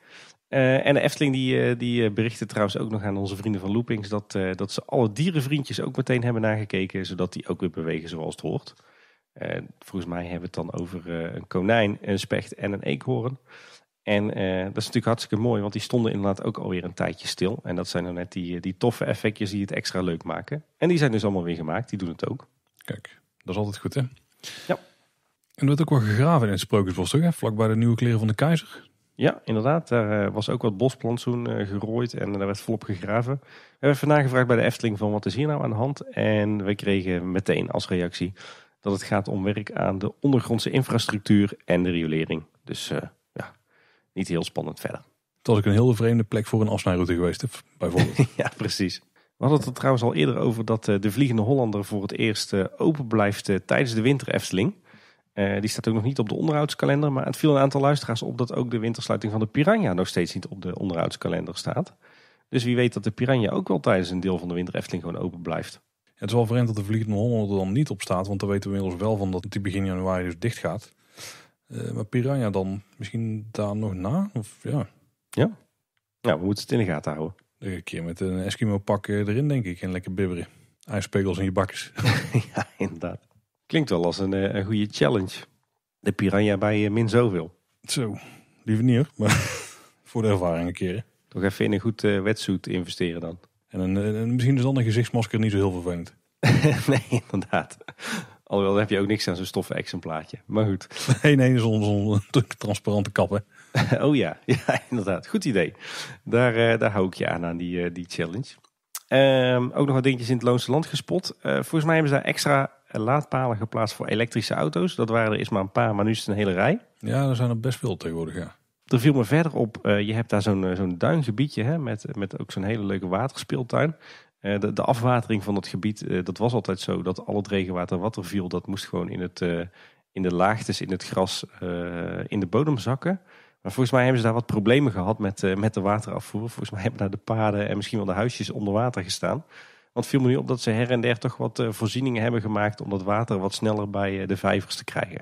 Eh, en de Efteling die, die berichtte trouwens ook nog aan onze vrienden van Loopings dat, dat ze alle dierenvriendjes ook meteen hebben nagekeken, zodat die ook weer bewegen zoals het hoort. volgens mij hebben we het dan over een konijn, een specht en een eekhoorn. En eh, dat is natuurlijk hartstikke mooi, want die stonden inderdaad ook alweer een tijdje stil. En dat zijn dan net die, eh, die toffe effectjes die het extra leuk maken. En die zijn dus allemaal weer gemaakt, die doen het ook. Kijk, dat is altijd goed hè? Ja. En dat ook wel gegraven in het Sprookjesbos, toch? Hè? Vlak bij de nieuwe kleren van de keizer. Ja, inderdaad. Daar eh, was ook wat bosplantsoen gerooid en daar werd volop gegraven. We hebben vandaag gevraagd bij de Efteling van wat is hier nou aan de hand? En we kregen meteen als reactie dat het gaat om werk aan de ondergrondse infrastructuur en de riolering. Dus niet heel spannend verder. Het was ook een heel vreemde plek voor een afsnijroute geweest, bijvoorbeeld. ja, precies. We hadden het er trouwens al eerder over dat eh, de Vliegende Hollander voor het eerst eh, open blijft eh, tijdens de winter Efteling. die staat ook nog niet op de onderhoudskalender. Maar het viel een aantal luisteraars op dat ook de wintersluiting van de Piranha nog steeds niet op de onderhoudskalender staat. Dus wie weet dat de Piranha ook wel tijdens een deel van de winter Efteling gewoon open blijft. het is wel vreemd dat de Vliegende Hollander er dan niet op staat. Want daar weten we inmiddels wel van dat die begin januari dus dicht gaat. Eh, maar Piranha dan misschien daar nog na? Of, ja. ja. Ja, we moeten het in de gaten houden. Een keer met een Eskimo pak eh, erin, denk ik. En lekker bibberen. Ijspegels in je bakjes. ja, inderdaad. Klinkt wel als een, eh, een goede challenge. De Piranha bij min zoveel. Zo, liever niet hoor. Maar voor de ervaring een keer. Toch even in een goed uh, investeren dan. En een, misschien is dan een gezichtsmasker niet zo heel vervelend. nee, inderdaad. Alhoewel, dan heb je ook niks aan zo'n stoffen exemplaatje. Maar goed. Nee, nee, zo'n zo transparante kappen. oh ja. ja, inderdaad. Goed idee. Daar, eh, daar hou ik je aan, aan die, eh, die challenge. Ehm, ook nog wat dingetjes in het Loonse Land gespot. Eh, volgens mij hebben ze daar extra laadpalen geplaatst voor elektrische auto's. Dat waren er is maar een paar, maar nu is het een hele rij. Ja, er zijn er best veel tegenwoordig, ja. Er viel me verder op, je hebt daar zo'n zo'n duingebiedje hè, met, met ook zo'n hele leuke waterspeeltuin. Eh, de, de, afwatering van het gebied, eh, dat was altijd zo dat al het regenwater wat er viel, dat moest gewoon in, het, eh, in de laagtes, in het gras, in de bodem zakken. Maar volgens mij hebben ze daar wat problemen gehad met, met de waterafvoer. Volgens mij hebben daar de paden en misschien wel de huisjes onder water gestaan. Want viel me nu op dat ze her en der toch wat voorzieningen hebben gemaakt om dat water wat sneller bij de vijvers te krijgen.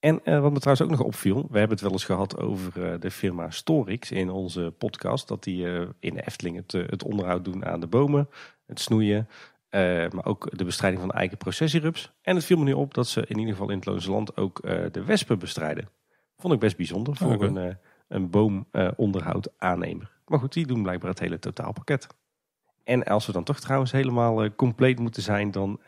En eh, wat me trouwens ook nog opviel, we hebben het wel eens gehad over eh, de firma Storix in onze podcast. Dat die eh, in de Efteling het, het, onderhoud doen aan de bomen, het snoeien. maar ook de bestrijding van de eigen processierups. En het viel me nu op dat ze in ieder geval in het Loonse Land ook de wespen bestrijden. Vond ik best bijzonder voor een, een boomonderhoud aannemer. Maar goed, die doen blijkbaar het hele totaalpakket. En als we dan toch trouwens helemaal compleet moeten zijn, dan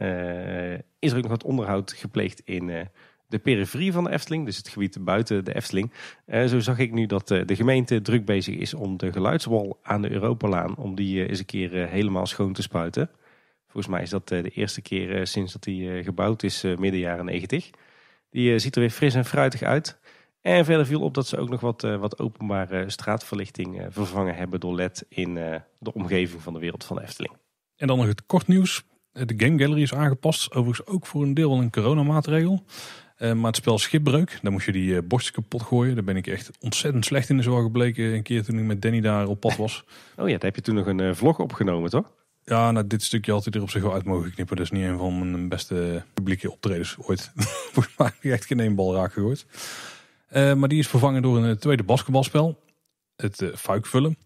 is er ook nog wat onderhoud gepleegd in de periferie van de Efteling, dus het gebied buiten de Efteling. Uh, zo zag ik nu dat eh, de gemeente druk bezig is om de geluidswal aan de Europalaan, om die eh, eens een keer helemaal schoon te spuiten. Volgens mij is dat de eerste keer sinds dat die gebouwd is, midden jaren 90. Die ziet er weer fris en fruitig uit. En verder viel op dat ze ook nog wat, wat openbare straatverlichting vervangen hebben door LED in de omgeving van de wereld van de Efteling. En dan nog het kort nieuws. De Game Gallery is aangepast, overigens ook voor een deel een coronamaatregel. Eh, maar het spel Schipbreuk, daar moest je die uh, eh, borst kapot gooien. Daar ben ik echt ontzettend slecht in de zorg gebleken. Een keer toen ik met Danny daar op pad was. oh ja, daar heb je toen nog een eh, vlog opgenomen, toch? Ja, nou, dit stukje had hij er op zich wel uit mogen knippen. Dat is niet een van mijn beste publieke optredens ooit. Volgens mij heb echt geen één bal raak gegooid. maar die is vervangen door een tweede basketbalspel. Het Fuikvullen.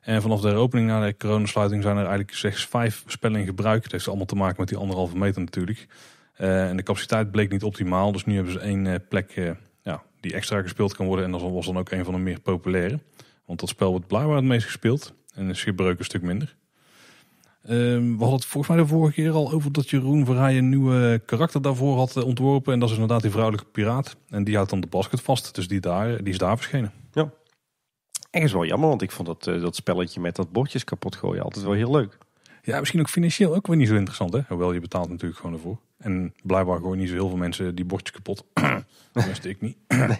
En vanaf de opening na de coronasluiting zijn er eigenlijk slechts vijf spellen in gebruik. Het heeft allemaal te maken met die anderhalve meter natuurlijk. Eh, en de capaciteit bleek niet optimaal. Dus nu hebben ze één eh, plek eh, ja, die extra gespeeld kan worden. En dat was dan ook een van de meer populaire. Want dat spel wordt blijkbaar het meest gespeeld. En Schipbreuk een stuk minder. Ehm, we hadden het volgens mij de vorige keer al over dat Jeroen Verraaij een nieuwe karakter daarvoor had ontworpen. En dat is inderdaad die vrouwelijke piraat. En die houdt dan de basket vast. Dus die, daar, die is daar verschenen. Ja. is wel jammer, want ik vond dat, dat spelletje met dat bordjes kapot gooien altijd wel heel leuk. Ja, misschien ook financieel ook weer niet zo interessant, hè? Hoewel je betaalt natuurlijk gewoon ervoor. En blijkbaar gewoon niet zo heel veel mensen die bordjes kapot. wist ik niet. nee.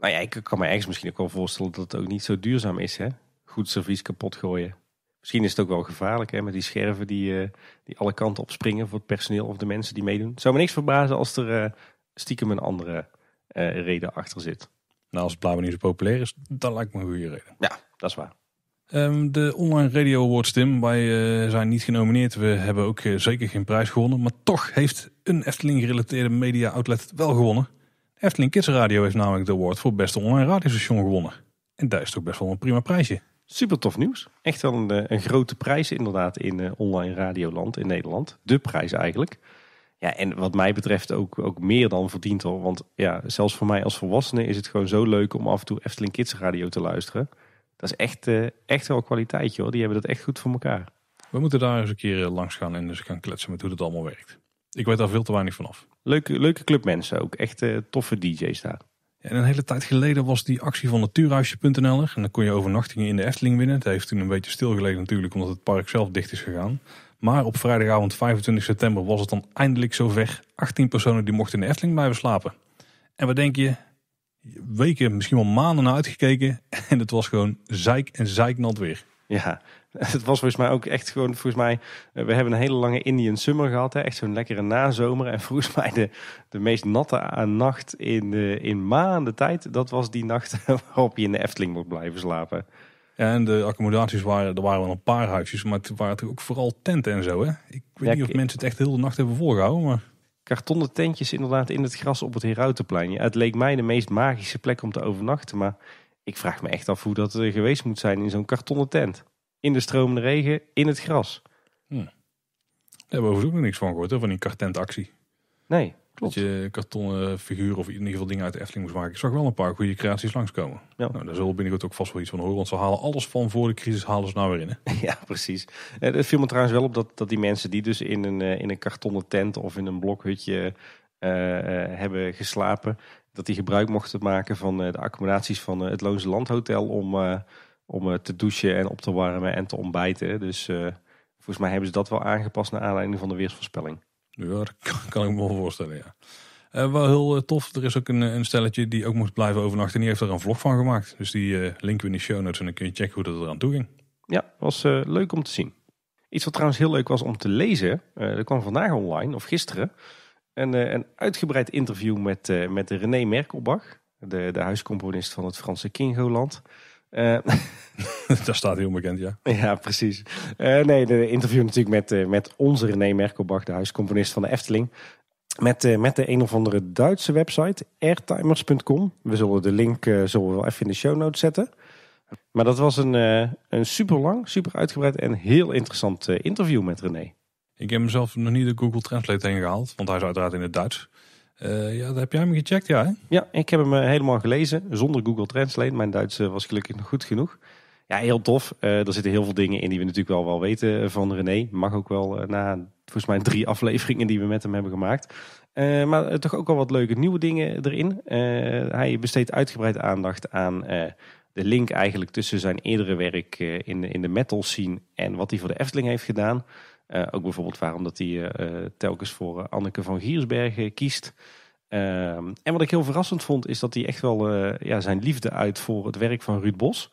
Nou ja, ik kan me ergens misschien ook wel voorstellen dat het ook niet zo duurzaam is, hè? Goed servies kapot gooien. Misschien is het ook wel gevaarlijk hè, met die scherven die, eh, die alle kanten opspringen voor het personeel of de mensen die meedoen. Zou me niks verbazen als er eh, stiekem een andere eh, reden achter zit. Nou, als het blijkbaar niet zo populair is, dan lijkt me een goede reden. Ja, dat is waar. Ehm, de Online Radio Awards, Tim. Wij eh, zijn niet genomineerd. We hebben ook eh, zeker geen prijs gewonnen. Maar toch heeft een Efteling-gerelateerde media-outlet wel gewonnen. Efteling Kids Radio heeft namelijk de award voor beste online radiostation gewonnen. En daar is toch best wel een prima prijsje. Super tof nieuws. Echt wel een, eh, een grote prijs inderdaad in online radioland in Nederland. De prijs eigenlijk. Ja, en wat mij betreft ook, ook meer dan verdiend al. Want ja, zelfs voor mij als volwassene is het gewoon zo leuk om af en toe Efteling Kids Radio te luisteren. Dat is echt, eh, echt wel kwaliteit, joh. Die hebben dat echt goed voor elkaar. We moeten daar eens een keer eh, langs gaan en dus gaan kletsen met hoe dat allemaal werkt. Ik weet daar veel te weinig van af. Leuke, leuke clubmensen ook. Echt eh, toffe DJ's daar. En een hele tijd geleden was die actie van natuurhuisje.nl En dan kon je overnachtingen in de Efteling winnen. Het heeft toen een beetje stilgelegen natuurlijk, omdat het park zelf dicht is gegaan. Maar op vrijdagavond 25 september was het dan eindelijk zover. 18 personen die mochten in de Efteling blijven slapen. En wat denk je? weken, misschien wel maanden uitgekeken. En het was gewoon zeik en zeiknat weer. Ja, het was volgens mij ook echt gewoon, volgens mij, eh, we hebben een hele lange Indian summer gehad. Hè? Echt zo'n lekkere nazomer. En volgens mij de, de meest natte eh, nacht in, eh, in maanden tijd, dat was die nacht waarop je in de Efteling moet blijven slapen. Ja, en de accommodaties waren, er waren wel een paar huisjes, maar het waren ook vooral tenten en zo. Hè? Ik weet niet of mensen het echt heel de nacht hebben volgehouden, maar kartonnen tentjes inderdaad in het gras op het Herautenplein. Ja, het leek mij de meest magische plek om te overnachten. Maar ik vraag me echt af hoe dat er eh, geweest moet zijn in zo'n kartonnen tent. In de stromende regen, in het gras. Hm. Daar hebben we overigens ook nog niks van gehoord, hè, van die kartentactie. Nee. Dat je kartonnen figuren of in ieder geval dingen uit de Efteling moest maken. Ik zag wel een paar goede creaties langskomen. Ja. Nou, daar zullen binnenkort ook vast wel iets van horen. Want ze halen alles van voor de crisis, halen ze nou weer in. Ja, precies. Eh, het viel me trouwens wel op dat, dat die mensen die dus in een, eh, in een kartonnen tent of in een blokhutje eh, hebben geslapen. Dat die gebruik mochten maken van de accommodaties van het Loonse Landhotel om, om te douchen en op te warmen en te ontbijten. Dus volgens mij hebben ze dat wel aangepast naar aanleiding van de weersvoorspelling. Ja, dat kan, ik me wel voorstellen, ja. Eh, wel heel eh, tof. Er is ook een, een, stelletje die ook moest blijven overnachten. En die heeft er een vlog van gemaakt. Dus die eh, linken we in de show notes en dan kun je checken hoe dat eraan toe ging. Ja, was leuk om te zien. Iets wat trouwens heel leuk was om te lezen. dat kwam vandaag online, of gisteren. En, een uitgebreid interview met, met René Merkelbach. De, de huiscomponist van het Franse King land uh, dat staat heel bekend, ja. Ja, precies. Eh, nee, de interview natuurlijk met, eh, met onze René Merkelbach, de huiscomponist van de Efteling. Met, met de een of andere Duitse website, airtimers.com. We zullen de link zullen we wel even in de show notes zetten. Maar dat was een, een super lang, super uitgebreid en heel interessant interview met René. Ik heb mezelf nog niet de Google Translate heen gehaald, want hij is uiteraard in het Duits. Eh, ja, dat heb jij hem gecheckt, ja? Ja, ik heb hem eh, helemaal gelezen zonder Google Translate. Mijn Duits eh, was gelukkig nog goed genoeg. Ja, heel tof. Uh, er zitten heel veel dingen in die we natuurlijk wel, wel weten van René. Mag ook wel na volgens mij drie afleveringen die we met hem hebben gemaakt. maar toch ook al wat leuke nieuwe dingen erin. hij besteedt uitgebreid aandacht aan de link eigenlijk tussen zijn eerdere werk in, de, in de metal scene en wat hij voor de Efteling heeft gedaan. Eh, ook bijvoorbeeld waarom dat hij eh, eh, telkens voor Anneke van Giersbergen kiest. Ehm, en wat ik heel verrassend vond, is dat hij echt wel ja, zijn liefde uit voor het werk van Ruud Bos.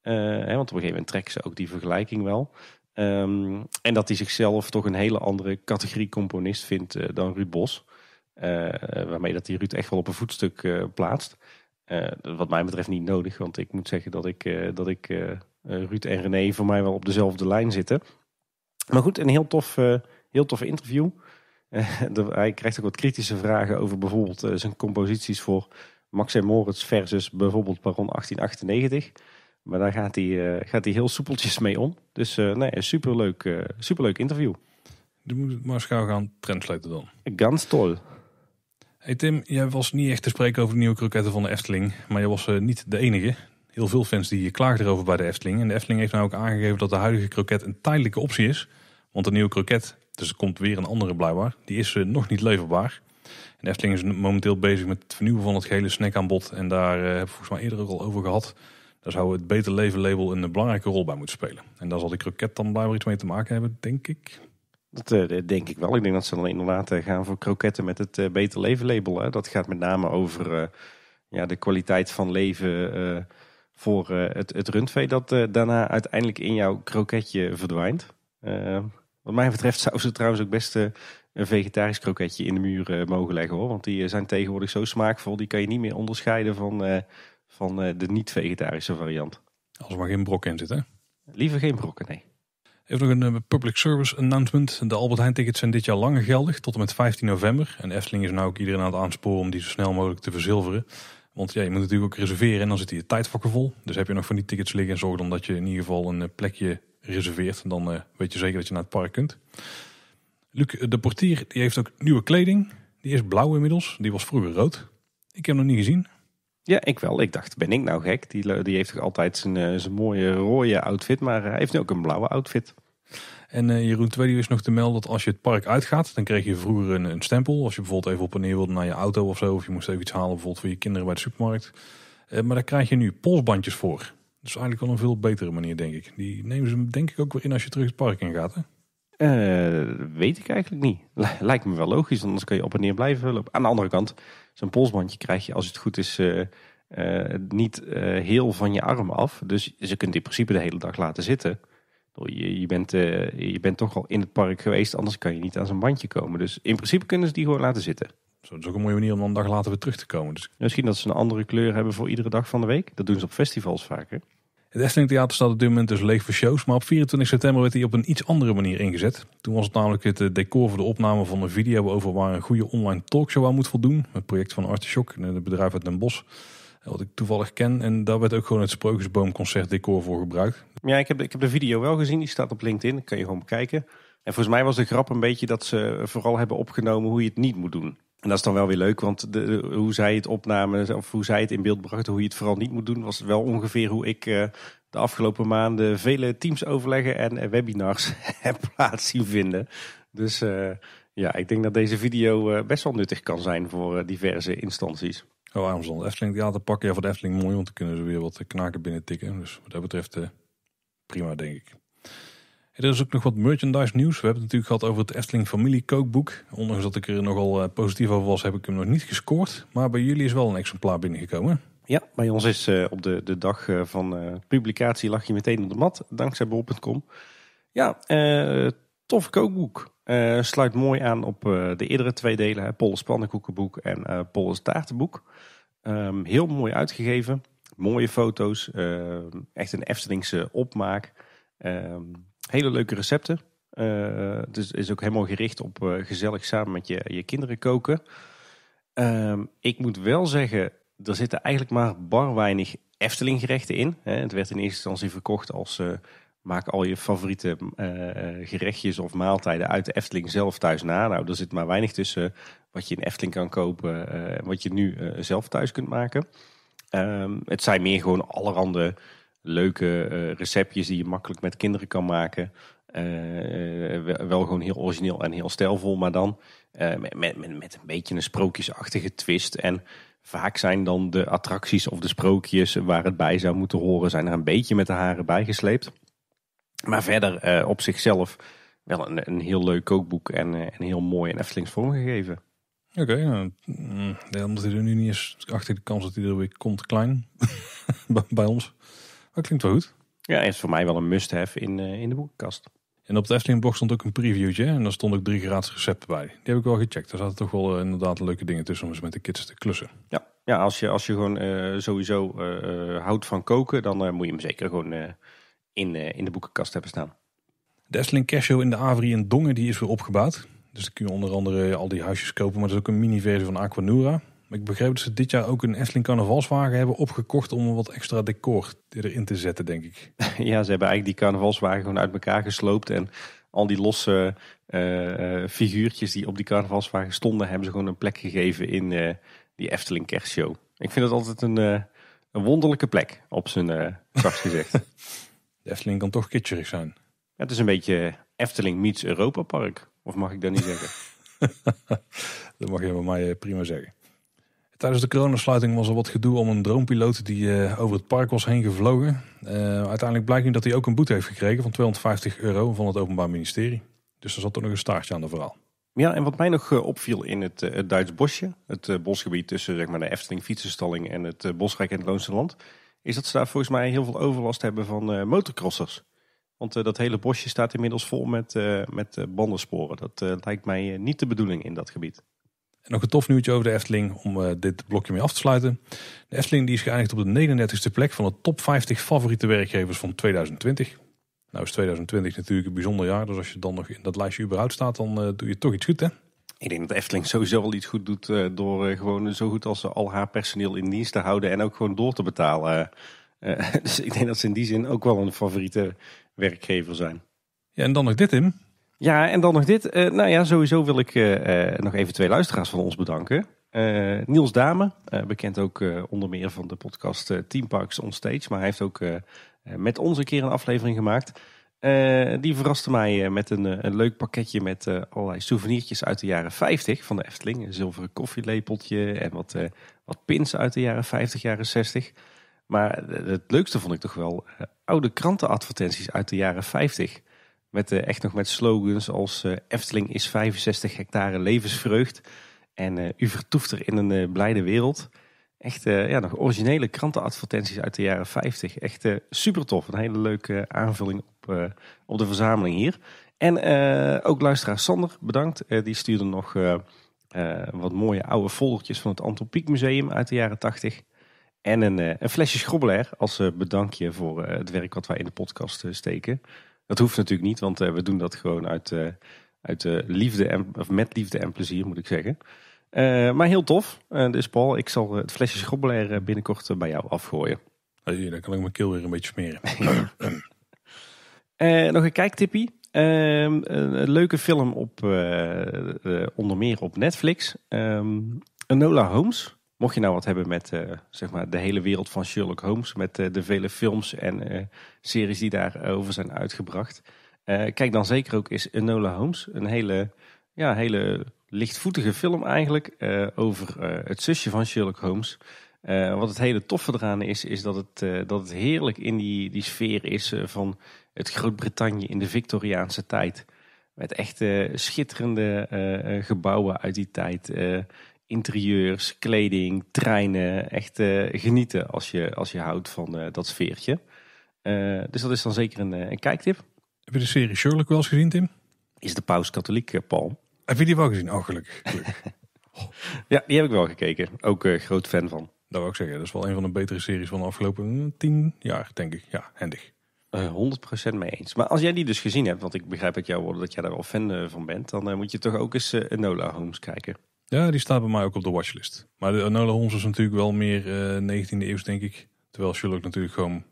Hè, want op een gegeven moment trekken ze ook die vergelijking wel. Ehm, en dat hij zichzelf toch een hele andere categorie componist vindt dan Ruud Bos. waarmee dat hij Ruud echt wel op een voetstuk plaatst. wat mij betreft niet nodig, want ik moet zeggen dat ik, dat ik Ruud en René voor mij wel op dezelfde lijn zitten. Maar goed, een heel tof, eh, heel tof interview. Eh, hij krijgt ook wat kritische vragen over bijvoorbeeld eh, zijn composities voor Max en Moritz versus bijvoorbeeld Baron 1898. Maar daar gaat hij, gaat hij heel soepeltjes mee om. Dus nee, superleuk, superleuk interview. Dan moet het maar gaan translaten dan. Gans tol. Hey Tim, jij was niet echt te spreken over de nieuwe kroketten van de Efteling. Maar jij was niet de enige. Heel veel fans die klaagden over bij de Efteling. En de Efteling heeft nou ook aangegeven dat de huidige kroket een tijdelijke optie is. Want de nieuwe kroket, dus er komt weer een andere blijkbaar, die is eh, nog niet leverbaar. En de Efteling is momenteel bezig met het vernieuwen van het gehele snackaanbod. En daar heb eh, hebben we volgens mij eerder ook al over gehad. Daar zou het Beter Leven label een eh, belangrijke rol bij moeten spelen. En daar zal de kroket dan blijkbaar iets mee te maken hebben, denk ik. Dat denk ik wel. Ik denk dat ze dan inderdaad gaan voor kroketten met het Beter Leven label. Hè. Dat gaat met name over ja, de kwaliteit van leven voor het, het rundvee dat daarna uiteindelijk in jouw kroketje verdwijnt. Wat mij betreft zou ze trouwens ook best eh, een vegetarisch kroketje in de muur eh, mogen leggen hoor. Want die eh, zijn tegenwoordig zo smaakvol, die kan je niet meer onderscheiden van, van de niet-vegetarische variant. Als er maar geen brokken in zit hè? Liever geen brokken, nee. Even nog een public service announcement. De Albert Heijn tickets zijn dit jaar langer geldig, tot en met 15 november. En Efteling is nou ook iedereen aan het aansporen om die zo snel mogelijk te verzilveren. Want ja, je moet natuurlijk ook reserveren en dan zit die tijdvakken vol. Dus heb je nog van die tickets liggen, zorg dan dat je in ieder geval een plekje reserveert, en dan eh, weet je zeker dat je naar het park kunt. Luc, de portier, die heeft ook nieuwe kleding. Die is blauw inmiddels. Die was vroeger rood. Ik heb hem nog niet gezien. Ja, ik wel. Ik dacht, ben ik nou gek? Die, die heeft toch altijd zijn, eh, zijn mooie rode outfit, maar eh, hij heeft nu ook een blauwe outfit. En Jeroen Tweede is nog te melden dat als je het park uitgaat, dan kreeg je vroeger een, een, stempel. Als je bijvoorbeeld even op en neer wilde naar je auto of zo, of je moest even iets halen bijvoorbeeld voor je kinderen bij de supermarkt. maar daar krijg je nu polsbandjes voor. Dat is eigenlijk wel een veel betere manier, denk ik. Die nemen ze denk ik ook weer in als je terug het park in gaat. Hè? Eh, weet ik eigenlijk niet. Lijkt me wel logisch, anders kan je op en neer blijven lopen. Aan de andere kant, zo'n polsbandje krijg je als het goed is eh, eh, niet heel van je arm af. Dus ze kunt in principe de hele dag laten zitten. Je, je, bent, je bent toch al in het park geweest, anders kan je niet aan zo'n bandje komen. Dus in principe kunnen ze die gewoon laten zitten dat is ook een mooie manier om dan een dag later weer terug te komen. Dus... Misschien dat ze een andere kleur hebben voor iedere dag van de week. Dat doen ze op festivals vaker. Het Efteling Theater staat op dit moment dus leeg voor shows. Maar op 24 september werd hij op een iets andere manier ingezet. Toen was het namelijk het eh, decor voor de opname van een video over waar een goede online talkshow aan moet voldoen. Het project van Artishock, een eh, bedrijf uit Den Bosch. Eh, wat ik toevallig ken. En daar werd ook gewoon het Sprookjesboomconcert decor voor gebruikt. Ja, ik heb, ik heb de video wel gezien. Die staat op LinkedIn. Dat kan je gewoon bekijken. En volgens mij was de grap een beetje dat ze vooral hebben opgenomen hoe je het niet moet doen. En dat is dan wel weer leuk, want de, hoe zij het opnamen, of hoe zij het in beeld brachten, hoe je het vooral niet moet doen, was wel ongeveer hoe ik eh, de afgelopen maanden vele teams overleggen en eh, webinars heb plaats zien vinden. Dus eh, ja, ik denk dat deze video best wel nuttig kan zijn voor diverse instanties. Oh, Amazon. Efteling te pakken ja voor de Efteling mooi, want dan kunnen ze weer wat knaken binnen tikken. Dus wat dat betreft prima, denk ik. Er is ook nog wat merchandise nieuws. We hebben het natuurlijk gehad over het Efteling Familie Kookboek. Ondanks dat ik er nogal eh, positief over was, heb ik hem nog niet gescoord. Maar bij jullie is wel een exemplaar binnengekomen. Ja, bij ons is uh, op de, de dag eh, van uh, publicatie lag je meteen op de mat, dankzij bol.com. Ja, tof kookboek. sluit mooi aan op de eerdere twee delen, hè, pannenkoekenboek en uh, taartenboek. Ehm, heel mooi uitgegeven, mooie foto's, ehm, echt een Eftelingse opmaak. Ehm, Hele leuke recepten. Uh, eh, het dus is, ook helemaal gericht op eh, gezellig samen met je, je kinderen koken. Ehm, ik moet wel zeggen, er zitten eigenlijk maar bar weinig Efteling gerechten in. Hè. Het werd in eerste instantie verkocht als eh, maak al je favoriete gerechtjes of maaltijden uit de Efteling zelf thuis na. Nou, er zit maar weinig tussen wat je in Efteling kan kopen en wat je nu zelf thuis kunt maken. Ehm, het zijn meer gewoon allerhande leuke uh, receptjes die je makkelijk met kinderen kan maken. Eh, eh, wel gewoon heel origineel en heel stijlvol, maar dan met, met, met, een beetje een sprookjesachtige twist. En vaak zijn dan de attracties of de sprookjes waar het bij zou moeten horen, zijn er een beetje met de haren bijgesleept. Maar verder op zichzelf wel een, een, heel leuk kookboek en een heel mooi en eftelingsvormgegeven. vormgegeven. Oké, okay, nou, mm, dan moet er nu niet eens achter de kans dat hij er weer komt klein bij ons. Dat klinkt wel goed. Ja, is voor mij wel een must-have in, eh, in de boekenkast. En op de Efteling blog stond ook een previewtje en daar stond ook drie gratis recepten bij. Die heb ik wel gecheckt. Daar zaten toch wel eh, inderdaad leuke dingen tussen om eens met de kids te klussen. Ja, ja als, je, als je gewoon eh, sowieso houdt van koken, dan moet je hem zeker gewoon in, in de boekenkast hebben staan. De Efteling Casio in de Avri in Dongen die is weer opgebouwd. Dus dan kun je onder andere al die huisjes kopen, maar dat is ook een mini-versie van Aquanura. Ik begreep dat ze dit jaar ook een Efteling carnavalswagen hebben opgekocht om wat extra decor erin te zetten, denk ik. Ja, ze hebben eigenlijk die carnavalswagen gewoon uit elkaar gesloopt en al die losse eh, eh, figuurtjes die op die carnavalswagen stonden, hebben ze gewoon een plek gegeven in eh, die Efteling kerstshow. Ik vind het altijd een, een wonderlijke plek, op zijn zachtst gezegd. de Efteling kan toch kitscherig zijn. het is een beetje Efteling meets Europa Park, of mag ik dat niet zeggen? dat mag je bij prima zeggen. Tijdens de coronasluiting was er wat gedoe om een droompiloot die eh, over het park was heen gevlogen. Eh, uiteindelijk blijkt nu dat hij ook een boete heeft gekregen van 250 euro van het Openbaar Ministerie. Dus er zat toch nog een staartje aan de verhaal. Ja, en wat mij nog eh, opviel in het, Duits bosje, het bosgebied tussen zeg maar, de Efteling fietsenstalling en het Bosrijk en het Loonse Land, is dat ze daar volgens mij heel veel overlast hebben van motocrossers. Want dat hele bosje staat inmiddels vol met, uh, met bandensporen. Dat lijkt mij niet de bedoeling in dat gebied. En nog een tof nieuwtje over de Efteling om eh, dit blokje mee af te sluiten. De Efteling die is geëindigd op de 39ste plek van de top 50 favoriete werkgevers van 2020. Nou is 2020 natuurlijk een bijzonder jaar, dus als je dan nog in dat lijstje überhaupt staat, dan eh, doe je toch iets goed hè? Ik denk dat Efteling sowieso wel iets goed doet eh, door gewoon zo goed als ze al haar personeel in dienst te houden en ook gewoon door te betalen. dus ik denk dat ze in die zin ook wel een favoriete werkgever zijn. Ja, en dan nog dit in. Ja, en dan nog dit. Eh, nou ja, sowieso wil ik eh, eh, nog even twee luisteraars van ons bedanken. Niels Dame, bekend ook onder meer van de podcast Team Parks on Stage. Maar hij heeft ook met ons een keer een aflevering gemaakt. die verraste mij met een, een leuk pakketje met allerlei souvenirtjes uit de jaren 50 van de Efteling. Een zilveren koffielepeltje en wat, wat pins uit de jaren 50, jaren 60. Maar het leukste vond ik toch wel oude krantenadvertenties uit de jaren 50. Met, eh, echt nog met slogans als eh, Efteling is 65 hectare levensvreugd. En eh, u vertoeft er in een blijde wereld. Echt ja, nog originele krantenadvertenties uit de jaren 50. Echt super tof. Een hele leuke aanvulling op, op de verzameling hier. En ook luisteraar Sander, bedankt. die stuurde nog wat mooie oude foldertjes van het Antropiek Museum uit de jaren 80. En een, een flesje schrobbelair als bedankje voor het werk wat wij in de podcast steken. Dat hoeft natuurlijk niet, want eh, we doen dat gewoon uit, eh, uit eh, liefde en, of met liefde en plezier, moet ik zeggen. maar heel tof. dus Paul, ik zal het flesje schrobbelair binnenkort bij jou afgooien. dan kan ik mijn keel weer een beetje smeren. nog een kijktippie. Ehm, een leuke film op onder meer op Netflix. Um, Enola Holmes. Mocht je nou wat hebben met eh, zeg maar de hele wereld van Sherlock Holmes, met eh, de vele films en eh, series die daarover zijn uitgebracht, kijk dan zeker ook eens Enola Holmes. Een hele, ja, hele lichtvoetige film eigenlijk over het zusje van Sherlock Holmes. wat het hele toffe eraan is, is dat het, dat het heerlijk in die, die sfeer is van het Groot-Brittannië in de Victoriaanse tijd. Met echt schitterende gebouwen uit die tijd interieurs, kleding, treinen. Echt eh, genieten als je, als je houdt van eh, dat sfeertje. Eh, dus dat is dan zeker een, een, kijktip. Heb je de serie Sherlock wel eens gezien, Tim? Is de paus katholiek, Paul? Heb je die wel gezien? Oh, gelukkig. Oh. ja, die heb ik wel gekeken. Ook groot fan van. Dat wil ik zeggen. Dat is wel een van de betere series van de afgelopen hm, tien jaar, denk ik. Ja, handig. 100% mee eens. Maar als jij die dus gezien hebt, want ik begrijp uit jouw woorden dat jij daar wel fan van bent, dan moet je toch ook eens Enola Holmes kijken. Ja, die staat bij mij ook op de watchlist. Maar de Enola Holmes is natuurlijk wel meer 19e eh, eeuw, denk ik. Terwijl Sherlock natuurlijk gewoon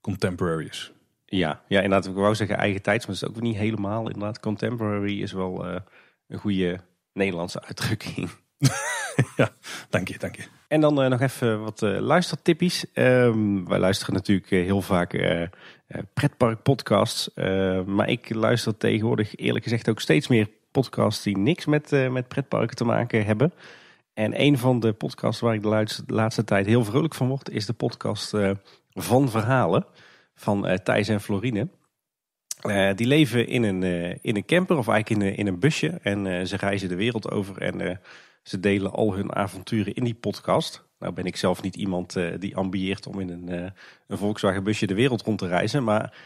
contemporary is. Ja, ja inderdaad. Ik wou zeggen eigen tijds, maar dat is ook niet helemaal. Inderdaad, contemporary is wel eh, een goede Nederlandse uitdrukking. ja, dank je, dank je. En dan eh, nog even wat uh, luistertippies. Ehm, wij luisteren natuurlijk heel vaak pretparkpodcasts. Ehm, maar ik luister tegenwoordig eerlijk gezegd ook steeds meer podcasts die niks met, eh, met pretparken te maken hebben. En een van de podcasts waar ik de laatste, laatste tijd heel vrolijk van word, is de podcast eh, Van Verhalen van eh, Thijs en Florine. die leven in een, in een camper of eigenlijk in, in een busje en ze reizen de wereld over en ze delen al hun avonturen in die podcast. Nou ben ik zelf niet iemand die ambieert om in een, een Volkswagen busje de wereld rond te reizen, maar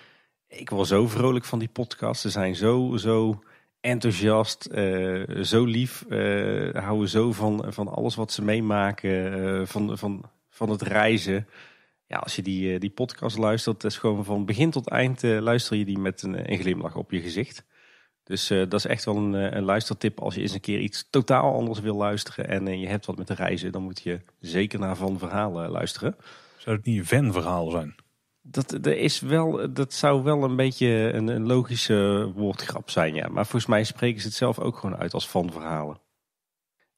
ik word zo vrolijk van die podcast. Ze zijn zo, zo enthousiast, eh, zo lief. Eh, houden zo van, van alles wat ze meemaken, eh, van, van, van het reizen. Ja, als je die, die podcast luistert, is gewoon van begin tot eind luister je die met een, een, glimlach op je gezicht. Dus dat is echt wel een, een luistertip. Als je eens een keer iets totaal anders wil luisteren en je hebt wat met de reizen, dan moet je zeker naar Van Verhalen luisteren. Zou het niet een Van-verhaal zijn? Dat, is wel, dat zou wel een beetje een, logische woordgrap zijn, ja. Maar volgens mij spreken ze het zelf ook gewoon uit als fanverhalen.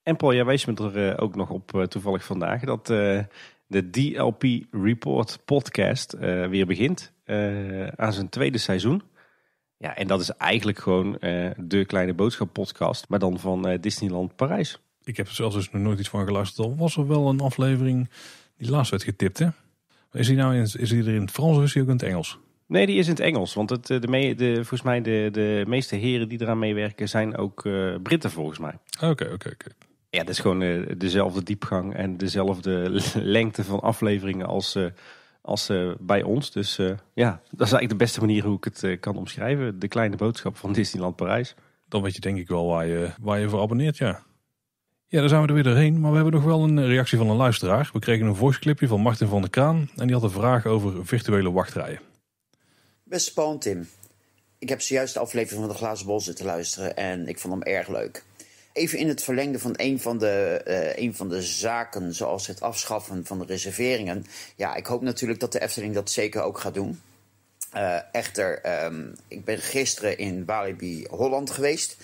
En Paul, jij wees me er eh, ook nog op eh, toevallig vandaag dat eh, de DLP Report podcast weer begint aan zijn tweede seizoen. Ja, en dat is eigenlijk gewoon de Kleine Boodschap podcast, maar dan van Disneyland Parijs. Ik heb er zelfs dus nog nooit iets van geluisterd. Al was er wel een aflevering die laatst werd getipt, hè? Is hij, nou in, is hij er in het Frans of is hij ook in het Engels? Nee, die is in het Engels. Want het, eh, de, me, de volgens mij de, de meeste heren die eraan meewerken zijn ook eh, Britten volgens mij. Oké, oké, oké. Ja, dat is gewoon eh, dezelfde diepgang en dezelfde lengte van afleveringen als, uh, als bij ons. Dus ja, dat is eigenlijk de beste manier hoe ik het kan omschrijven. De kleine boodschap van Disneyland Parijs. Dan weet je denk ik wel waar je, waar je voor abonneert, ja. Ja, daar zijn we er weer doorheen. Maar we hebben nog wel een reactie van een luisteraar. We kregen een voiceclipje van Martin van der Kraan. En die had een vraag over virtuele wachtrijen. Beste Paul Tim. Ik heb zojuist de aflevering van de Glazen Bol zitten luisteren. En ik vond hem erg leuk. Even in het verlengde van een van, de, eh, een van de zaken, zoals het afschaffen van de reserveringen. Ja, ik hoop natuurlijk dat de Efteling dat zeker ook gaat doen. Eh, echter, ehm, ik ben gisteren in Walibi Holland geweest.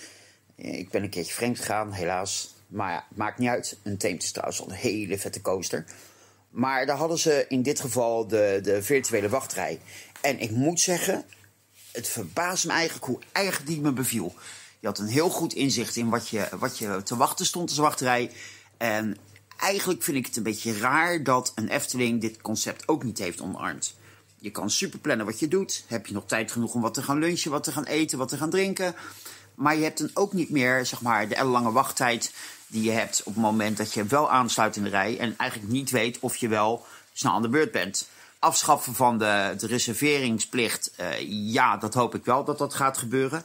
Ik ben een keertje vreemd gegaan, helaas. Maar ja, maakt niet uit. Een teemt is trouwens al een hele vette coaster. Maar daar hadden ze in dit geval de, de virtuele wachtrij. En ik moet zeggen, het verbaast me eigenlijk hoe eigenlijk die me beviel. Je had een heel goed inzicht in wat je, wat je te wachten stond als wachtrij. En eigenlijk vind ik het een beetje raar dat een Efteling dit concept ook niet heeft omarmd. Je kan super plannen wat je doet. Heb je nog tijd genoeg om wat te gaan lunchen, wat te gaan eten, wat te gaan drinken. Maar je hebt dan ook niet meer zeg maar, de ellenlange wachttijd die je hebt op het moment dat je wel aansluit in de rij en eigenlijk niet weet of je wel snel aan de beurt bent. Afschaffen van de, reserveringsplicht, eh, ja, dat hoop ik wel dat dat gaat gebeuren.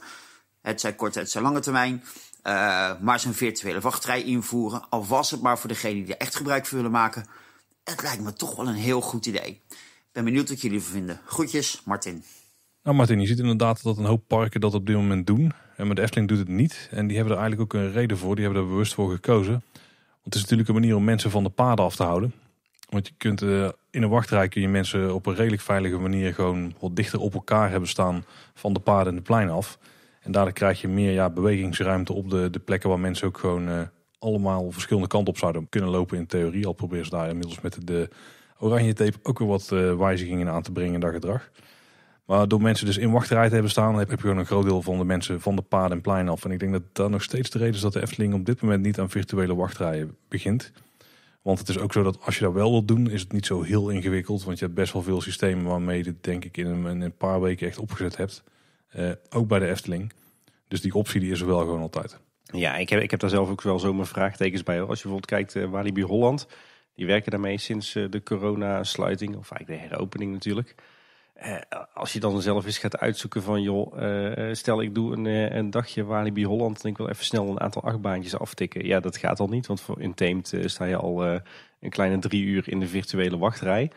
Het zijn korte, het zijn lange termijn. Eh, maar zo'n virtuele wachtrij invoeren, al was het maar voor degenen die er echt gebruik van willen maken, het lijkt me toch wel een heel goed idee. Ben benieuwd wat jullie ervan vinden. Groetjes, Martin. Nou Martin, je ziet inderdaad dat een hoop parken dat op dit moment doen. En maar de Efteling doet het niet. En die hebben er eigenlijk ook een reden voor. Die hebben er bewust voor gekozen. Want het is natuurlijk een manier om mensen van de paden af te houden. Want je kunt eh, in een wachtrij kun je mensen op een redelijk veilige manier gewoon wat dichter op elkaar hebben staan van de paden en de plein af. En daardoor krijg je meer ja, bewegingsruimte op de, de plekken waar mensen ook gewoon eh, allemaal verschillende kanten op zouden kunnen lopen in theorie. Al proberen ze daar inmiddels met de, oranje tape ook weer wat eh, wijzigingen aan te brengen in dat gedrag. Maar door mensen dus in wachtrij te hebben staan, heb je gewoon een groot deel van de mensen van de paden en plein af. En ik denk dat dat nog steeds de reden is dat de Efteling op dit moment niet aan virtuele wachtrijen begint. Want het is ook zo dat als je dat wel wilt doen, is het niet zo heel ingewikkeld. Want je hebt best wel veel systemen waarmee je dit denk ik in een, een paar weken echt opgezet hebt. Eh, ook bij de Efteling. Dus die optie die is er wel gewoon altijd. Ja, ik heb, ik heb daar zelf ook wel mijn vraagtekens bij. Als je bijvoorbeeld kijkt, uh, Walibi Holland, die werken daarmee sinds eh, de corona-sluiting, of eigenlijk de heropening natuurlijk. Eh, als je dan zelf eens gaat uitzoeken van, joh, eh, stel ik doe een, eh, een dagje Walibi Holland en ik wil even snel een aantal achtbaantjes aftikken. Ja, dat gaat al niet, want voor in Teemt sta je al een kleine drie uur in de virtuele wachtrij.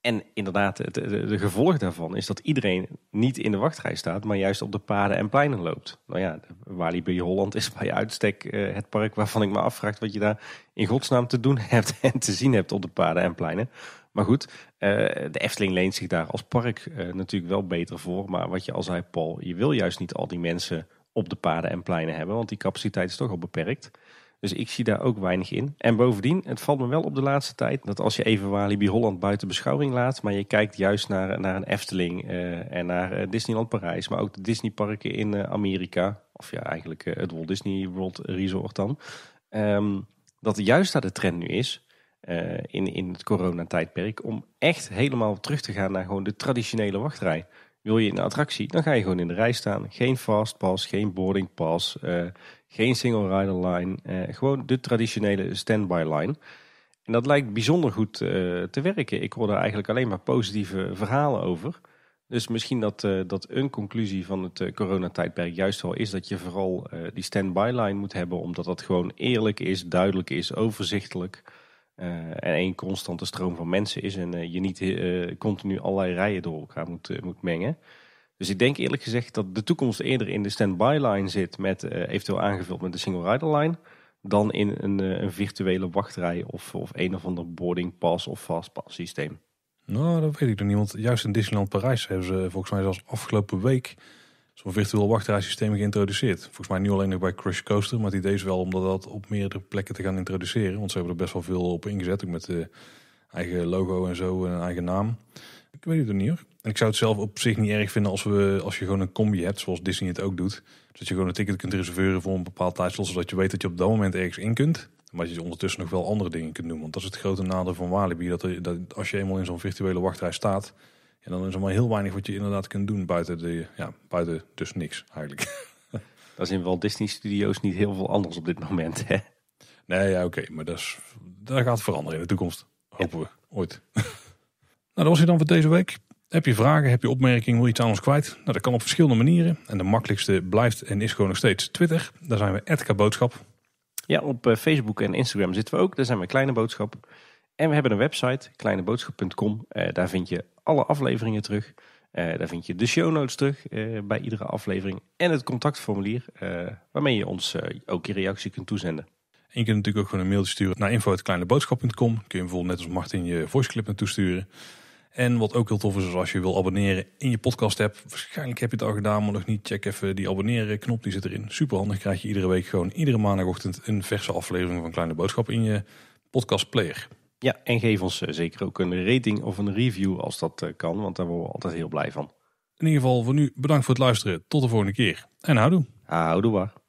En inderdaad, het gevolg daarvan is dat iedereen niet in de wachtrij staat, maar juist op de paden en pleinen loopt. Nou ja, Walibi Holland is bij uitstek eh, het park waarvan ik me afvraag wat je daar in godsnaam te doen hebt en te zien hebt op de paden en pleinen. Maar goed, eh, de Efteling leent zich daar als park eh, natuurlijk wel beter voor. Maar wat je al zei, Paul, je wil juist niet al die mensen op de paden en pleinen hebben, want die capaciteit is toch al beperkt. Dus ik zie daar ook weinig in. En bovendien, het valt me wel op de laatste tijd dat als je even Walibi Holland buiten beschouwing laat, maar je kijkt juist naar, naar een Efteling eh, en naar eh, Disneyland Parijs, maar ook de Disneyparken in eh, Amerika, of ja, eigenlijk het Walt Disney World Resort dan, ehm, dat juist daar de trend nu is. in, in het coronatijdperk, om echt helemaal terug te gaan naar gewoon de traditionele wachtrij. Wil je een attractie, dan ga je gewoon in de rij staan. Geen fastpass, geen boardingpass, geen single rider line. Eh, gewoon de traditionele standby line. En dat lijkt bijzonder goed eh, te werken. Ik hoor daar eigenlijk alleen maar positieve verhalen over. Dus misschien dat, eh, dat een conclusie van het coronatijdperk juist wel is dat je vooral die standby line moet hebben. Omdat dat gewoon eerlijk is, duidelijk is, overzichtelijk. en één constante stroom van mensen is. En je niet continu allerlei rijen door elkaar moet, moet mengen. Dus ik denk eerlijk gezegd dat de toekomst eerder in de standby line zit, met eh, eventueel aangevuld met de single rider line, dan in een, eh, een virtuele wachtrij of, of een of ander boarding pass of fastpass systeem. Nou, dat weet ik nog niet. Want juist in Disneyland Parijs hebben ze volgens mij zelfs afgelopen week zo'n virtueel systeem geïntroduceerd. Volgens mij niet alleen nog bij Crush Coaster, maar het idee is wel om dat op meerdere plekken te gaan introduceren. Want ze hebben er best wel veel op ingezet, ook met de eigen logo en zo en een eigen naam. Ik weet het nog niet hoor. En ik zou het zelf op zich niet erg vinden als, we, als je gewoon een combi hebt, zoals Disney het ook doet. dat je gewoon een ticket kunt reserveren voor een bepaald tijdslot, zodat je weet dat je op dat moment ergens in kunt. Maar dat je ondertussen nog wel andere dingen kunt doen. Want dat is het grote nadeel van Walibi. Dat, dat als je eenmaal in zo'n virtuele wachtrij staat, en dan is er maar heel weinig wat je inderdaad kunt doen buiten, de, ja, buiten dus niks eigenlijk. Dat is in Walt Disney Studios niet heel veel anders op dit moment. Hè? Nee, ja, oké. maar dat, is, dat gaat veranderen in de toekomst. Hopen we. Ooit. nou, dat was het dan voor deze week. Heb je vragen, heb je opmerkingen, hoe je het aan ons kwijt? Nou, dat kan op verschillende manieren. En de makkelijkste blijft en is gewoon nog steeds Twitter. Daar zijn we Edka Boodschap. Ja, op eh, Facebook en Instagram zitten we ook. Daar zijn we Kleine Boodschap. En we hebben een website, kleineboodschap.com. Eh, daar vind je alle afleveringen terug. Eh, daar vind je de show notes terug bij iedere aflevering. En het contactformulier waarmee je ons ook je reactie kunt toezenden. En je kunt natuurlijk ook gewoon een mailtje sturen naar info.kleineboodschap.com. Kun je bijvoorbeeld net als Martin je voiceclip naartoe sturen. En wat ook heel tof is, is als je wil abonneren in je podcast app. Waarschijnlijk heb je het al gedaan, maar nog niet. Check even die abonneren knop, die zit erin. Superhandig krijg je iedere week gewoon iedere maandagochtend een verse aflevering van Kleine Boodschap in je podcast player. Ja, en geef ons eh, zeker ook een rating of een review als dat eh, kan, want daar worden we altijd heel blij van. In ieder geval voor nu bedankt voor het luisteren. Tot de volgende keer. En houdoe. Houdoe waar.